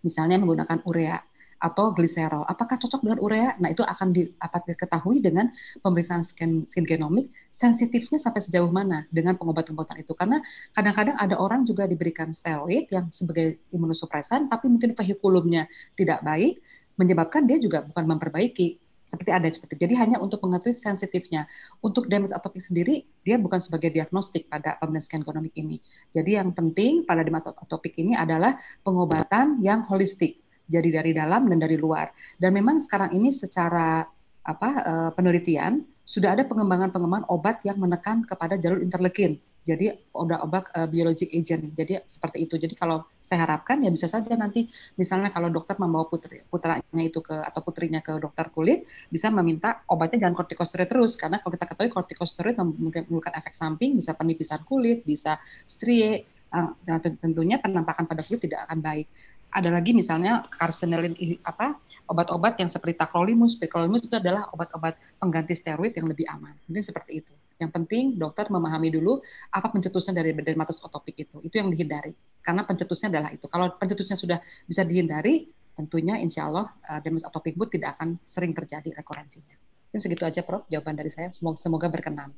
misalnya menggunakan urea atau gliserol. Apakah cocok dengan urea? Nah, itu akan di, ketahui diketahui dengan pemeriksaan skin, skin genomik sensitifnya sampai sejauh mana dengan pengobatan obatan itu. Karena kadang-kadang ada orang juga diberikan steroid yang sebagai imunosupresan, tapi mungkin vehikulumnya tidak baik, menyebabkan dia juga bukan memperbaiki seperti ada seperti jadi hanya untuk mengetahui sensitifnya untuk damage atopik sendiri dia bukan sebagai diagnostik pada pemeriksaan scan ini jadi yang penting pada damage ini adalah pengobatan yang holistik jadi dari dalam dan dari luar. Dan memang sekarang ini secara apa eh, penelitian sudah ada pengembangan-pengembangan obat yang menekan kepada jalur interleukin. Jadi obat-obat uh, eh, biologic agent. Jadi seperti itu. Jadi kalau saya harapkan ya bisa saja nanti misalnya kalau dokter membawa putri, putranya itu ke atau putrinya ke dokter kulit bisa meminta obatnya jangan kortikosteroid terus karena kalau kita ketahui kortikosteroid menimbulkan efek samping bisa penipisan kulit, bisa strie, uh, tentunya penampakan pada kulit tidak akan baik ada lagi misalnya karsenelin apa obat-obat yang seperti takrolimus, picrolimus itu adalah obat-obat pengganti steroid yang lebih aman. Mungkin seperti itu. Yang penting dokter memahami dulu apa pencetusan dari dermatitis otopik itu. Itu yang dihindari. Karena pencetusnya adalah itu. Kalau pencetusnya sudah bisa dihindari, tentunya insya Allah eh, dermatitis atopik itu tidak akan sering terjadi rekurensinya. Mungkin segitu aja Prof, jawaban dari saya. Semoga, semoga berkenan.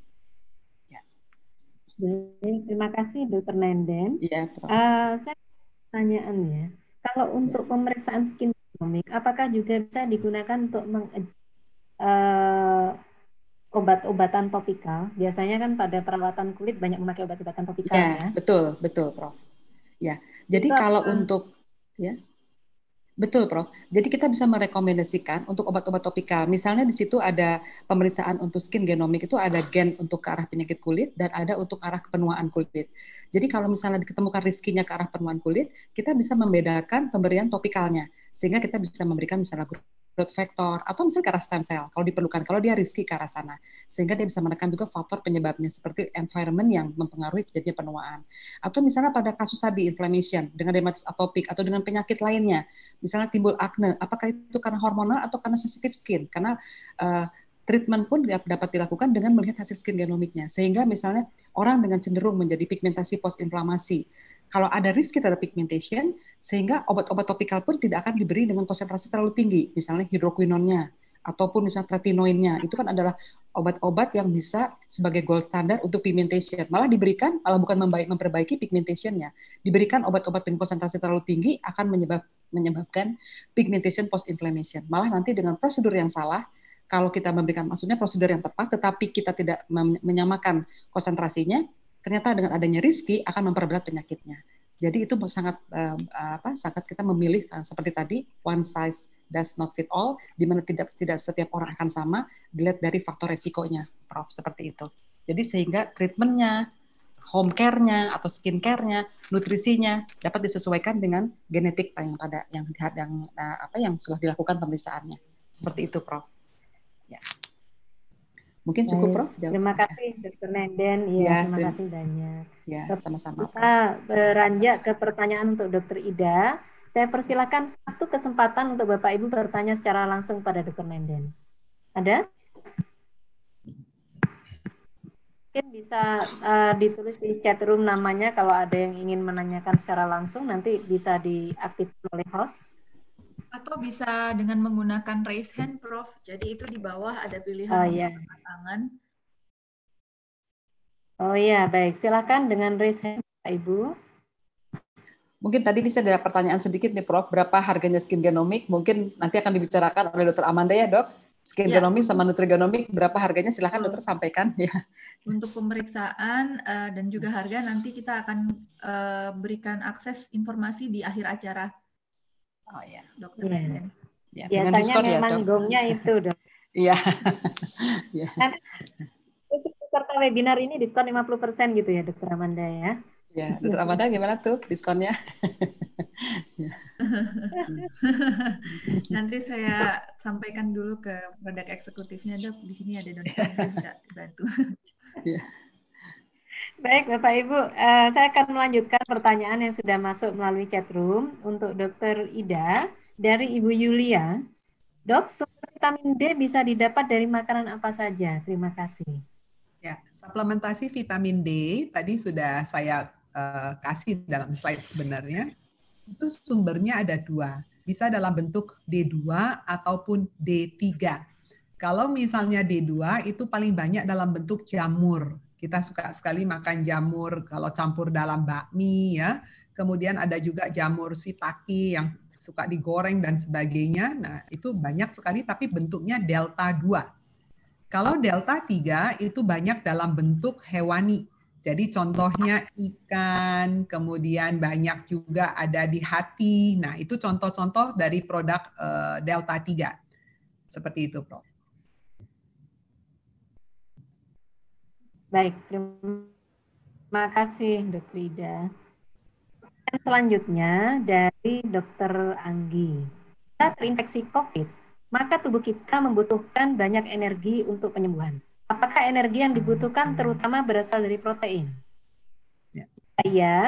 Ya. terima kasih Dr. Nenden. Iya, Prof. Uh, saya pertanyaan ya kalau untuk pemeriksaan skin genomik, apakah juga bisa digunakan untuk meng, uh, obat-obatan topikal? Biasanya kan pada perawatan kulit banyak memakai obat-obatan ya, topikal ya. ya. Betul, betul, Prof. Ya. Jadi Itu kalau apa? untuk ya Betul, Prof. Jadi kita bisa merekomendasikan untuk obat-obat topikal. Misalnya di situ ada pemeriksaan untuk skin genomik itu ada gen untuk ke arah penyakit kulit dan ada untuk arah kepenuaan kulit. Jadi kalau misalnya diketemukan riskinya ke arah penuaan kulit, kita bisa membedakan pemberian topikalnya sehingga kita bisa memberikan misalnya growth factor atau misalnya ke arah stem cell kalau diperlukan kalau dia riski ke arah sana sehingga dia bisa menekan juga faktor penyebabnya seperti environment yang mempengaruhi terjadinya penuaan atau misalnya pada kasus tadi inflammation dengan dermatitis atopik atau dengan penyakit lainnya misalnya timbul acne apakah itu karena hormonal atau karena sensitive skin karena uh, treatment pun dapat dilakukan dengan melihat hasil skin genomiknya sehingga misalnya orang dengan cenderung menjadi pigmentasi post inflamasi kalau ada risk ada pigmentation, sehingga obat-obat topikal pun tidak akan diberi dengan konsentrasi terlalu tinggi, misalnya hidroquinonnya, ataupun misalnya tretinoinnya itu kan adalah obat-obat yang bisa sebagai gold standar untuk pigmentation malah diberikan malah bukan membaik, memperbaiki pigmentationnya diberikan obat-obat dengan konsentrasi terlalu tinggi akan menyebab, menyebabkan pigmentation post inflammation malah nanti dengan prosedur yang salah kalau kita memberikan maksudnya prosedur yang tepat tetapi kita tidak menyamakan konsentrasinya ternyata dengan adanya Rizky akan memperberat penyakitnya. Jadi itu sangat uh, apa sangat kita memilih eh, seperti tadi one size does not fit all di mana tidak tidak setiap orang akan sama dilihat dari faktor resikonya, Prof, seperti itu. Jadi sehingga treatmentnya, home care-nya atau skincare-nya, nutrisinya dapat disesuaikan dengan genetik yang pada yang yang eh, apa yang sudah dilakukan pemeriksaannya. Seperti itu, Prof. Ya. Mungkin cukup Baik. Prof. Jawab. Terima kasih Dokter Nenden. Iya, ya, terima kasih banyak. Ya, sama-sama. Kita eh, beranjak ke pertanyaan untuk Dokter Ida. Saya persilakan satu kesempatan untuk Bapak Ibu bertanya secara langsung pada Dokter Nenden. Ada? Mungkin bisa uh, ditulis di chat room namanya kalau ada yang ingin menanyakan secara langsung nanti bisa diaktifkan oleh host. Atau bisa dengan menggunakan raise hand, Prof. Jadi itu di bawah ada pilihan oh, yeah. tangan. Oh iya, yeah. baik. Silakan dengan raise hand, Pak Ibu. Mungkin tadi bisa ada pertanyaan sedikit nih, Prof. Berapa harganya skin genomik? Mungkin nanti akan dibicarakan oleh Dokter Amanda ya, Dok. Skin ya. genomik sama nutrigenomic berapa harganya silahkan dokter sampaikan ya. Untuk pemeriksaan uh, dan juga harga nanti kita akan uh, berikan akses informasi di akhir acara. Oh ya. Dokter hmm. ya. Ya, Biasanya ya, memang ya, gongnya itu dok. Iya. untuk iya. kan, peserta webinar ini diskon 50% gitu ya Dokter Amanda ya. Ya, Dokter Amanda gimana tuh diskonnya? Iya. Nanti saya sampaikan dulu ke produk eksekutifnya dok. Di sini ada Dokter bisa bantu. Iya. Baik, Bapak Ibu, uh, saya akan melanjutkan pertanyaan yang sudah masuk melalui chat room untuk Dokter Ida dari Ibu Yulia. Dok, sumber vitamin D bisa didapat dari makanan apa saja? Terima kasih. Ya, suplementasi vitamin D tadi sudah saya uh, kasih dalam slide sebenarnya. Itu sumbernya ada dua, bisa dalam bentuk D2 ataupun D3. Kalau misalnya D2 itu paling banyak dalam bentuk jamur kita suka sekali makan jamur kalau campur dalam bakmi ya. Kemudian ada juga jamur sitaki yang suka digoreng dan sebagainya. Nah, itu banyak sekali tapi bentuknya delta 2. Kalau delta 3 itu banyak dalam bentuk hewani. Jadi contohnya ikan, kemudian banyak juga ada di hati. Nah, itu contoh-contoh dari produk eh, delta 3. Seperti itu, Prof. Baik, terima kasih Dok Frida. Dan selanjutnya dari Dokter Anggi. Kita terinfeksi COVID, maka tubuh kita membutuhkan banyak energi untuk penyembuhan. Apakah energi yang dibutuhkan terutama berasal dari protein? Ya. ya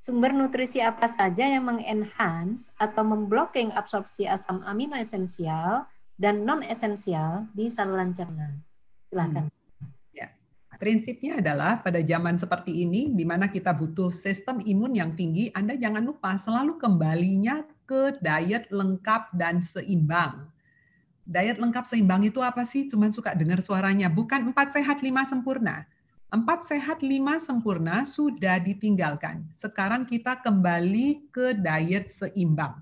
sumber nutrisi apa saja yang mengenhance atau memblocking absorpsi asam amino esensial dan non esensial di saluran cerna? Silahkan. Hmm prinsipnya adalah pada zaman seperti ini, di mana kita butuh sistem imun yang tinggi, Anda jangan lupa selalu kembalinya ke diet lengkap dan seimbang. Diet lengkap seimbang itu apa sih? Cuman suka dengar suaranya. Bukan empat sehat lima sempurna. Empat sehat lima sempurna sudah ditinggalkan. Sekarang kita kembali ke diet seimbang.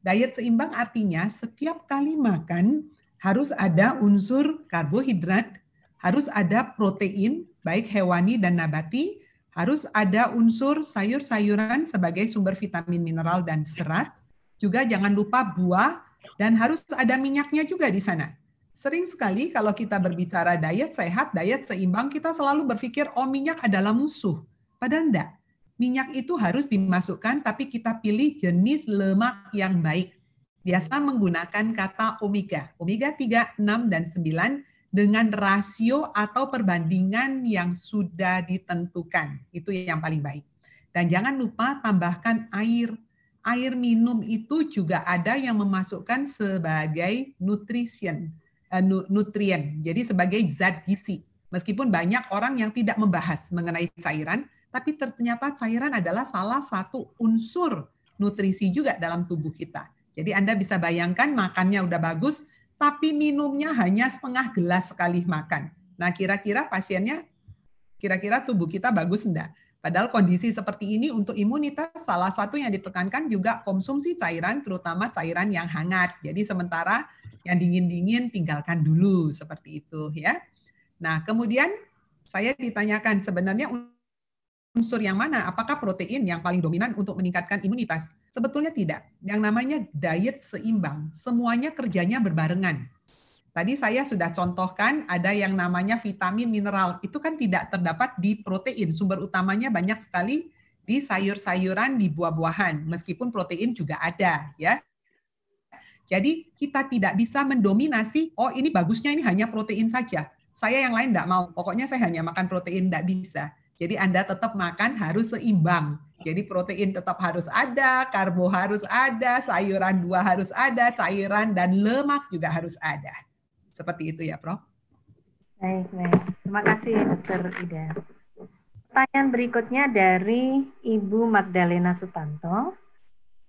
Diet seimbang artinya setiap kali makan harus ada unsur karbohidrat, harus ada protein, baik hewani dan nabati, harus ada unsur sayur-sayuran sebagai sumber vitamin mineral dan serat, juga jangan lupa buah, dan harus ada minyaknya juga di sana. Sering sekali kalau kita berbicara diet sehat, diet seimbang, kita selalu berpikir, oh minyak adalah musuh. Padahal enggak. Minyak itu harus dimasukkan, tapi kita pilih jenis lemak yang baik. Biasa menggunakan kata omega. Omega 3, 6, dan 9 dengan rasio atau perbandingan yang sudah ditentukan. Itu yang paling baik. Dan jangan lupa tambahkan air. Air minum itu juga ada yang memasukkan sebagai nutrition, eh, nutrien. Jadi sebagai zat gizi. Meskipun banyak orang yang tidak membahas mengenai cairan, tapi ternyata cairan adalah salah satu unsur nutrisi juga dalam tubuh kita. Jadi Anda bisa bayangkan makannya udah bagus, tapi minumnya hanya setengah gelas sekali makan. Nah, kira-kira pasiennya, kira-kira tubuh kita bagus enggak? Padahal kondisi seperti ini untuk imunitas salah satu yang ditekankan juga konsumsi cairan, terutama cairan yang hangat. Jadi sementara yang dingin-dingin tinggalkan dulu seperti itu ya. Nah kemudian saya ditanyakan sebenarnya unsur yang mana? Apakah protein yang paling dominan untuk meningkatkan imunitas? Sebetulnya tidak. Yang namanya diet seimbang, semuanya kerjanya berbarengan. Tadi saya sudah contohkan ada yang namanya vitamin mineral. Itu kan tidak terdapat di protein. Sumber utamanya banyak sekali di sayur-sayuran, di buah-buahan, meskipun protein juga ada, ya. Jadi kita tidak bisa mendominasi, oh ini bagusnya ini hanya protein saja. Saya yang lain tidak mau, pokoknya saya hanya makan protein, tidak bisa. Jadi Anda tetap makan harus seimbang. Jadi protein tetap harus ada, karbo harus ada, sayuran dua harus ada, cairan dan lemak juga harus ada. Seperti itu ya, Prof. Baik, baik. Terima kasih, Dokter Ida. Pertanyaan berikutnya dari Ibu Magdalena Sutanto.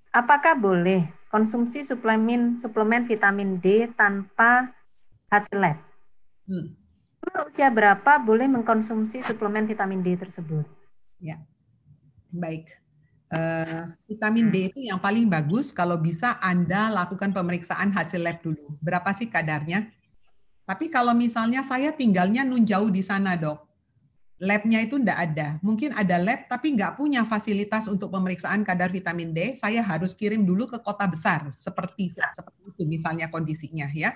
Apakah boleh konsumsi suplemen suplemen vitamin D tanpa hasil lab? Hmm usia berapa boleh mengkonsumsi suplemen vitamin D tersebut? Ya, baik. Uh, vitamin D hmm. itu yang paling bagus kalau bisa Anda lakukan pemeriksaan hasil lab dulu. Berapa sih kadarnya? Tapi kalau misalnya saya tinggalnya nun jauh di sana dok, labnya itu enggak ada. Mungkin ada lab tapi nggak punya fasilitas untuk pemeriksaan kadar vitamin D, saya harus kirim dulu ke kota besar seperti seperti itu misalnya kondisinya ya.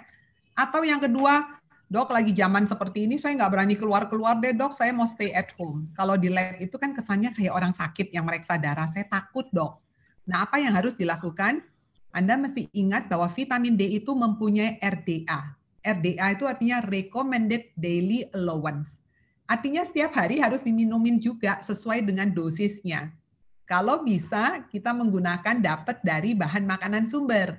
Atau yang kedua, dok lagi zaman seperti ini saya nggak berani keluar-keluar deh dok, saya mau stay at home. Kalau di lab itu kan kesannya kayak orang sakit yang mereksa darah, saya takut dok. Nah apa yang harus dilakukan? Anda mesti ingat bahwa vitamin D itu mempunyai RDA. RDA itu artinya Recommended Daily Allowance. Artinya setiap hari harus diminumin juga sesuai dengan dosisnya. Kalau bisa, kita menggunakan dapat dari bahan makanan sumber.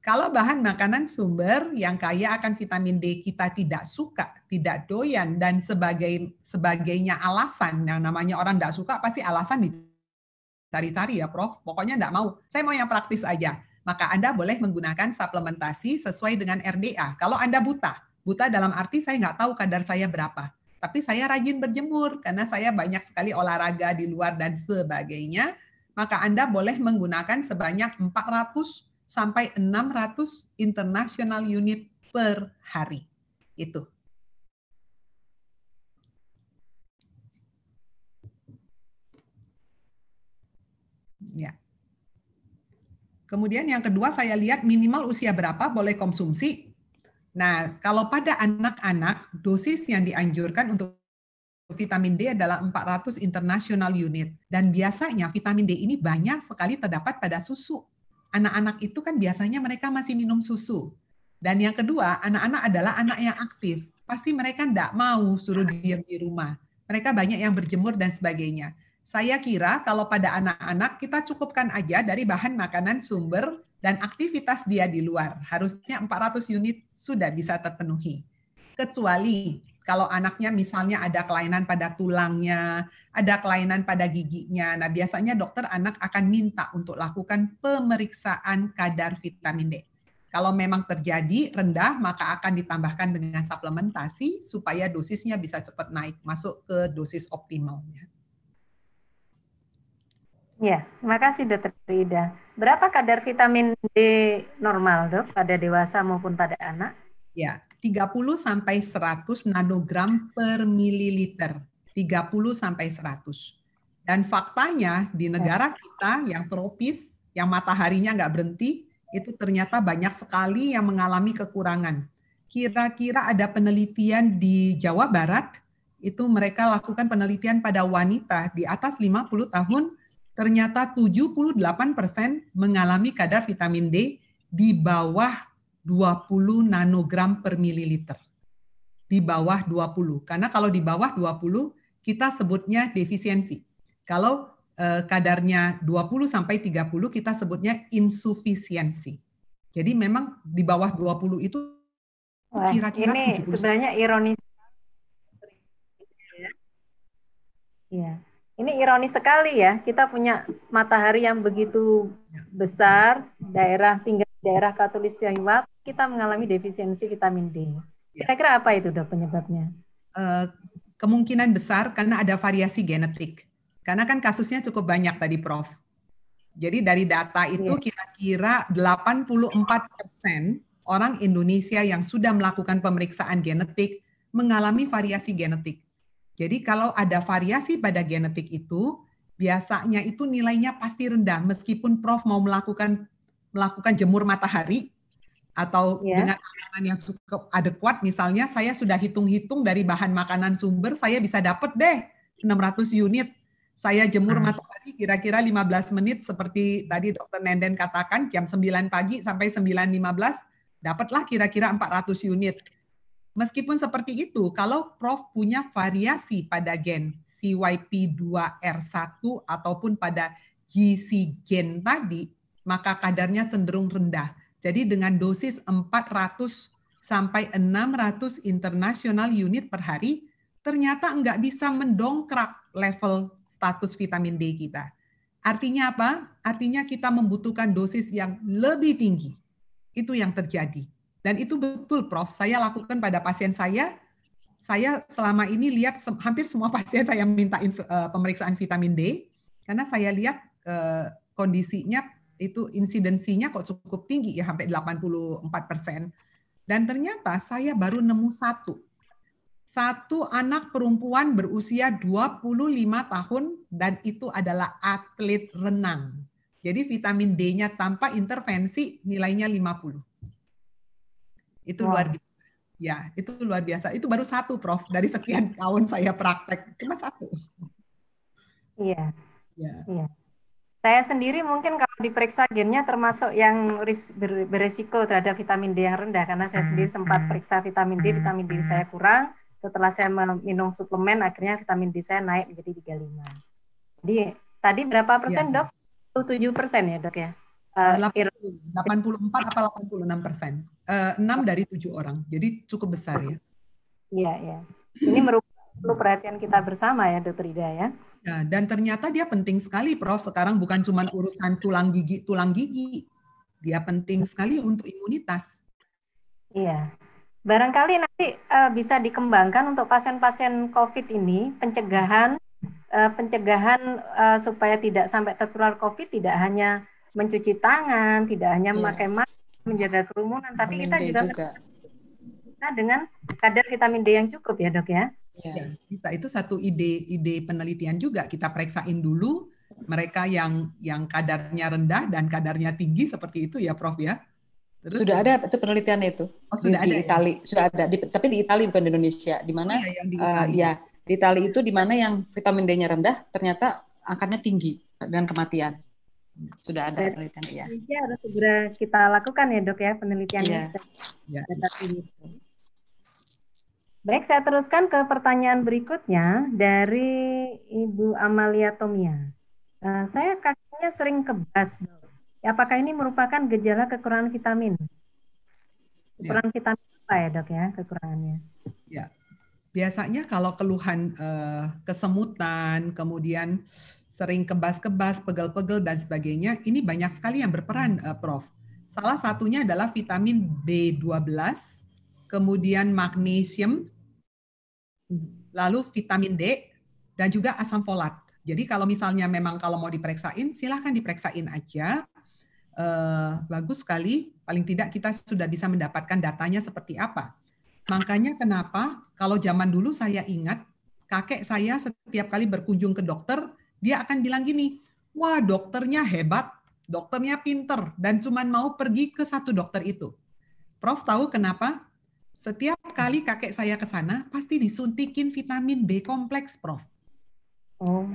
Kalau bahan makanan sumber yang kaya akan vitamin D kita tidak suka, tidak doyan dan sebagai sebagainya alasan yang namanya orang tidak suka pasti alasan dicari-cari ya, Prof. Pokoknya tidak mau. Saya mau yang praktis aja. Maka Anda boleh menggunakan suplementasi sesuai dengan RDA. Kalau Anda buta, buta dalam arti saya nggak tahu kadar saya berapa. Tapi saya rajin berjemur karena saya banyak sekali olahraga di luar dan sebagainya. Maka Anda boleh menggunakan sebanyak 400 sampai 600 internasional unit per hari. Itu. Ya. Kemudian yang kedua saya lihat minimal usia berapa boleh konsumsi. Nah, kalau pada anak-anak dosis yang dianjurkan untuk vitamin D adalah 400 international unit dan biasanya vitamin D ini banyak sekali terdapat pada susu anak-anak itu kan biasanya mereka masih minum susu. Dan yang kedua, anak-anak adalah anak yang aktif. Pasti mereka tidak mau suruh diam di rumah. Mereka banyak yang berjemur dan sebagainya. Saya kira kalau pada anak-anak kita cukupkan aja dari bahan makanan sumber dan aktivitas dia di luar. Harusnya 400 unit sudah bisa terpenuhi. Kecuali kalau anaknya misalnya ada kelainan pada tulangnya, ada kelainan pada giginya. Nah, biasanya dokter anak akan minta untuk lakukan pemeriksaan kadar vitamin D. Kalau memang terjadi rendah, maka akan ditambahkan dengan suplementasi supaya dosisnya bisa cepat naik masuk ke dosis optimalnya. Ya, terima kasih Dokter Ida. Berapa kadar vitamin D normal dok pada dewasa maupun pada anak? Ya, 30 sampai 100 nanogram per mililiter. 30 sampai 100. Dan faktanya di negara ya. kita yang tropis, yang mataharinya nggak berhenti, itu ternyata banyak sekali yang mengalami kekurangan. Kira-kira ada penelitian di Jawa Barat, itu mereka lakukan penelitian pada wanita di atas 50 tahun, ternyata 78 persen mengalami kadar vitamin D di bawah 20 nanogram per mililiter. Di bawah 20. Karena kalau di bawah 20 kita sebutnya defisiensi. Kalau eh, kadarnya 20 sampai 30 kita sebutnya insufisiensi. Jadi memang di bawah 20 itu kira-kira ini sebenarnya ironis ya iya. Ini ironis sekali ya, kita punya matahari yang begitu ya. besar, daerah tinggal daerah katulistiwa kita mengalami defisiensi vitamin D. Ya. Kira-kira apa itu dok penyebabnya? Uh, kemungkinan besar karena ada variasi genetik. Karena kan kasusnya cukup banyak tadi Prof. Jadi dari data itu iya. kira-kira yeah. 84 orang Indonesia yang sudah melakukan pemeriksaan genetik mengalami variasi genetik. Jadi kalau ada variasi pada genetik itu, biasanya itu nilainya pasti rendah meskipun Prof mau melakukan melakukan jemur matahari atau yeah. dengan makanan yang cukup adekuat misalnya saya sudah hitung-hitung dari bahan makanan sumber saya bisa dapat deh 600 unit saya jemur hmm. matahari kira-kira 15 menit seperti tadi dokter Nenden katakan jam 9 pagi sampai 9.15 dapatlah kira-kira 400 unit meskipun seperti itu kalau prof punya variasi pada gen CYP2R1 ataupun pada GC gen tadi maka kadarnya cenderung rendah. Jadi dengan dosis 400 sampai 600 internasional unit per hari, ternyata nggak bisa mendongkrak level status vitamin D kita. Artinya apa? Artinya kita membutuhkan dosis yang lebih tinggi. Itu yang terjadi. Dan itu betul Prof, saya lakukan pada pasien saya. Saya selama ini lihat hampir semua pasien saya minta eh, pemeriksaan vitamin D karena saya lihat eh, kondisinya itu insidensinya kok cukup tinggi ya sampai 84 persen. Dan ternyata saya baru nemu satu. Satu anak perempuan berusia 25 tahun dan itu adalah atlet renang. Jadi vitamin D-nya tanpa intervensi nilainya 50. Itu wow. luar biasa. Ya, itu luar biasa. Itu baru satu, Prof. Dari sekian tahun saya praktek. Cuma satu. Iya. Yeah. Iya. Yeah. Saya sendiri mungkin kalau diperiksa gennya termasuk yang berisiko terhadap vitamin D yang rendah karena saya sendiri hmm, sempat hmm. periksa vitamin D, hmm, vitamin D saya kurang. Setelah saya minum suplemen, akhirnya vitamin D saya naik menjadi 35. Jadi tadi berapa persen ya. dok? 7 persen ya dok ya? Uh, 84 atau 86 persen. Uh, eh, 6 iya. dari 7 orang, jadi cukup besar ya. Iya, iya. Ini merupakan perhatian kita bersama ya dokter Ida ya. Ya, dan ternyata dia penting sekali Prof sekarang bukan cuma urusan tulang gigi tulang gigi dia penting sekali untuk imunitas. Iya. Barangkali nanti uh, bisa dikembangkan untuk pasien-pasien COVID ini pencegahan uh, pencegahan uh, supaya tidak sampai tertular COVID tidak hanya mencuci tangan, tidak hanya iya. memakai yeah. masker, menjaga kerumunan, tapi kita juga, juga. Nah, dengan kadar vitamin D yang cukup ya dok ya yeah. Ya, kita itu satu ide ide penelitian juga kita periksain dulu mereka yang yang kadarnya rendah dan kadarnya tinggi seperti itu ya Prof ya Terus, sudah ada itu penelitian itu oh, sudah ada di ya? Itali sudah ada di, tapi di Itali bukan di Indonesia di mana ya, yang di eh, Itali. ya di Itali itu di mana yang vitamin D-nya rendah ternyata angkanya tinggi dan kematian sudah ada penelitian ya. sudah iya, harus segera kita lakukan ya dok ya penelitian penelitiannya. Iya. Ya. Ya. Baik, saya teruskan ke pertanyaan berikutnya dari Ibu Amalia Tomia. Uh, saya kakinya sering kebas, dok. Apakah ini merupakan gejala kekurangan vitamin? Ya. Kekurangan ya. vitamin apa ya, dok ya, kekurangannya? Ya, biasanya kalau keluhan eh, kesemutan, kemudian sering kebas-kebas, pegel-pegel dan sebagainya, ini banyak sekali yang berperan, eh, Prof. Salah satunya adalah vitamin B12 kemudian magnesium, lalu vitamin D, dan juga asam folat. Jadi kalau misalnya memang kalau mau diperiksain, silahkan diperiksain aja. Eh, bagus sekali, paling tidak kita sudah bisa mendapatkan datanya seperti apa. Makanya kenapa kalau zaman dulu saya ingat, kakek saya setiap kali berkunjung ke dokter, dia akan bilang gini, wah dokternya hebat, dokternya pinter, dan cuma mau pergi ke satu dokter itu. Prof tahu kenapa? Setiap kali kakek saya ke sana, pasti disuntikin vitamin B kompleks, Prof. Oh.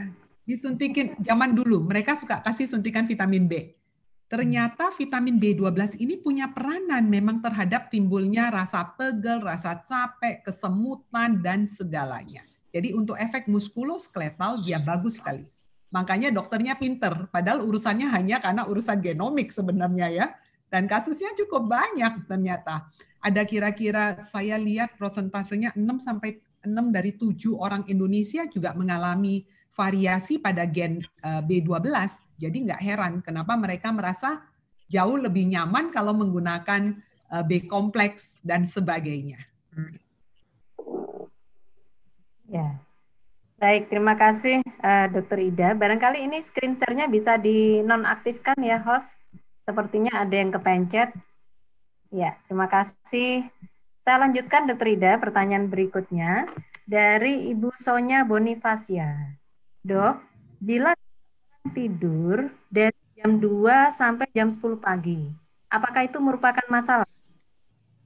Disuntikin, zaman dulu mereka suka kasih suntikan vitamin B. Ternyata vitamin B12 ini punya peranan memang terhadap timbulnya rasa pegel, rasa capek, kesemutan, dan segalanya. Jadi untuk efek muskuloskeletal dia bagus sekali. Makanya dokternya pinter, padahal urusannya hanya karena urusan genomik sebenarnya ya. Dan kasusnya cukup banyak ternyata ada kira-kira saya lihat prosentasenya 6 sampai 6 dari 7 orang Indonesia juga mengalami variasi pada gen eh, B12. Jadi nggak heran kenapa mereka merasa jauh lebih nyaman kalau menggunakan eh, B kompleks dan sebagainya. Hmm. Ya. Baik, terima kasih eh, Dokter Ida. Barangkali ini screen share-nya bisa dinonaktifkan ya, host. Sepertinya ada yang kepencet. Ya, terima kasih. Saya lanjutkan Dr. Ida pertanyaan berikutnya dari Ibu Sonya Bonifasia. Dok, bila tidur dari jam 2 sampai jam 10 pagi, apakah itu merupakan masalah?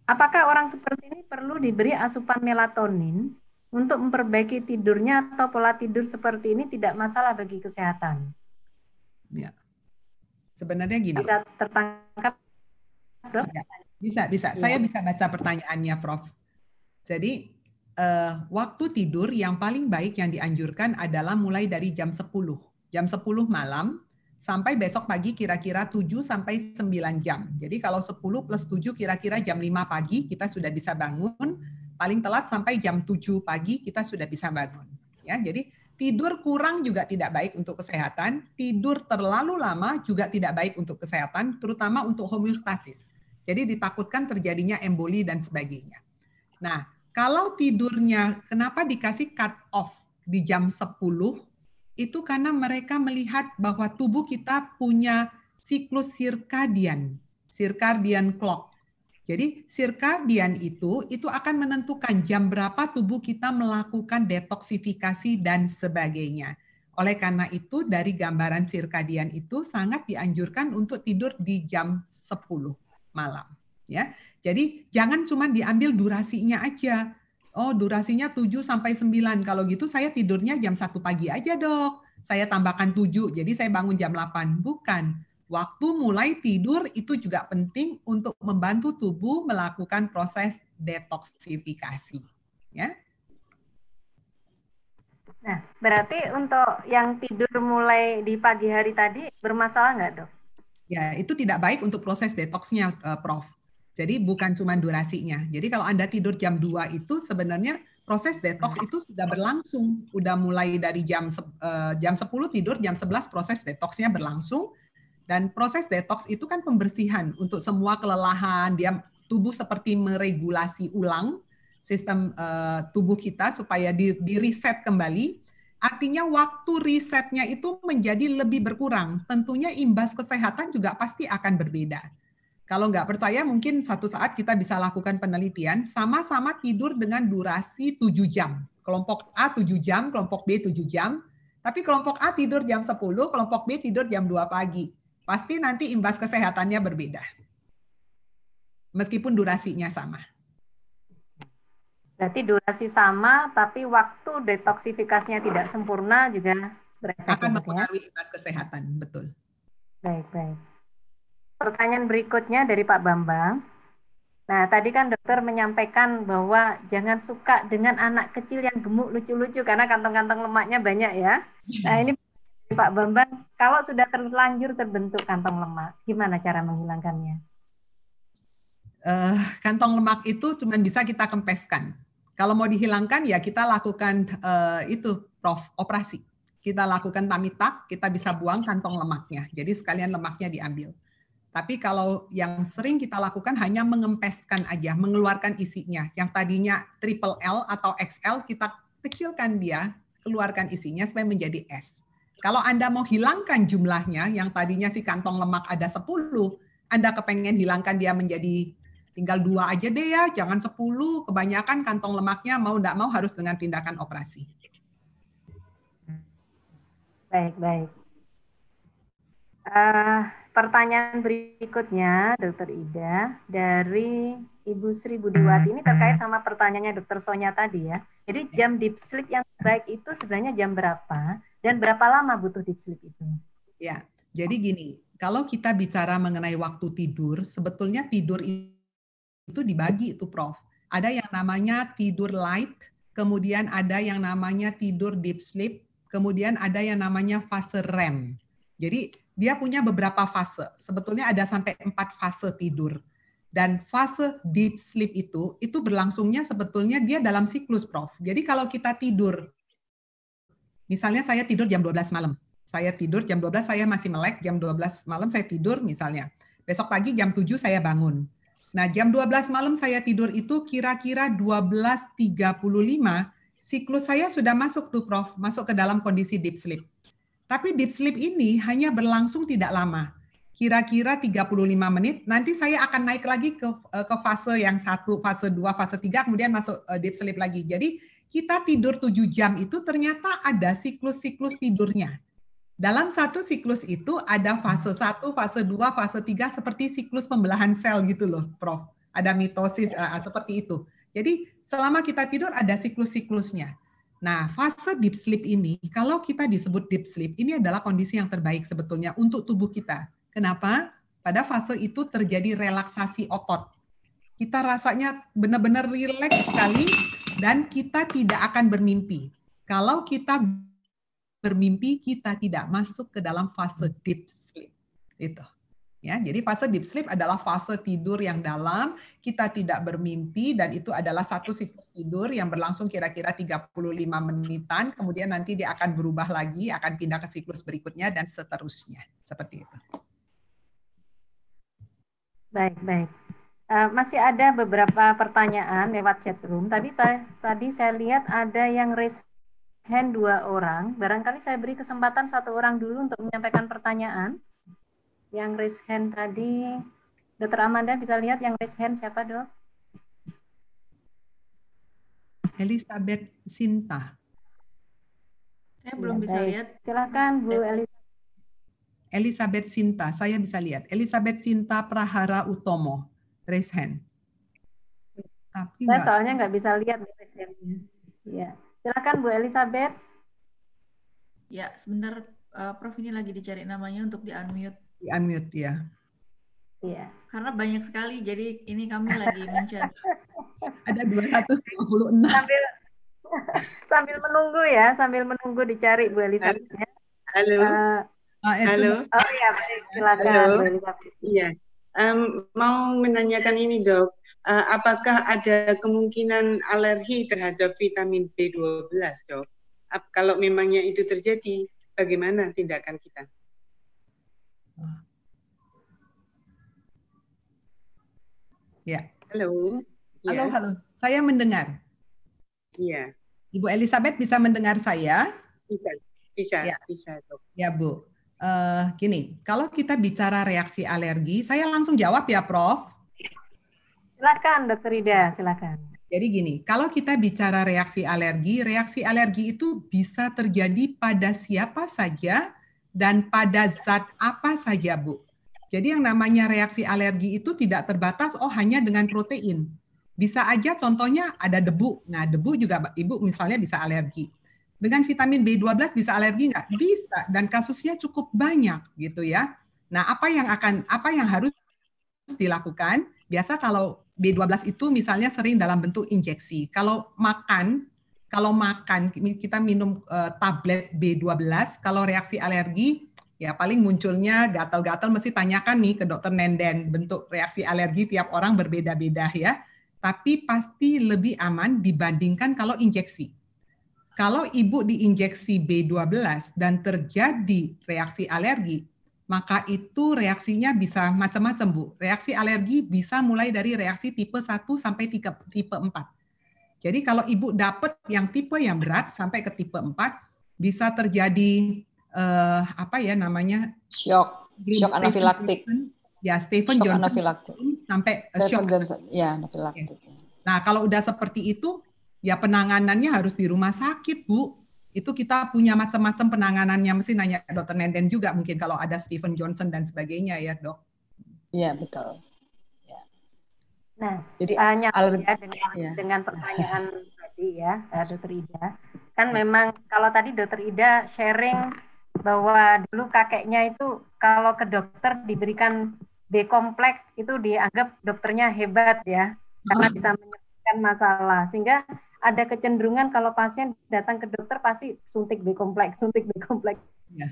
Apakah orang seperti ini perlu diberi asupan melatonin untuk memperbaiki tidurnya atau pola tidur seperti ini tidak masalah bagi kesehatan? Ya. Sebenarnya gini. Bisa tertangkap, dok? Ya bisa, bisa. Ya. Saya bisa baca pertanyaannya, Prof. Jadi, uh, waktu tidur yang paling baik yang dianjurkan adalah mulai dari jam 10. Jam 10 malam sampai besok pagi kira-kira 7 sampai 9 jam. Jadi kalau 10 plus 7 kira-kira jam 5 pagi kita sudah bisa bangun, paling telat sampai jam 7 pagi kita sudah bisa bangun. Ya, jadi tidur kurang juga tidak baik untuk kesehatan, tidur terlalu lama juga tidak baik untuk kesehatan, terutama untuk homeostasis. Jadi ditakutkan terjadinya emboli dan sebagainya. Nah, kalau tidurnya kenapa dikasih cut off di jam 10? Itu karena mereka melihat bahwa tubuh kita punya siklus sirkadian, sirkadian clock. Jadi sirkadian itu itu akan menentukan jam berapa tubuh kita melakukan detoksifikasi dan sebagainya. Oleh karena itu dari gambaran sirkadian itu sangat dianjurkan untuk tidur di jam 10 malam ya. Jadi jangan cuma diambil durasinya aja. Oh, durasinya 7 sampai 9. Kalau gitu saya tidurnya jam 1 pagi aja, Dok. Saya tambahkan 7, jadi saya bangun jam 8. Bukan. Waktu mulai tidur itu juga penting untuk membantu tubuh melakukan proses detoksifikasi, ya. Nah, berarti untuk yang tidur mulai di pagi hari tadi bermasalah nggak, Dok? Ya, itu tidak baik untuk proses detoxnya, uh, Prof. Jadi bukan cuma durasinya. Jadi kalau Anda tidur jam 2 itu sebenarnya proses detox itu sudah berlangsung. sudah mulai dari jam uh, jam 10 tidur, jam 11 proses detoxnya berlangsung. Dan proses detox itu kan pembersihan untuk semua kelelahan. Dia tubuh seperti meregulasi ulang sistem uh, tubuh kita supaya di, di reset kembali Artinya waktu risetnya itu menjadi lebih berkurang. Tentunya imbas kesehatan juga pasti akan berbeda. Kalau nggak percaya mungkin satu saat kita bisa lakukan penelitian sama-sama tidur dengan durasi 7 jam. Kelompok A 7 jam, kelompok B 7 jam. Tapi kelompok A tidur jam 10, kelompok B tidur jam 2 pagi. Pasti nanti imbas kesehatannya berbeda. Meskipun durasinya sama. Berarti durasi sama, tapi waktu detoksifikasinya tidak sempurna juga berefek. Akan ya? mempengaruhi imbas kesehatan, betul. Baik, baik. Pertanyaan berikutnya dari Pak Bambang. Nah, tadi kan dokter menyampaikan bahwa jangan suka dengan anak kecil yang gemuk lucu-lucu karena kantong-kantong lemaknya banyak ya. Nah, ini Pak Bambang, kalau sudah terlanjur terbentuk kantong lemak, gimana cara menghilangkannya? Uh, kantong lemak itu cuma bisa kita kempeskan. Kalau mau dihilangkan ya kita lakukan uh, itu prof operasi. Kita lakukan tamitak, kita bisa buang kantong lemaknya. Jadi sekalian lemaknya diambil. Tapi kalau yang sering kita lakukan hanya mengempeskan aja, mengeluarkan isinya. Yang tadinya triple L atau XL kita kecilkan dia, keluarkan isinya supaya menjadi S. Kalau Anda mau hilangkan jumlahnya, yang tadinya si kantong lemak ada 10, Anda kepengen hilangkan dia menjadi tinggal dua aja deh ya, jangan sepuluh, kebanyakan kantong lemaknya mau tidak mau harus dengan tindakan operasi. Baik, baik. Uh, pertanyaan berikutnya, Dokter Ida, dari Ibu Sri Budiwati ini terkait sama pertanyaannya Dokter Sonya tadi ya. Jadi iya. jam deep sleep yang baik itu sebenarnya jam berapa dan berapa lama butuh deep sleep itu? Ya, jadi gini, kalau kita bicara mengenai waktu tidur, sebetulnya tidur itu dibagi itu Prof. Ada yang namanya tidur light, kemudian ada yang namanya tidur deep sleep, kemudian ada yang namanya fase REM. Jadi dia punya beberapa fase. Sebetulnya ada sampai empat fase tidur. Dan fase deep sleep itu, itu berlangsungnya sebetulnya dia dalam siklus, Prof. Jadi kalau kita tidur, misalnya saya tidur jam 12 malam. Saya tidur jam 12, saya masih melek, jam 12 malam saya tidur misalnya. Besok pagi jam 7 saya bangun Nah, jam 12 malam saya tidur itu kira-kira 12.35, siklus saya sudah masuk tuh Prof, masuk ke dalam kondisi deep sleep. Tapi deep sleep ini hanya berlangsung tidak lama, kira-kira 35 menit. Nanti saya akan naik lagi ke, eh, ke fase yang satu, fase 2, fase 3, kemudian masuk eh, deep sleep lagi. Jadi kita tidur 7 jam itu ternyata ada siklus-siklus tidurnya. Dalam satu siklus itu ada fase 1, fase 2, fase 3 seperti siklus pembelahan sel gitu loh, Prof. Ada mitosis uh, seperti itu. Jadi selama kita tidur ada siklus-siklusnya. Nah, fase deep sleep ini kalau kita disebut deep sleep, ini adalah kondisi yang terbaik sebetulnya untuk tubuh kita. Kenapa? Pada fase itu terjadi relaksasi otot. Kita rasanya benar-benar rileks sekali dan kita tidak akan bermimpi. Kalau kita bermimpi kita tidak masuk ke dalam fase hmm. deep sleep. Itu. Ya, jadi fase deep sleep adalah fase tidur yang dalam, kita tidak bermimpi dan itu adalah satu siklus tidur yang berlangsung kira-kira 35 menitan, kemudian nanti dia akan berubah lagi, akan pindah ke siklus berikutnya dan seterusnya. Seperti itu. Baik, baik. Uh, masih ada beberapa pertanyaan lewat chat room. Tadi tadi saya lihat ada yang raise hand dua orang. Barangkali saya beri kesempatan satu orang dulu untuk menyampaikan pertanyaan. Yang raise hand tadi, Dokter Amanda bisa lihat yang raise hand siapa dok? Elizabeth Sinta. Saya belum ya, bisa baik. lihat. Silakan Bu eh, Elizabeth. Elizabeth Sinta, saya bisa lihat. Elizabeth Sinta Prahara Utomo, raise hand. Tapi saya enggak. soalnya nggak bisa lihat raise handnya. Ya. Silakan Bu Elizabeth. Ya, sebentar uh, Prof ini lagi dicari namanya untuk di unmute. Di unmute ya. Iya. Karena banyak sekali, jadi ini kami lagi mencari. Ada 256. Sambil, sambil menunggu ya, sambil menunggu dicari Bu Elizabeth. Ya. Halo. Uh, Halo. Eh, ah, eh, oh iya, baik. Silakan. Halo. Iya. Um, mau menanyakan ini dok, uh, apakah ada kemungkinan alergi terhadap vitamin B12, dok? Ap, kalau memangnya itu terjadi, bagaimana tindakan kita? Ya. Halo. Ya. Halo, halo. Saya mendengar. Iya. Ibu Elizabeth bisa mendengar saya? Bisa, bisa, ya. bisa, dok. Ya, Bu. Uh, gini, kalau kita bicara reaksi alergi, saya langsung jawab ya, Prof. Silakan, Dokter Ida, nah, silakan. Jadi gini, kalau kita bicara reaksi alergi, reaksi alergi itu bisa terjadi pada siapa saja dan pada zat apa saja, Bu. Jadi yang namanya reaksi alergi itu tidak terbatas oh hanya dengan protein. Bisa aja contohnya ada debu. Nah, debu juga Ibu misalnya bisa alergi. Dengan vitamin B12 bisa alergi nggak? Bisa dan kasusnya cukup banyak gitu ya. Nah, apa yang akan apa yang harus dilakukan? Biasa kalau B12 itu misalnya sering dalam bentuk injeksi. Kalau makan, kalau makan kita minum eh, tablet B12, kalau reaksi alergi ya paling munculnya gatal-gatal mesti tanyakan nih ke dokter Nenden bentuk reaksi alergi tiap orang berbeda-beda ya. Tapi pasti lebih aman dibandingkan kalau injeksi. Kalau ibu diinjeksi B12 dan terjadi reaksi alergi, maka itu reaksinya bisa macam-macam, Bu. Reaksi alergi bisa mulai dari reaksi tipe 1 sampai tipe, empat. 4. Jadi kalau Ibu dapat yang tipe yang berat sampai ke tipe 4, bisa terjadi eh, apa ya namanya? shock, Shock Stephen anafilaktik. Ya, Stephen shock Johnson anafilaktik. sampai eh, Stephen shock Johnson. Ya, anafilaktik. Nah, kalau udah seperti itu ya penanganannya harus di rumah sakit, Bu itu kita punya macam-macam penanganannya. Mesti nanya dokter Nenden juga mungkin kalau ada Stephen Johnson dan sebagainya ya dok. Iya betul. Iya. Nah, jadi hanya eh, ya dengan, ya. dengan pertanyaan tadi ya eh, dokter Ida. Kan ya. memang kalau tadi dokter Ida sharing bahwa dulu kakeknya itu kalau ke dokter diberikan B kompleks itu dianggap dokternya hebat ya karena bisa menyelesaikan masalah sehingga ada kecenderungan kalau pasien datang ke dokter pasti suntik B kompleks, suntik B kompleks. Ya.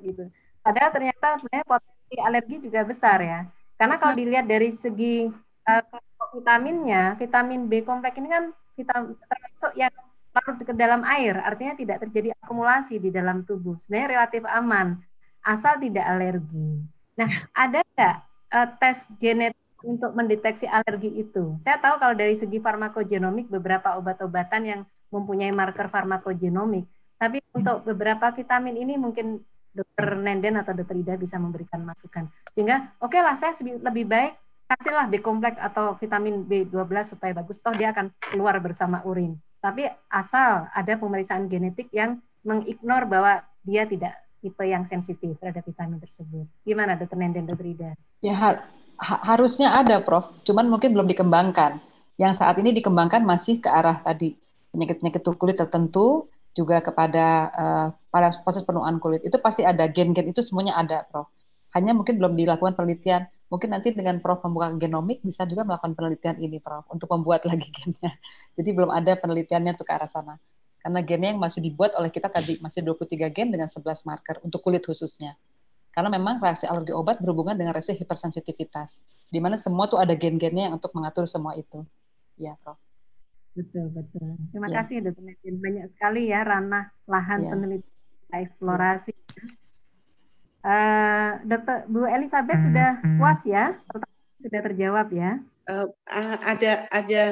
Gitu. Padahal ternyata sebenarnya potensi alergi juga besar ya. Karena kalau dilihat dari segi uh, vitaminnya, vitamin B kompleks ini kan vitamin termasuk yang larut ke dalam air, artinya tidak terjadi akumulasi di dalam tubuh. Sebenarnya relatif aman, asal tidak alergi. Nah, iya. ada nggak uh, tes genetik untuk mendeteksi alergi itu. Saya tahu kalau dari segi farmakogenomik beberapa obat-obatan yang mempunyai marker farmakogenomik, tapi untuk beberapa vitamin ini mungkin dokter Nenden atau dokter Ida bisa memberikan masukan. Sehingga oke okay lah saya lebih baik kasihlah B kompleks atau vitamin B12 supaya bagus toh dia akan keluar bersama urin. Tapi asal ada pemeriksaan genetik yang mengignore bahwa dia tidak tipe yang sensitif terhadap vitamin tersebut. Gimana dokter Nenden, dokter Ida? Ya, ha harusnya ada Prof, cuman mungkin belum dikembangkan. Yang saat ini dikembangkan masih ke arah tadi penyakit-penyakit kulit tertentu juga kepada uh, pada proses penuaan kulit. Itu pasti ada gen-gen itu semuanya ada, Prof. Hanya mungkin belum dilakukan penelitian. Mungkin nanti dengan Prof membuka genomik bisa juga melakukan penelitian ini, Prof, untuk membuat lagi gennya. Jadi belum ada penelitiannya untuk ke arah sana. Karena gennya yang masih dibuat oleh kita tadi masih 23 gen dengan 11 marker untuk kulit khususnya karena memang reaksi alergi obat berhubungan dengan reaksi hipersensitivitas, di mana semua tuh ada gen-gennya yang untuk mengatur semua itu. Ya, Prof. Betul, betul. Terima ya. kasih, Dokter Nadine. Banyak sekali ya ranah lahan ya. penelitian iya. eksplorasi. Ya. Uh, Dokter Bu Elizabeth hmm, sudah hmm. puas ya? Sudah terjawab ya? Uh, ada ada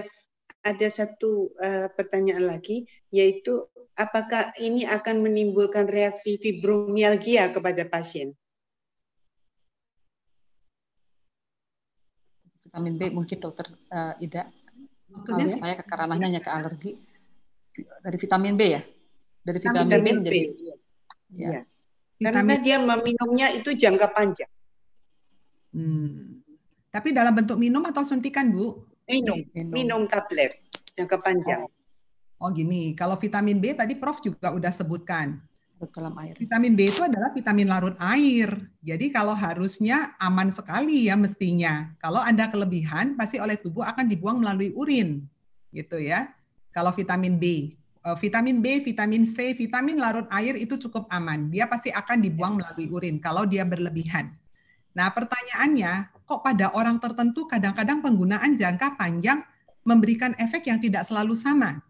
ada satu uh, pertanyaan lagi, yaitu apakah ini akan menimbulkan reaksi fibromialgia kepada pasien? vitamin B mungkin dokter uh, Ida. Maksudnya, saya kekaranahnya hanya ke alergi. Dari vitamin B ya? Dari vitamin, vitamin B, B Jadi, Ya. ya. Iya. Karena vitamin... dia meminumnya itu jangka panjang. Hmm. Tapi dalam bentuk minum atau suntikan, Bu? Minum, minum, minum tablet jangka panjang. Oh. oh gini, kalau vitamin B tadi Prof juga udah sebutkan dalam air. Vitamin B itu adalah vitamin larut air. Jadi kalau harusnya aman sekali ya mestinya. Kalau Anda kelebihan pasti oleh tubuh akan dibuang melalui urin. Gitu ya. Kalau vitamin B, eh, vitamin B, vitamin C, vitamin larut air itu cukup aman. Dia pasti akan dibuang melalui urin kalau dia berlebihan. Nah, pertanyaannya, kok pada orang tertentu kadang-kadang penggunaan jangka panjang memberikan efek yang tidak selalu sama?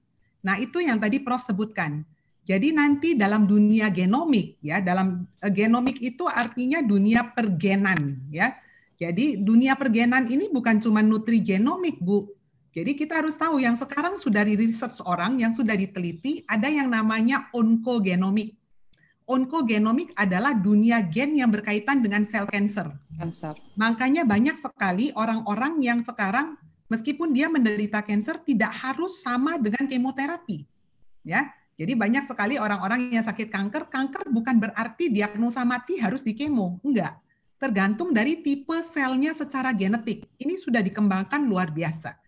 Nah, itu yang tadi Prof sebutkan jadi nanti dalam dunia genomik ya, dalam eh, genomik itu artinya dunia pergenan ya. Jadi dunia pergenan ini bukan cuma nutri genomik Bu. Jadi kita harus tahu yang sekarang sudah di research orang, yang sudah diteliti, ada yang namanya onkogenomik. Onkogenomik adalah dunia gen yang berkaitan dengan sel cancer. cancer. Makanya banyak sekali orang-orang yang sekarang meskipun dia menderita cancer tidak harus sama dengan kemoterapi. Ya, jadi banyak sekali orang-orang yang sakit kanker, kanker bukan berarti diagnosa mati harus di kemo, enggak. Tergantung dari tipe selnya secara genetik. Ini sudah dikembangkan luar biasa.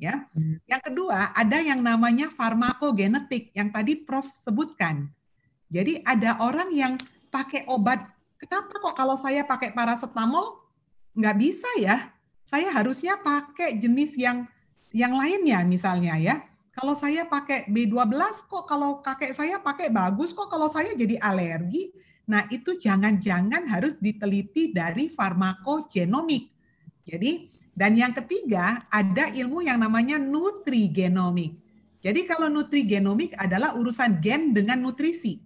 Ya. Hmm. Yang kedua, ada yang namanya farmakogenetik yang tadi Prof sebutkan. Jadi ada orang yang pakai obat. Kenapa kok kalau saya pakai paracetamol nggak bisa ya? Saya harusnya pakai jenis yang yang lainnya misalnya ya kalau saya pakai B12 kok kalau kakek saya pakai bagus kok kalau saya jadi alergi. Nah, itu jangan-jangan harus diteliti dari farmakogenomik. Jadi, dan yang ketiga ada ilmu yang namanya nutrigenomik. Jadi kalau nutrigenomik adalah urusan gen dengan nutrisi.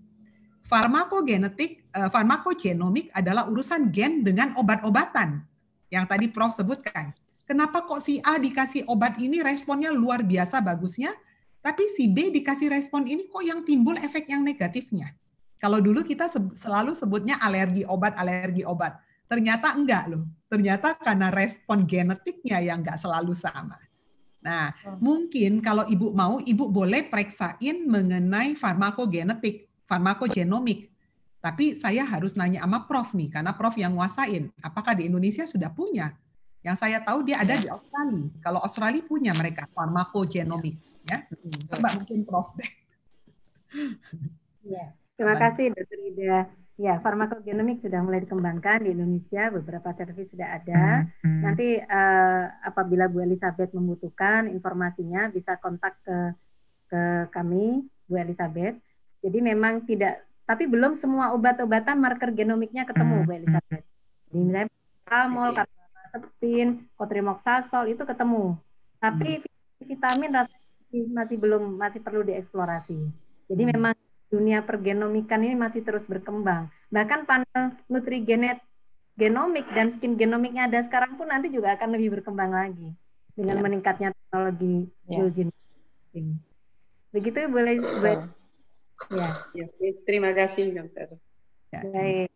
Farmakogenetik, eh, farmakogenomik adalah urusan gen dengan obat-obatan yang tadi Prof sebutkan. Kenapa kok si A dikasih obat ini responnya luar biasa bagusnya, tapi si B dikasih respon ini kok yang timbul efek yang negatifnya? Kalau dulu kita selalu sebutnya alergi obat, alergi obat. Ternyata enggak loh. Ternyata karena respon genetiknya yang enggak selalu sama. Nah, oh. mungkin kalau ibu mau, ibu boleh periksain mengenai farmakogenetik, farmakogenomik. Tapi saya harus nanya sama Prof nih, karena Prof yang nguasain. Apakah di Indonesia sudah punya yang saya tahu dia ada iya. di Australia. Kalau Australia punya mereka farmakogenomik, ya. Coba mungkin Prof Ya, terima kasih Dokter Ida. Ya, farmakogenomik sudah mulai dikembangkan di Indonesia, beberapa servis sudah ada. Mm-hmm. Nanti uh, apabila Bu Elizabeth membutuhkan informasinya bisa kontak ke ke kami, Bu Elizabeth. Jadi memang tidak tapi belum semua obat-obatan marker genomiknya ketemu Bu mm-hmm. Elizabeth. Jadi misalnya okay sepin, kotrimoksasol itu ketemu. Tapi hmm. vitamin rasanya masih belum masih perlu dieksplorasi. Jadi hmm. memang dunia pergenomikan ini masih terus berkembang. Bahkan panel nutrigenet genomik dan skin genomiknya ada sekarang pun nanti juga akan lebih berkembang lagi dengan ya. meningkatnya teknologi yeah. whole Begitu ya, boleh, buat. Ya. ya. Terima kasih dokter. Baik.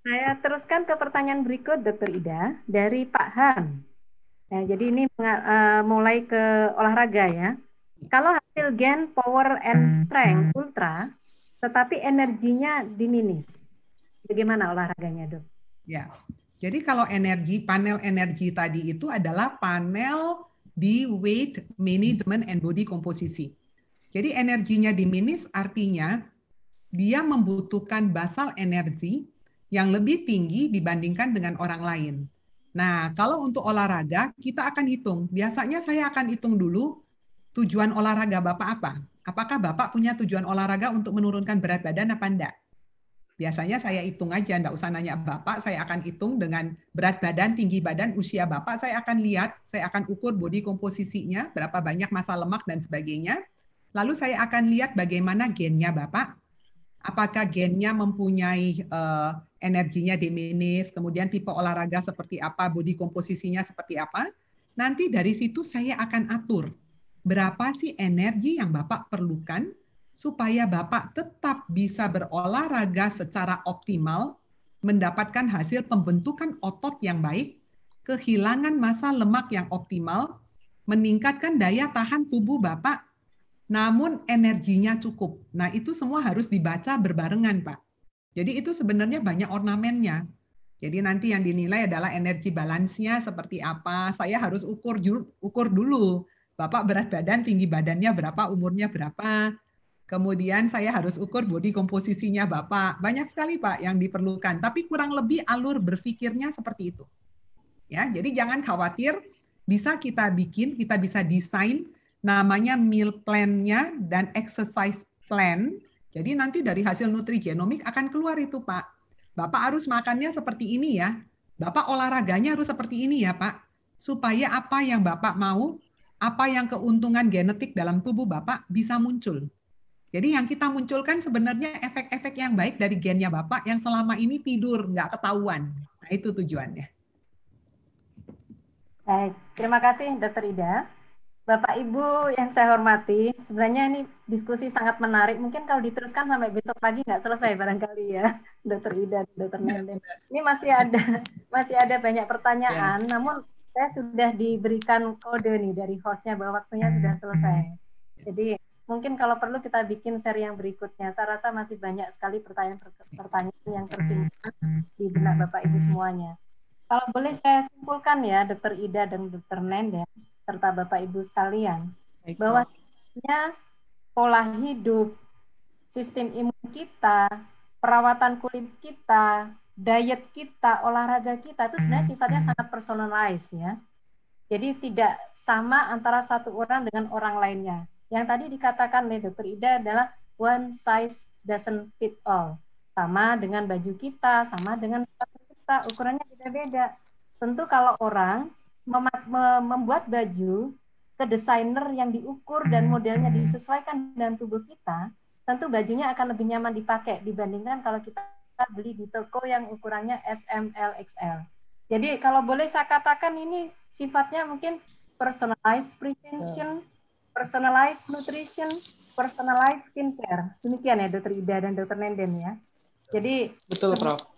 Saya teruskan ke pertanyaan berikut, Dokter Ida, dari Pak Han. Nah, jadi ini eh, mulai ke olahraga ya. Kalau hasil gen power and hmm, strength hmm. ultra, tetapi energinya diminis, bagaimana olahraganya dok? Ya, jadi kalau energi panel energi tadi itu adalah panel di weight management and body composition. Jadi energinya diminis artinya dia membutuhkan basal energi yang lebih tinggi dibandingkan dengan orang lain. Nah, kalau untuk olahraga, kita akan hitung. Biasanya saya akan hitung dulu tujuan olahraga Bapak apa. Apakah Bapak punya tujuan olahraga untuk menurunkan berat badan apa enggak? Biasanya saya hitung aja, enggak usah nanya Bapak, saya akan hitung dengan berat badan, tinggi badan, usia Bapak, saya akan lihat, saya akan ukur body komposisinya, berapa banyak massa lemak dan sebagainya. Lalu saya akan lihat bagaimana gennya Bapak, apakah gennya mempunyai eh, energinya diminis, kemudian tipe olahraga seperti apa, body komposisinya seperti apa. Nanti dari situ saya akan atur berapa sih energi yang Bapak perlukan supaya Bapak tetap bisa berolahraga secara optimal, mendapatkan hasil pembentukan otot yang baik, kehilangan masa lemak yang optimal, meningkatkan daya tahan tubuh Bapak, namun energinya cukup. Nah, itu semua harus dibaca berbarengan, Pak jadi itu sebenarnya banyak ornamennya. Jadi nanti yang dinilai adalah energi balansnya seperti apa. Saya harus ukur ukur dulu. Bapak berat badan, tinggi badannya berapa, umurnya berapa. Kemudian saya harus ukur body komposisinya Bapak. Banyak sekali Pak yang diperlukan, tapi kurang lebih alur berpikirnya seperti itu. Ya, jadi jangan khawatir, bisa kita bikin, kita bisa desain namanya meal plan-nya dan exercise plan jadi nanti dari hasil nutrigenomik akan keluar itu, Pak. Bapak harus makannya seperti ini ya. Bapak olahraganya harus seperti ini ya, Pak. Supaya apa yang Bapak mau, apa yang keuntungan genetik dalam tubuh Bapak bisa muncul. Jadi yang kita munculkan sebenarnya efek-efek yang baik dari gennya Bapak yang selama ini tidur, nggak ketahuan. Nah, itu tujuannya. Baik, terima kasih Dokter Ida. Bapak Ibu yang saya hormati, sebenarnya ini diskusi sangat menarik. Mungkin kalau diteruskan sampai besok pagi nggak selesai barangkali ya, Dokter Ida, Dokter iya. Nenden. Ini masih ada masih ada banyak pertanyaan, ya. namun saya sudah diberikan kode nih dari hostnya bahwa waktunya hmm, sudah hmm. selesai. Jadi mungkin kalau perlu kita bikin seri yang berikutnya. Saya rasa masih banyak sekali pertanyaan-pertanyaan yang tersimpan hmm, di benak Bapak Ibu semuanya. Kalau boleh saya simpulkan ya, Dokter Ida dan Dokter Nenden serta Bapak Ibu sekalian Baik. pola hidup, sistem imun kita, perawatan kulit kita, diet kita, olahraga kita itu sebenarnya hmm. sifatnya hmm. sangat personalized ya. Jadi tidak sama antara satu orang dengan orang lainnya. Yang tadi dikatakan oleh Dokter Ida adalah one size doesn't fit all. Sama dengan baju kita, sama dengan sepatu kita, ukurannya beda-beda. Tentu kalau orang membuat baju ke desainer yang diukur dan hmm. modelnya hmm. disesuaikan dengan tubuh kita, tentu bajunya akan lebih nyaman dipakai dibandingkan kalau kita beli di toko yang ukurannya XL. Jadi kalau boleh saya katakan ini sifatnya mungkin personalized prevention, ya. personalized nutrition, personalized skincare. Demikian ya Dokter Ida dan Dokter Nenden ya. Jadi betul Prof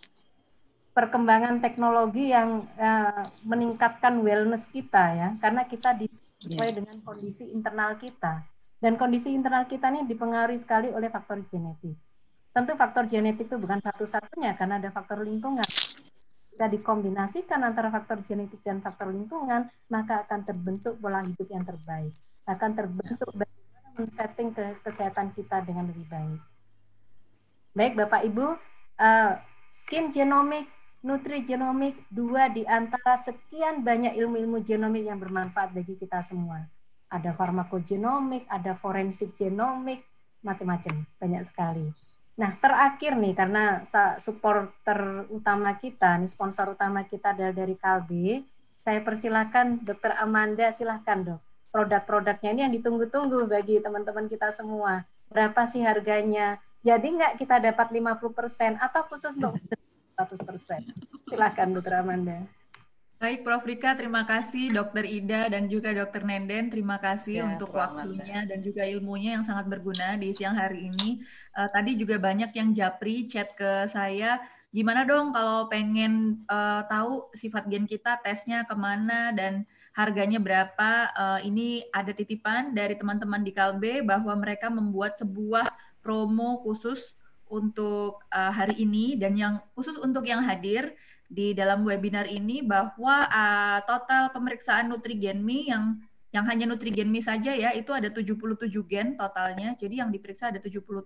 perkembangan teknologi yang uh, meningkatkan wellness kita ya karena kita iya. sesuai yeah. dengan kondisi internal kita dan kondisi internal kita ini dipengaruhi sekali oleh faktor genetik tentu faktor genetik itu bukan satu-satunya karena ada faktor lingkungan jika dikombinasikan antara faktor genetik dan faktor lingkungan maka akan terbentuk pola hidup yang terbaik akan terbentuk bagaimana men-setting kesehatan kita dengan lebih baik baik bapak ibu uh, skin genomic nutrigenomik dua di antara sekian banyak ilmu-ilmu genomik yang bermanfaat bagi kita semua. Ada farmakogenomik, ada forensik genomik, macam-macam, banyak sekali. Nah, terakhir nih karena supporter utama kita, nih sponsor utama kita adalah dari Kalbi, saya persilahkan Dokter Amanda, silahkan dok. Produk-produknya ini yang ditunggu-tunggu bagi teman-teman kita semua. Berapa sih harganya? Jadi nggak kita dapat 50% atau khusus untuk 100%. Silakan Dokter Amanda. Baik, Prof. Rika, terima kasih Dokter Ida dan juga Dokter Nenden, terima kasih ya, untuk waktunya Amanda. dan juga ilmunya yang sangat berguna di siang hari ini. Uh, tadi juga banyak yang japri chat ke saya, gimana dong kalau pengen uh, tahu sifat gen kita, tesnya kemana dan harganya berapa? Uh, ini ada titipan dari teman-teman di Kalbe bahwa mereka membuat sebuah promo khusus untuk uh, hari ini dan yang khusus untuk yang hadir di dalam webinar ini bahwa uh, total pemeriksaan nutrigenmi yang yang hanya nutrigenmi saja ya itu ada 77 gen totalnya. Jadi yang diperiksa ada 77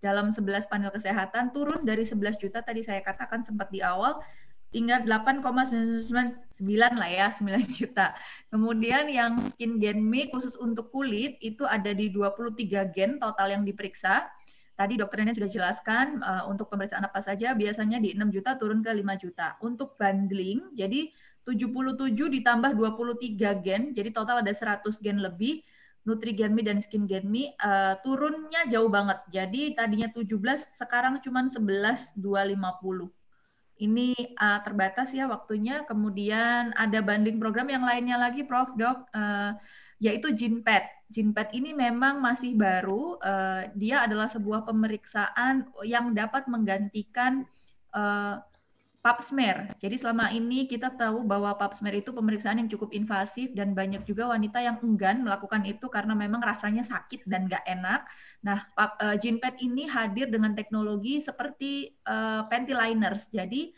dalam 11 panel kesehatan turun dari 11 juta tadi saya katakan sempat di awal tinggal sembilan lah ya 9 juta. Kemudian yang skin genmi khusus untuk kulit itu ada di 23 gen total yang diperiksa Tadi dokter Nenek sudah jelaskan uh, untuk pemeriksaan apa saja biasanya di 6 juta turun ke 5 juta. Untuk bundling jadi 77 ditambah 23 gen, jadi total ada 100 gen lebih. Nutrigenmi dan Skingenmi uh, eh, turunnya jauh banget. Jadi tadinya 17 sekarang cuma 11 250. Ini uh, terbatas ya waktunya. Kemudian ada banding program yang lainnya lagi Prof Dok. Uh, yaitu Jinpet. Jinpet ini memang masih baru. Uh, dia adalah sebuah pemeriksaan yang dapat menggantikan uh, pap smear. Jadi selama ini kita tahu bahwa pap smear itu pemeriksaan yang cukup invasif dan banyak juga wanita yang enggan melakukan itu karena memang rasanya sakit dan nggak enak. Nah, pap, uh, ini hadir dengan teknologi seperti uh, panty liners. Jadi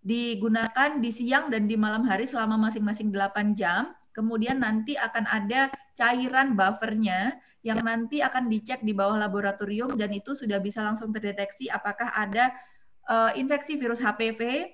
digunakan di siang dan di malam hari selama masing-masing 8 jam kemudian nanti akan ada cairan buffernya yang ya. nanti akan dicek di bawah laboratorium dan itu sudah bisa langsung terdeteksi apakah ada uh, infeksi virus HPV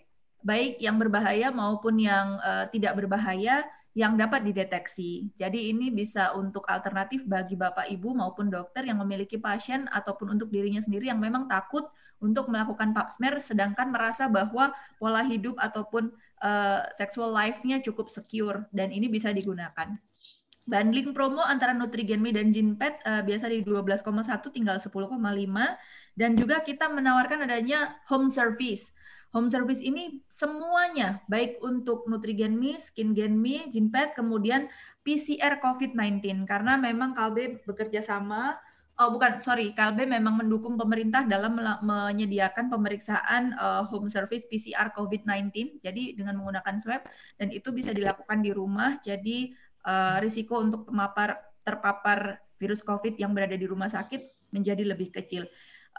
baik yang berbahaya maupun yang uh, tidak berbahaya yang dapat dideteksi. Jadi ini bisa untuk alternatif bagi Bapak Ibu maupun dokter yang memiliki pasien ataupun untuk dirinya sendiri yang memang takut untuk melakukan pap smear sedangkan merasa bahwa pola hidup ataupun uh, sexual life-nya cukup secure dan ini bisa digunakan. Bundling promo antara Nutrigenme dan Jinpet uh, biasa di 12,1 tinggal 10,5 dan juga kita menawarkan adanya home service. Home service ini semuanya baik untuk Nutrigenme, Skingenme, Jinpet, kemudian PCR COVID-19 karena memang KB bekerja sama Oh, bukan, sorry, KLB memang mendukung pemerintah dalam menyediakan pemeriksaan uh, home service PCR COVID-19. Jadi dengan menggunakan swab dan itu bisa dilakukan di rumah. Jadi uh, risiko untuk pemapar terpapar virus COVID yang berada di rumah sakit menjadi lebih kecil.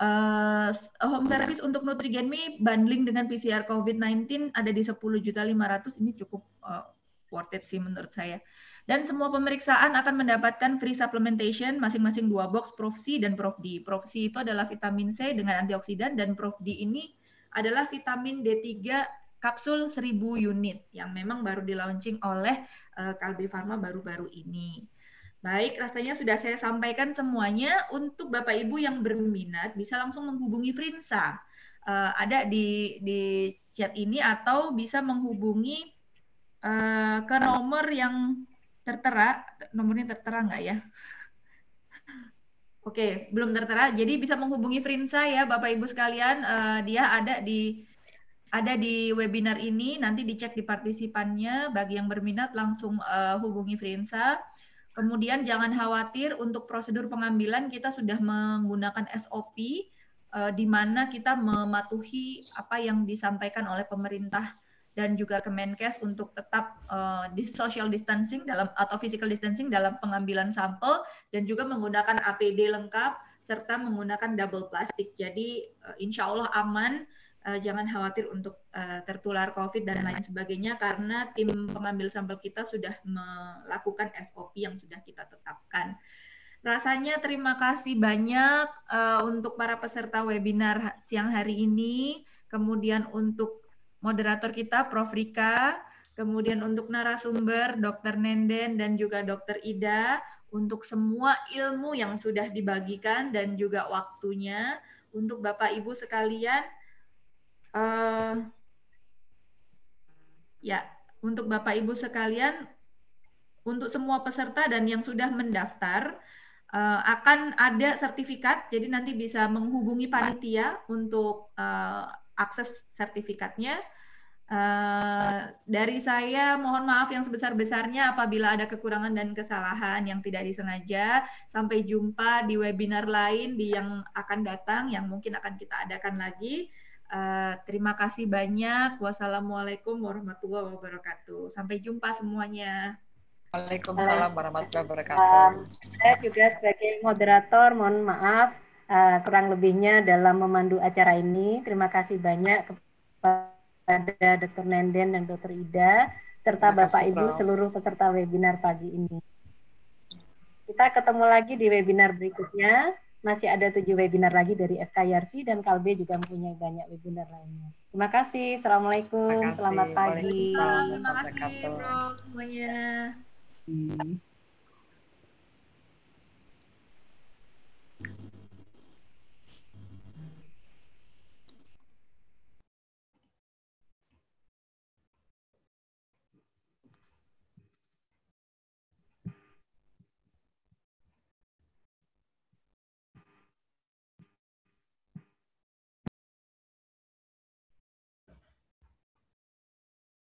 Uh, home service untuk Nutrigenmi bundling dengan PCR COVID-19 ada di 10.500 ini cukup uh, worth it sih menurut saya. Dan semua pemeriksaan akan mendapatkan free supplementation masing-masing dua box Prof C dan Prof D. Prof C itu adalah vitamin C dengan antioksidan dan Prof D ini adalah vitamin D3 kapsul 1000 unit yang memang baru di oleh uh, Kalbe Farma baru-baru ini. Baik, rasanya sudah saya sampaikan semuanya. Untuk Bapak Ibu yang berminat bisa langsung menghubungi Frinsa. Uh, ada di di chat ini atau bisa menghubungi uh, ke nomor yang tertera nomornya tertera nggak ya? Oke, belum tertera. Jadi bisa menghubungi friend ya, Bapak Ibu sekalian. Uh, dia ada di ada di webinar ini. Nanti dicek di partisipannya. Bagi yang berminat langsung uh, hubungi Frinsa. Kemudian jangan khawatir untuk prosedur pengambilan kita sudah menggunakan SOP uh, eh, di mana kita mematuhi apa yang disampaikan oleh pemerintah dan juga Kemenkes untuk tetap uh, di social distancing dalam atau physical distancing dalam pengambilan sampel dan juga menggunakan APD lengkap serta menggunakan double plastik. Jadi uh, insya Allah aman uh, jangan khawatir untuk uh, tertular COVID dan lain sebagainya karena tim pengambil sampel kita sudah melakukan SOP yang sudah kita tetapkan. Rasanya terima kasih banyak uh, untuk para peserta webinar siang hari ini, kemudian untuk moderator kita Prof. Rika, kemudian untuk narasumber Dr. Nenden dan juga Dr. Ida untuk semua ilmu yang sudah dibagikan dan juga waktunya untuk Bapak Ibu sekalian uh, ya untuk Bapak Ibu sekalian untuk semua peserta dan yang sudah mendaftar uh, akan ada sertifikat, jadi nanti bisa menghubungi panitia untuk uh, akses sertifikatnya. Uh, dari saya mohon maaf yang sebesar-besarnya apabila ada kekurangan dan kesalahan yang tidak disengaja. Sampai jumpa di webinar lain di yang akan datang yang mungkin akan kita adakan lagi. Uh, terima kasih banyak. Wassalamualaikum warahmatullahi wabarakatuh. Sampai jumpa semuanya. Waalaikumsalam warahmatullahi wabarakatuh. Saya juga sebagai moderator mohon maaf uh, kurang lebihnya dalam memandu acara ini. Terima kasih banyak kepada kepada Dr. Nenden dan Dr. Ida serta Bapak Ibu seluruh peserta webinar pagi ini. Kita ketemu lagi di webinar berikutnya. Masih ada tujuh webinar lagi dari FKYRC dan Kalbe juga mempunyai banyak webinar lainnya. Terima kasih. Assalamualaikum. Terima kasih. Selamat pagi. Terima kasih, Bro. Semuanya. Hmm.